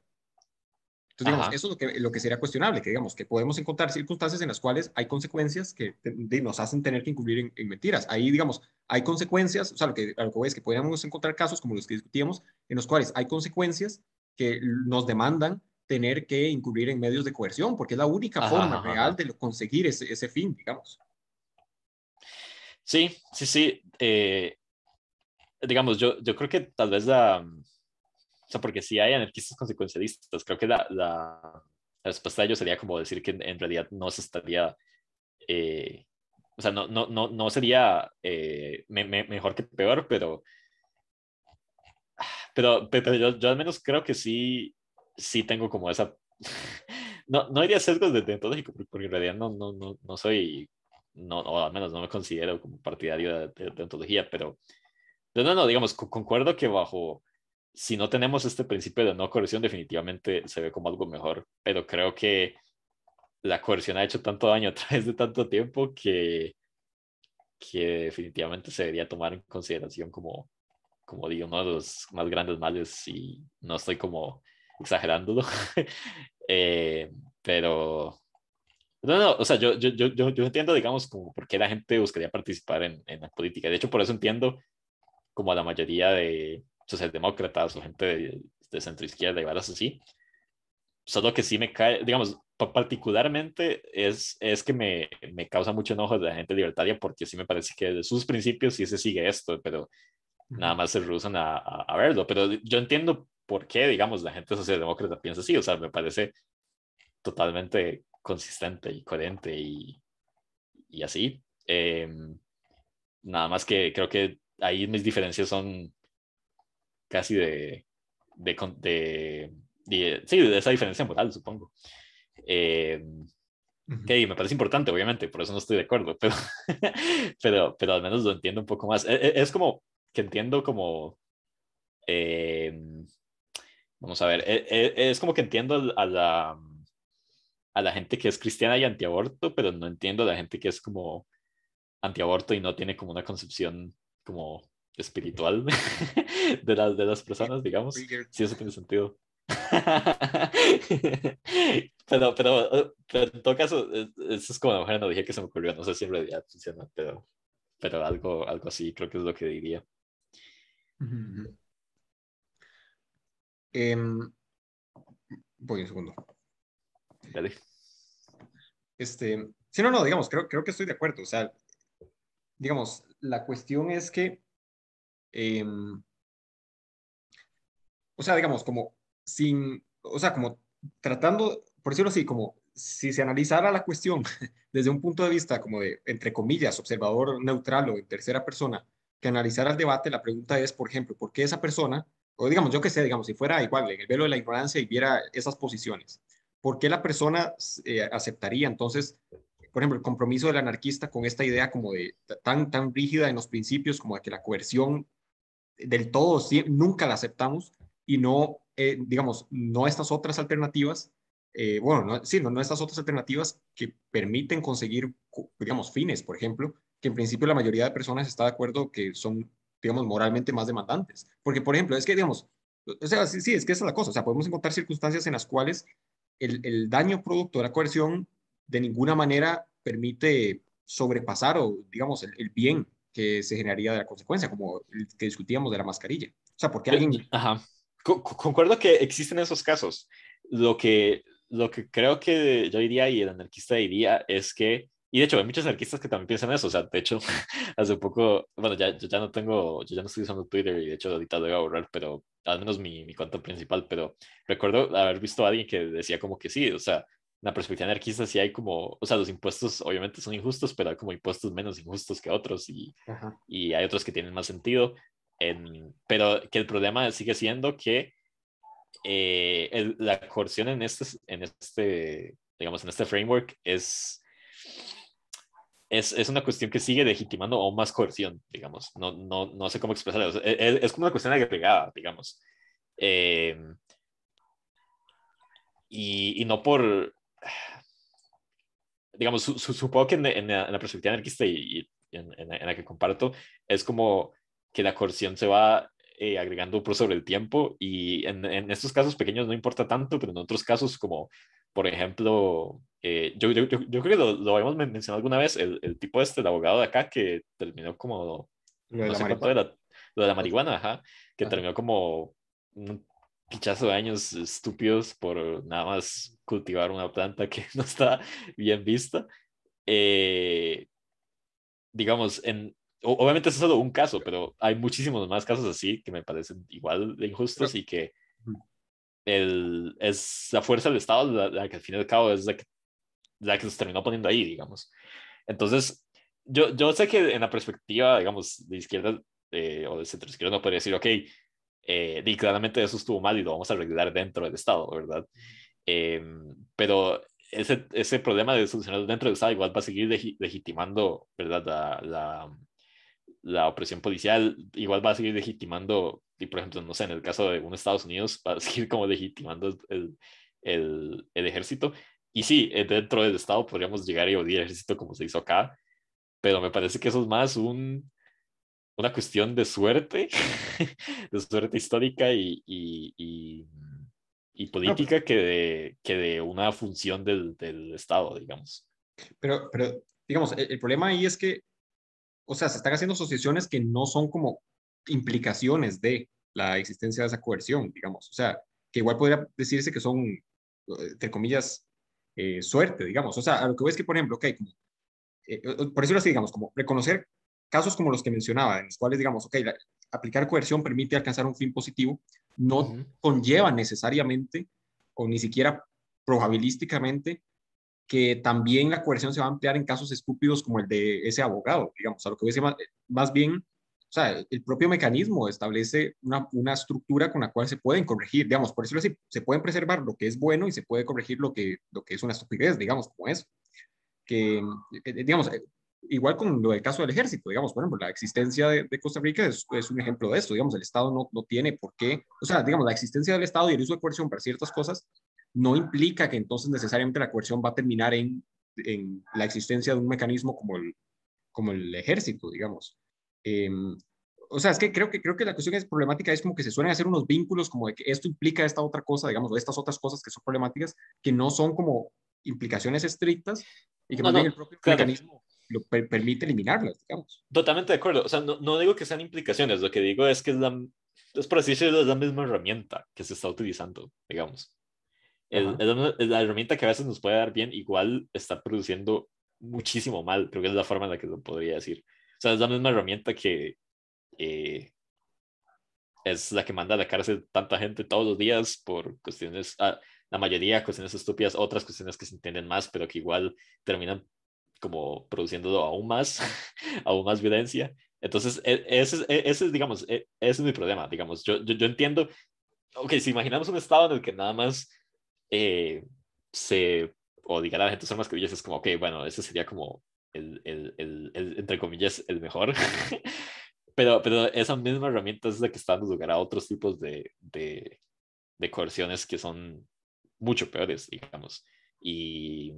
Entonces, digamos, eso es lo que, lo que sería cuestionable, que digamos que podemos encontrar circunstancias en las cuales hay consecuencias que nos hacen tener que incurrir en, mentiras. Ahí, digamos, hay consecuencias, o sea, lo que, es que podríamos encontrar casos como los que discutíamos, en los cuales hay consecuencias que nos demandan tener que incurrir en medios de coerción, porque es la única forma real de conseguir ese, ese, fin, digamos. Sí, sí, sí. Eh, digamos, yo, yo creo que tal vez la, porque si hay anarquistas consecuencialistas, creo que la, la, respuesta de ellos sería como decir que en realidad no se estaría, eh, o sea, no, no, no, no sería eh, mejor que peor, pero, pero, pero yo, yo, al menos creo que sí, sí tengo como esa, no, no iría sesgos de entonces, porque en realidad no, no, no, no soy, no, o al menos no me considero como partidario de, deontología, pero, no, no, digamos, concuerdo que bajo si no tenemos este principio de no coerción, definitivamente se ve como algo mejor, pero creo que la coerción ha hecho tanto daño a través de tanto tiempo que, que definitivamente se debería tomar en consideración como, como digo, uno de los más grandes males y no estoy como exagerándolo, eh, pero no, no, o sea, yo, yo, yo, yo, entiendo, digamos, como por qué la gente buscaría participar en, en la política. De hecho, por eso entiendo como a la mayoría de, socialdemócratas o gente de, centro izquierda y varas así. Solo que sí me cae, digamos, particularmente es, es que me, me causa mucho enojo de la gente libertaria porque sí me parece que de sus principios sí se sigue esto, pero nada más se rehusan a, a, verlo. Pero yo entiendo por qué, digamos, la gente socialdemócrata piensa así. O sea, me parece totalmente consistente y coherente y, y así. Em, nada más que creo que ahí mis diferencias son casi de, de, de, sí, esa diferencia moral, supongo. Eh, me parece importante, obviamente, por eso no estoy de acuerdo, pero, pero, al menos lo entiendo un poco más. E, e, es, como que entiendo como... Eh, vamos a ver, e, es, como que entiendo a la, a la gente que es cristiana y antiaborto, pero no entiendo a la gente que es como antiaborto y no tiene como una concepción como espiritual de las, de las personas, digamos. Sí, eso tiene sentido. pero, pero, pero, en todo caso, eso es como la mujer no dije que se me ocurrió, no sé si en realidad funciona, pero, algo, algo así creo que es lo que diría. Em, voy un segundo. Dale. Este, sí, no, no, digamos, creo, creo que estoy de acuerdo. O sea, digamos, la cuestión es que Em, o sea, digamos, como sin, o sea, como tratando, por decirlo así, como si se analizara la cuestión desde un punto de vista como de, entre comillas, observador neutral o en tercera persona, que analizara el debate, la pregunta es, por ejemplo, ¿por qué esa persona, o digamos, yo que sé, digamos, si fuera igual, en el velo de la ignorancia y viera esas posiciones, ¿por qué la persona eh, aceptaría entonces, por ejemplo, el compromiso del anarquista con esta idea como de tan, tan rígida en los principios, como de que la coerción del todo, nunca la aceptamos y no, eh, digamos, no estas otras alternativas, eh, bueno, no, sí, no, estas otras alternativas que permiten conseguir, digamos, fines, por ejemplo, que en principio la mayoría de personas está de acuerdo que son, digamos, moralmente más demandantes. Porque, por ejemplo, es que, digamos, o sí, es que esa es la cosa, o sea, podemos encontrar circunstancias en las cuales el, daño producto de la coerción de ninguna manera permite sobrepasar o, digamos, el bien que se generaría de la consecuencia, como el que discutíamos de la mascarilla. O sea, porque alguien... Ajá. concuerdo que existen esos casos. Lo que, lo que creo que yo diría y el anarquista diría es que, y de hecho hay muchos anarquistas que también piensan eso, o sea, de hecho, hace poco, bueno, ya, yo ya no tengo, yo ya no estoy usando Twitter y de hecho ahorita lo voy a borrar, pero al menos mi, mi cuenta principal, pero recuerdo haber visto a alguien que decía como que sí, o sea, la perspectiva anarquista sí hay como, o sea, los impuestos obviamente son injustos, pero hay como impuestos menos injustos que otros y, y hay otros que tienen más sentido, pero que el problema sigue siendo que eh, la coerción en este, en este, digamos, en este framework es, es, es, una cuestión que sigue legitimando aún más coerción, digamos, no, no, no sé cómo expresarlo, es, es, como una cuestión agregada, digamos. Em, y, y, no por, digamos, supongo que en, la, perspectiva anarquista y, en, la, que comparto, es como que la coerción se va eh, agregando por sobre el tiempo y en, estos casos pequeños no importa tanto, pero en otros casos como, por ejemplo, eh, yo, yo, creo que lo, habíamos mencionado alguna vez, el, tipo este, el abogado de acá que terminó como... Lo de, la, de la marihuana, ajá, que terminó como un pichazo de años estúpidos por nada más cultivar una planta que no está bien vista. Eh, digamos, en, obviamente es solo un caso, pero hay muchísimos más casos así que me parecen igual de injustos y que el, es la fuerza del Estado la, que al fin y al cabo es la que, la que nos terminó poniendo ahí, digamos. Entonces, yo, yo sé que en la perspectiva, digamos, de izquierda eh, o de centro izquierda no podría decir, ok, y eh, claramente eso estuvo mal y lo vamos a arreglar dentro del Estado, ¿verdad? Em, pero ese, ese problema de solucionar dentro del Estado igual va a seguir legitimando, ¿verdad? La, la, opresión policial igual va a seguir legitimando, y por ejemplo, no sé, en el caso de un Estados Unidos, va a seguir como legitimando el, el, el ejército. Y sí, eh, dentro del Estado podríamos llegar y odiar el ejército como se hizo acá, pero me parece que eso es más un, una cuestión de suerte, de suerte histórica y, y y pues política que, de, que de una función del, del Estado, digamos. Pero, pero digamos, el, problema ahí es que, o sea, se están haciendo asociaciones que no son como implicaciones de la existencia de esa coerción, digamos. O sea, que igual podría decirse que son, entre comillas, eh, suerte, digamos. O sea, lo que voy es que, por ejemplo, ok, eh, por decirlo así, digamos, como reconocer casos como los que mencionaba, en los cuales, digamos, ok, la, aplicar coerción permite alcanzar un fin positivo, no conlleva necesariamente o ni siquiera probabilísticamente que también la coerción se va a ampliar en casos estúpidos como el de ese abogado, digamos, a lo que voy más, bien, o sea, el propio mecanismo establece una, estructura con la cual se pueden corregir, digamos, por decirlo así, se pueden preservar lo que es bueno y se puede corregir lo que, lo que es una estupidez, digamos, como eso. Que, eh, digamos, eh, igual con lo del caso del ejército, digamos, por ejemplo, la existencia de, Costa Rica es, un ejemplo de esto, digamos, el Estado no, no tiene por qué, o sea, digamos, la existencia del Estado y el uso de coerción para ciertas cosas no implica que entonces necesariamente la coerción va a terminar en, en la existencia de un mecanismo como el, como el ejército, digamos. Em, o sea, es que creo que, creo que la cuestión es problemática, es como que se suelen hacer unos vínculos como de que esto implica esta otra cosa, digamos, o estas otras cosas que son problemáticas, que no son como implicaciones estrictas y que no, el propio mecanismo lo permite eliminarlas, digamos. Totalmente de acuerdo. O sea, no, digo que sean implicaciones, lo que digo es que es, la, es la misma herramienta que se está utilizando, digamos. El, es la, herramienta que a veces nos puede dar bien, igual está produciendo muchísimo mal, creo que es la forma en la que lo podría decir. O sea, es la misma herramienta que eh, es la que manda a la cárcel tanta gente todos los días por cuestiones, ah, la mayoría cuestiones estúpidas, otras cuestiones que se entienden más, pero que igual terminan como produciendo aún más, aún más violencia. Entonces, e, ese, e, ese, digamos, e, ese es mi problema, digamos, yo, yo, entiendo, ok, si imaginamos un estado en el que nada más eh, se, o diga la gente son más es como, ok, bueno, ese sería como el, el, el, entre comillas, el mejor. pero, pero esa misma herramienta es la que está dando lugar a otros tipos de, de, de coerciones que son mucho peores, digamos. Y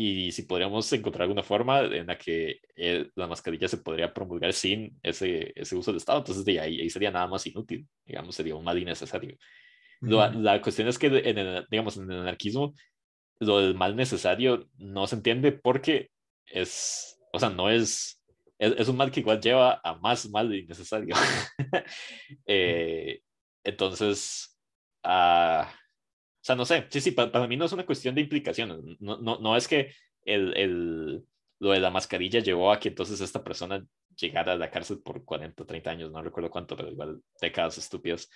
y si podríamos encontrar alguna forma en la que eh, la mascarilla se podría promulgar sin ese, ese uso del Estado, entonces de ahí, ahí, sería nada más inútil, digamos, sería un mal innecesario. la, cuestión es que, en digamos, en el anarquismo, lo del mal necesario no se entiende porque es, o sea, no es, es, un mal que igual lleva a más mal innecesario. Eh, entonces, a... Ah, sea, no sé, sí, sí, para, mí no es una cuestión de implicaciones, no, no, es que el, el, lo de la mascarilla llevó a que entonces esta persona llegara a la cárcel por 40, 30 años, no recuerdo cuánto, pero igual décadas estúpidas.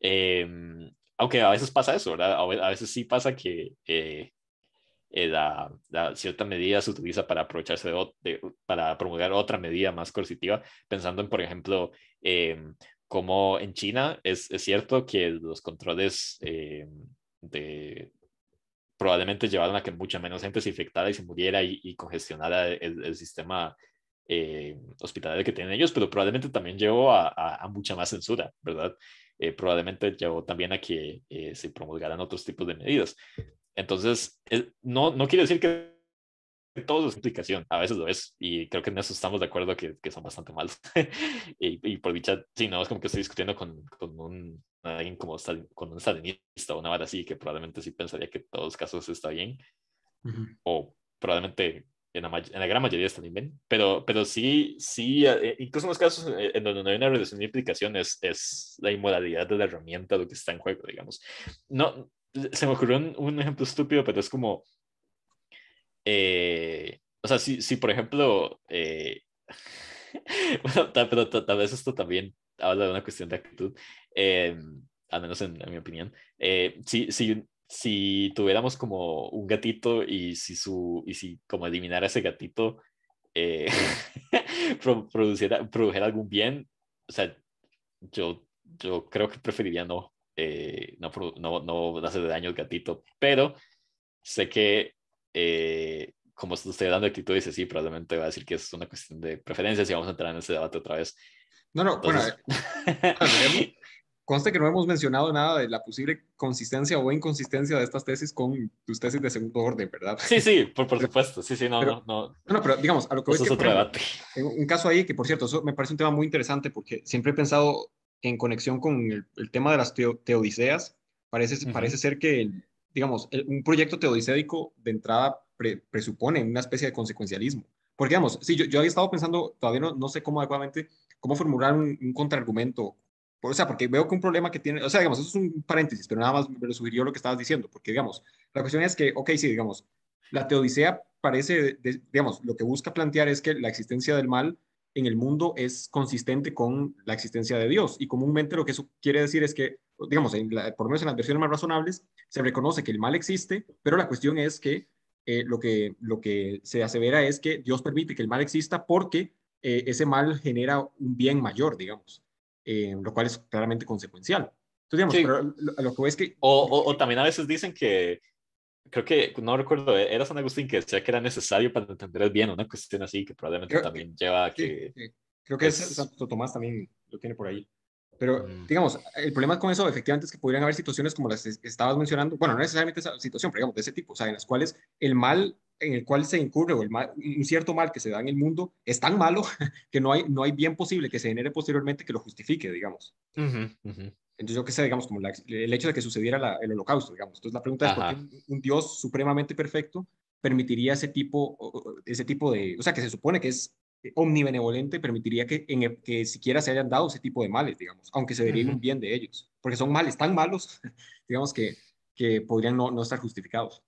Em, aunque a veces pasa eso, ¿verdad? A veces sí pasa que eh, eh, la, cierta medida se utiliza para aprovecharse de, para promulgar otra medida más coercitiva, pensando en, por ejemplo, em, como en China es, es, cierto que los controles em, de probablemente llevaron a que mucha menos gente se infectara y se muriera y, y congestionara el, sistema eh, hospitalario que tienen ellos, pero probablemente también llevó a, a, mucha más censura, ¿verdad? Eh, probablemente llevó también a que eh, se promulgaran otros tipos de medidas. Entonces, no, no quiere decir que todo es explicación, a veces lo es, y creo que en eso estamos de acuerdo que, que son bastante malos. y, y, por dicha, sí, no, es como que estoy discutiendo con, con un alguien como con un salinista o una vara así, que probablemente sí pensaría que en todos los casos está bien, o probablemente en la, gran mayoría está bien, pero, pero sí, sí, eh, incluso en los casos eh, en donde no hay una relación de implicaciones, es la inmoralidad de la herramienta lo que está en juego, digamos. No, se me ocurrió un, ejemplo estúpido, pero es como, eh, o sea, si, si por ejemplo, pero tal, vez esto también habla de una cuestión de actitud, eh, al menos en, mi opinión. Eh, si, si, si, tuviéramos como un gatito y si, su, y si como eliminar ese gatito eh, produciera, produjera algún bien, o sea, yo, yo creo que preferiría no, no, no, no hacerle daño al gatito, pero sé que como estoy dando actitud, dice sí, probablemente va a decir que es una cuestión de preferencias y vamos a entrar en ese debate otra vez. No, no, bueno, conste que no hemos mencionado nada de la posible consistencia o inconsistencia de estas tesis con tus tesis de segundo orden, ¿verdad? Sí, sí, por, supuesto, sí, sí, no, no, no. No, pero digamos, a lo que voy es Un caso ahí que, por cierto, me parece un tema muy interesante porque siempre he pensado en conexión con el, tema de las teodiceas, parece, parece ser que, digamos, un proyecto teodicédico de entrada presupone una especie de consecuencialismo. Porque, digamos, sí, yo, yo había estado pensando, todavía no, no sé cómo adecuadamente cómo formular un, un contraargumento. O sea, porque veo que un problema que tiene, o sea, digamos, eso es un paréntesis, pero nada más me lo sugirió lo que estabas diciendo, porque digamos, la cuestión es que, ok, sí, digamos, la teodicea parece, digamos, lo que busca plantear es que la existencia del mal en el mundo es consistente con la existencia de Dios. Y comúnmente lo que eso quiere decir es que, digamos, por lo menos en las versiones más razonables, se reconoce que el mal existe, pero la cuestión es que, eh, lo, que lo que se asevera es que Dios permite que el mal exista porque eh, ese mal genera un bien mayor, digamos, eh, lo cual es claramente consecuencial. Entonces, digamos, lo, que es que... O, también a veces dicen que, creo que, no recuerdo, eh, era San Agustín que decía que era necesario para entender el bien, una cuestión así que probablemente también lleva a que... Creo que es, Santo Tomás también lo tiene por ahí. Pero, mm. digamos, el problema con eso efectivamente es que podrían haber situaciones como las que estabas mencionando, bueno, no necesariamente esa situación, pero digamos, de ese tipo, o sea, en las cuales el mal en el cual se incurre o el un cierto mal que se da en el mundo es tan malo que no hay, no hay bien posible que se genere posteriormente que lo justifique, digamos. Entonces, yo qué sé, digamos, como el hecho de que sucediera el holocausto, digamos. Entonces, la pregunta es, ¿por qué un, Dios supremamente perfecto permitiría ese tipo, ese tipo de, o sea, que se supone que es eh, omnibenevolente, permitiría que, en, que siquiera se hayan dado ese tipo de males, digamos, aunque se derive un bien de ellos, porque son males tan malos, digamos, que, que podrían no estar justificados.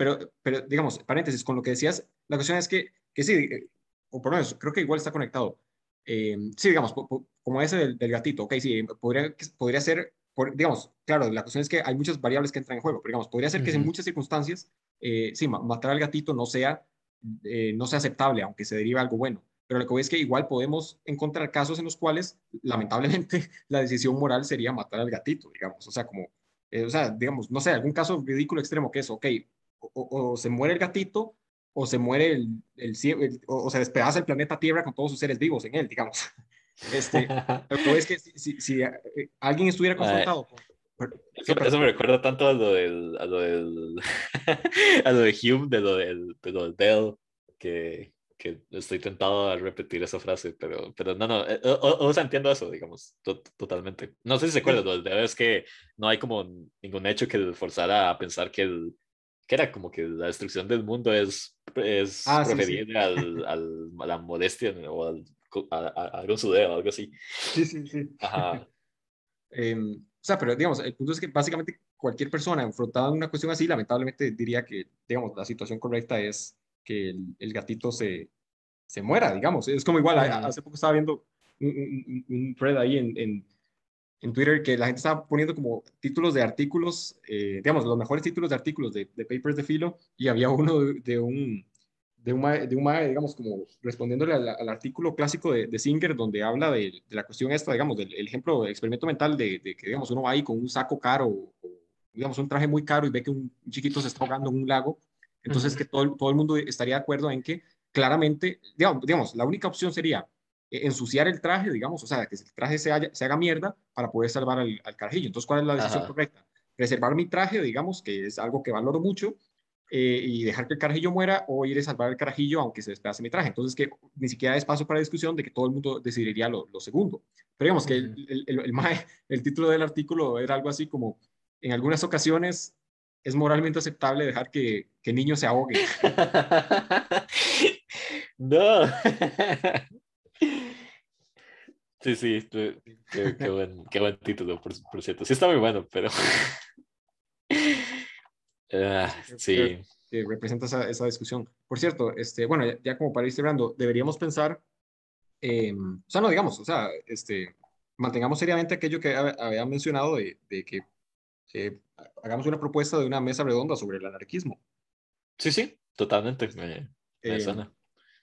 Pero, pero digamos, paréntesis, con lo que decías, la cuestión es que, que sí, eh, o por lo menos creo que igual está conectado. Eh, sí, digamos, como ese del, gatito, ok, sí, eh, podría, podría ser, digamos, claro, la cuestión es que hay muchas variables que entran en juego, pero digamos, podría ser que en muchas circunstancias, eh, sí, matar al gatito no sea, no sea aceptable, aunque se deriva algo bueno. Pero lo que voy es que igual podemos encontrar casos en los cuales, lamentablemente, la decisión moral sería matar al gatito, digamos, o sea, como, o sea, digamos, no sé, algún caso ridículo extremo que es, ok, o, se muere el gatito o se muere el, el, o, se despedaza el planeta Tierra con todos sus seres vivos en él, digamos. Este, es que si, si, eh, alguien estuviera confrontado eso, me recuerda tanto a lo del, a lo del, a lo de Hume, de lo del, de del Bell, que, que, estoy tentado a repetir esa frase, pero, pero no, no, eh, o, sea, entiendo eso, digamos, totalmente. No sé si se acuerdan, lo es que no hay como ningún hecho que forzara a pensar que el, que era como que la destrucción del mundo es, es ah, Al, a la modestia o al, a, algún sudeo, algo así. Sí, sí, sí. Em, o sea, pero digamos, el punto es que básicamente cualquier persona enfrentada a una cuestión así, lamentablemente diría que, digamos, la situación correcta es que el, gatito se, se muera, digamos. Es como igual, hace poco estaba viendo un, un, ahí en en Twitter que la gente estaba poniendo como títulos de artículos, eh, digamos, los mejores títulos de artículos de, papers de filo, y había uno de, un de un, de un digamos, como respondiéndole al, artículo clásico de, de, Singer, donde habla de, la cuestión esta, digamos, del ejemplo, experimento mental de, que, digamos, uno va ahí con un saco caro, o, digamos, un traje muy caro y ve que un, chiquito se está ahogando en un lago. Entonces, que todo, todo el mundo estaría de acuerdo en que claramente, digamos, digamos, la única opción sería e, ensuciar el traje, digamos, o sea, que el traje se, haga mierda para poder salvar al, al, carajillo. Entonces, ¿cuál es la decisión correcta? Reservar mi traje, digamos, que es algo que valoro mucho, eh, y dejar que el carajillo muera o ir a salvar el carajillo aunque se despedace mi traje. Entonces, que ni siquiera hay espacio para discusión de que todo el mundo decidiría lo, segundo. Pero digamos que el, el, título del artículo era algo así como, en algunas ocasiones es moralmente aceptable dejar que, que niños se ahogue. no. Sí, sí, qué, buen, título, por, cierto. Sí, está muy bueno, pero. Ah, sí. representa esa, esa, discusión. Por cierto, este, bueno, ya, como para ir deberíamos pensar, eh, o sea, no digamos, o sea, este, mantengamos seriamente aquello que había mencionado de, de que eh, hagamos una propuesta de una mesa redonda sobre el anarquismo. Sí, sí, totalmente. Eh, o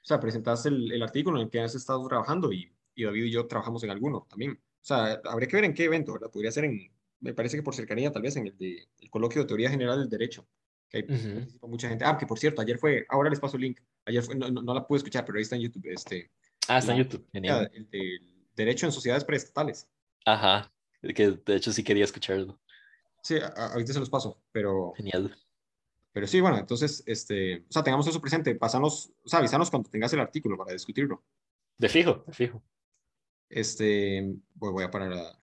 sea, presentaste el, el, artículo en el que has estado trabajando y y David y yo trabajamos en alguno también. O sea, habría que ver en qué evento, ¿verdad? Podría ser en, me parece que por cercanía, tal vez en el, de, el coloquio de teoría general del derecho, mucha gente. Ah, que por cierto, ayer fue, ahora les paso el link, ayer no, la pude escuchar, pero ahí está en YouTube. Este, ah, está en YouTube, genial. El, derecho en sociedades preestatales. Ajá, que de hecho sí quería escucharlo. Sí, ahorita se los paso, pero... Genial. Pero sí, bueno, entonces, este, o sea, tengamos eso presente, Pásanos, o sea, avisanos cuando tengas el artículo para discutirlo. De fijo, de fijo. Este, voy, a parar a,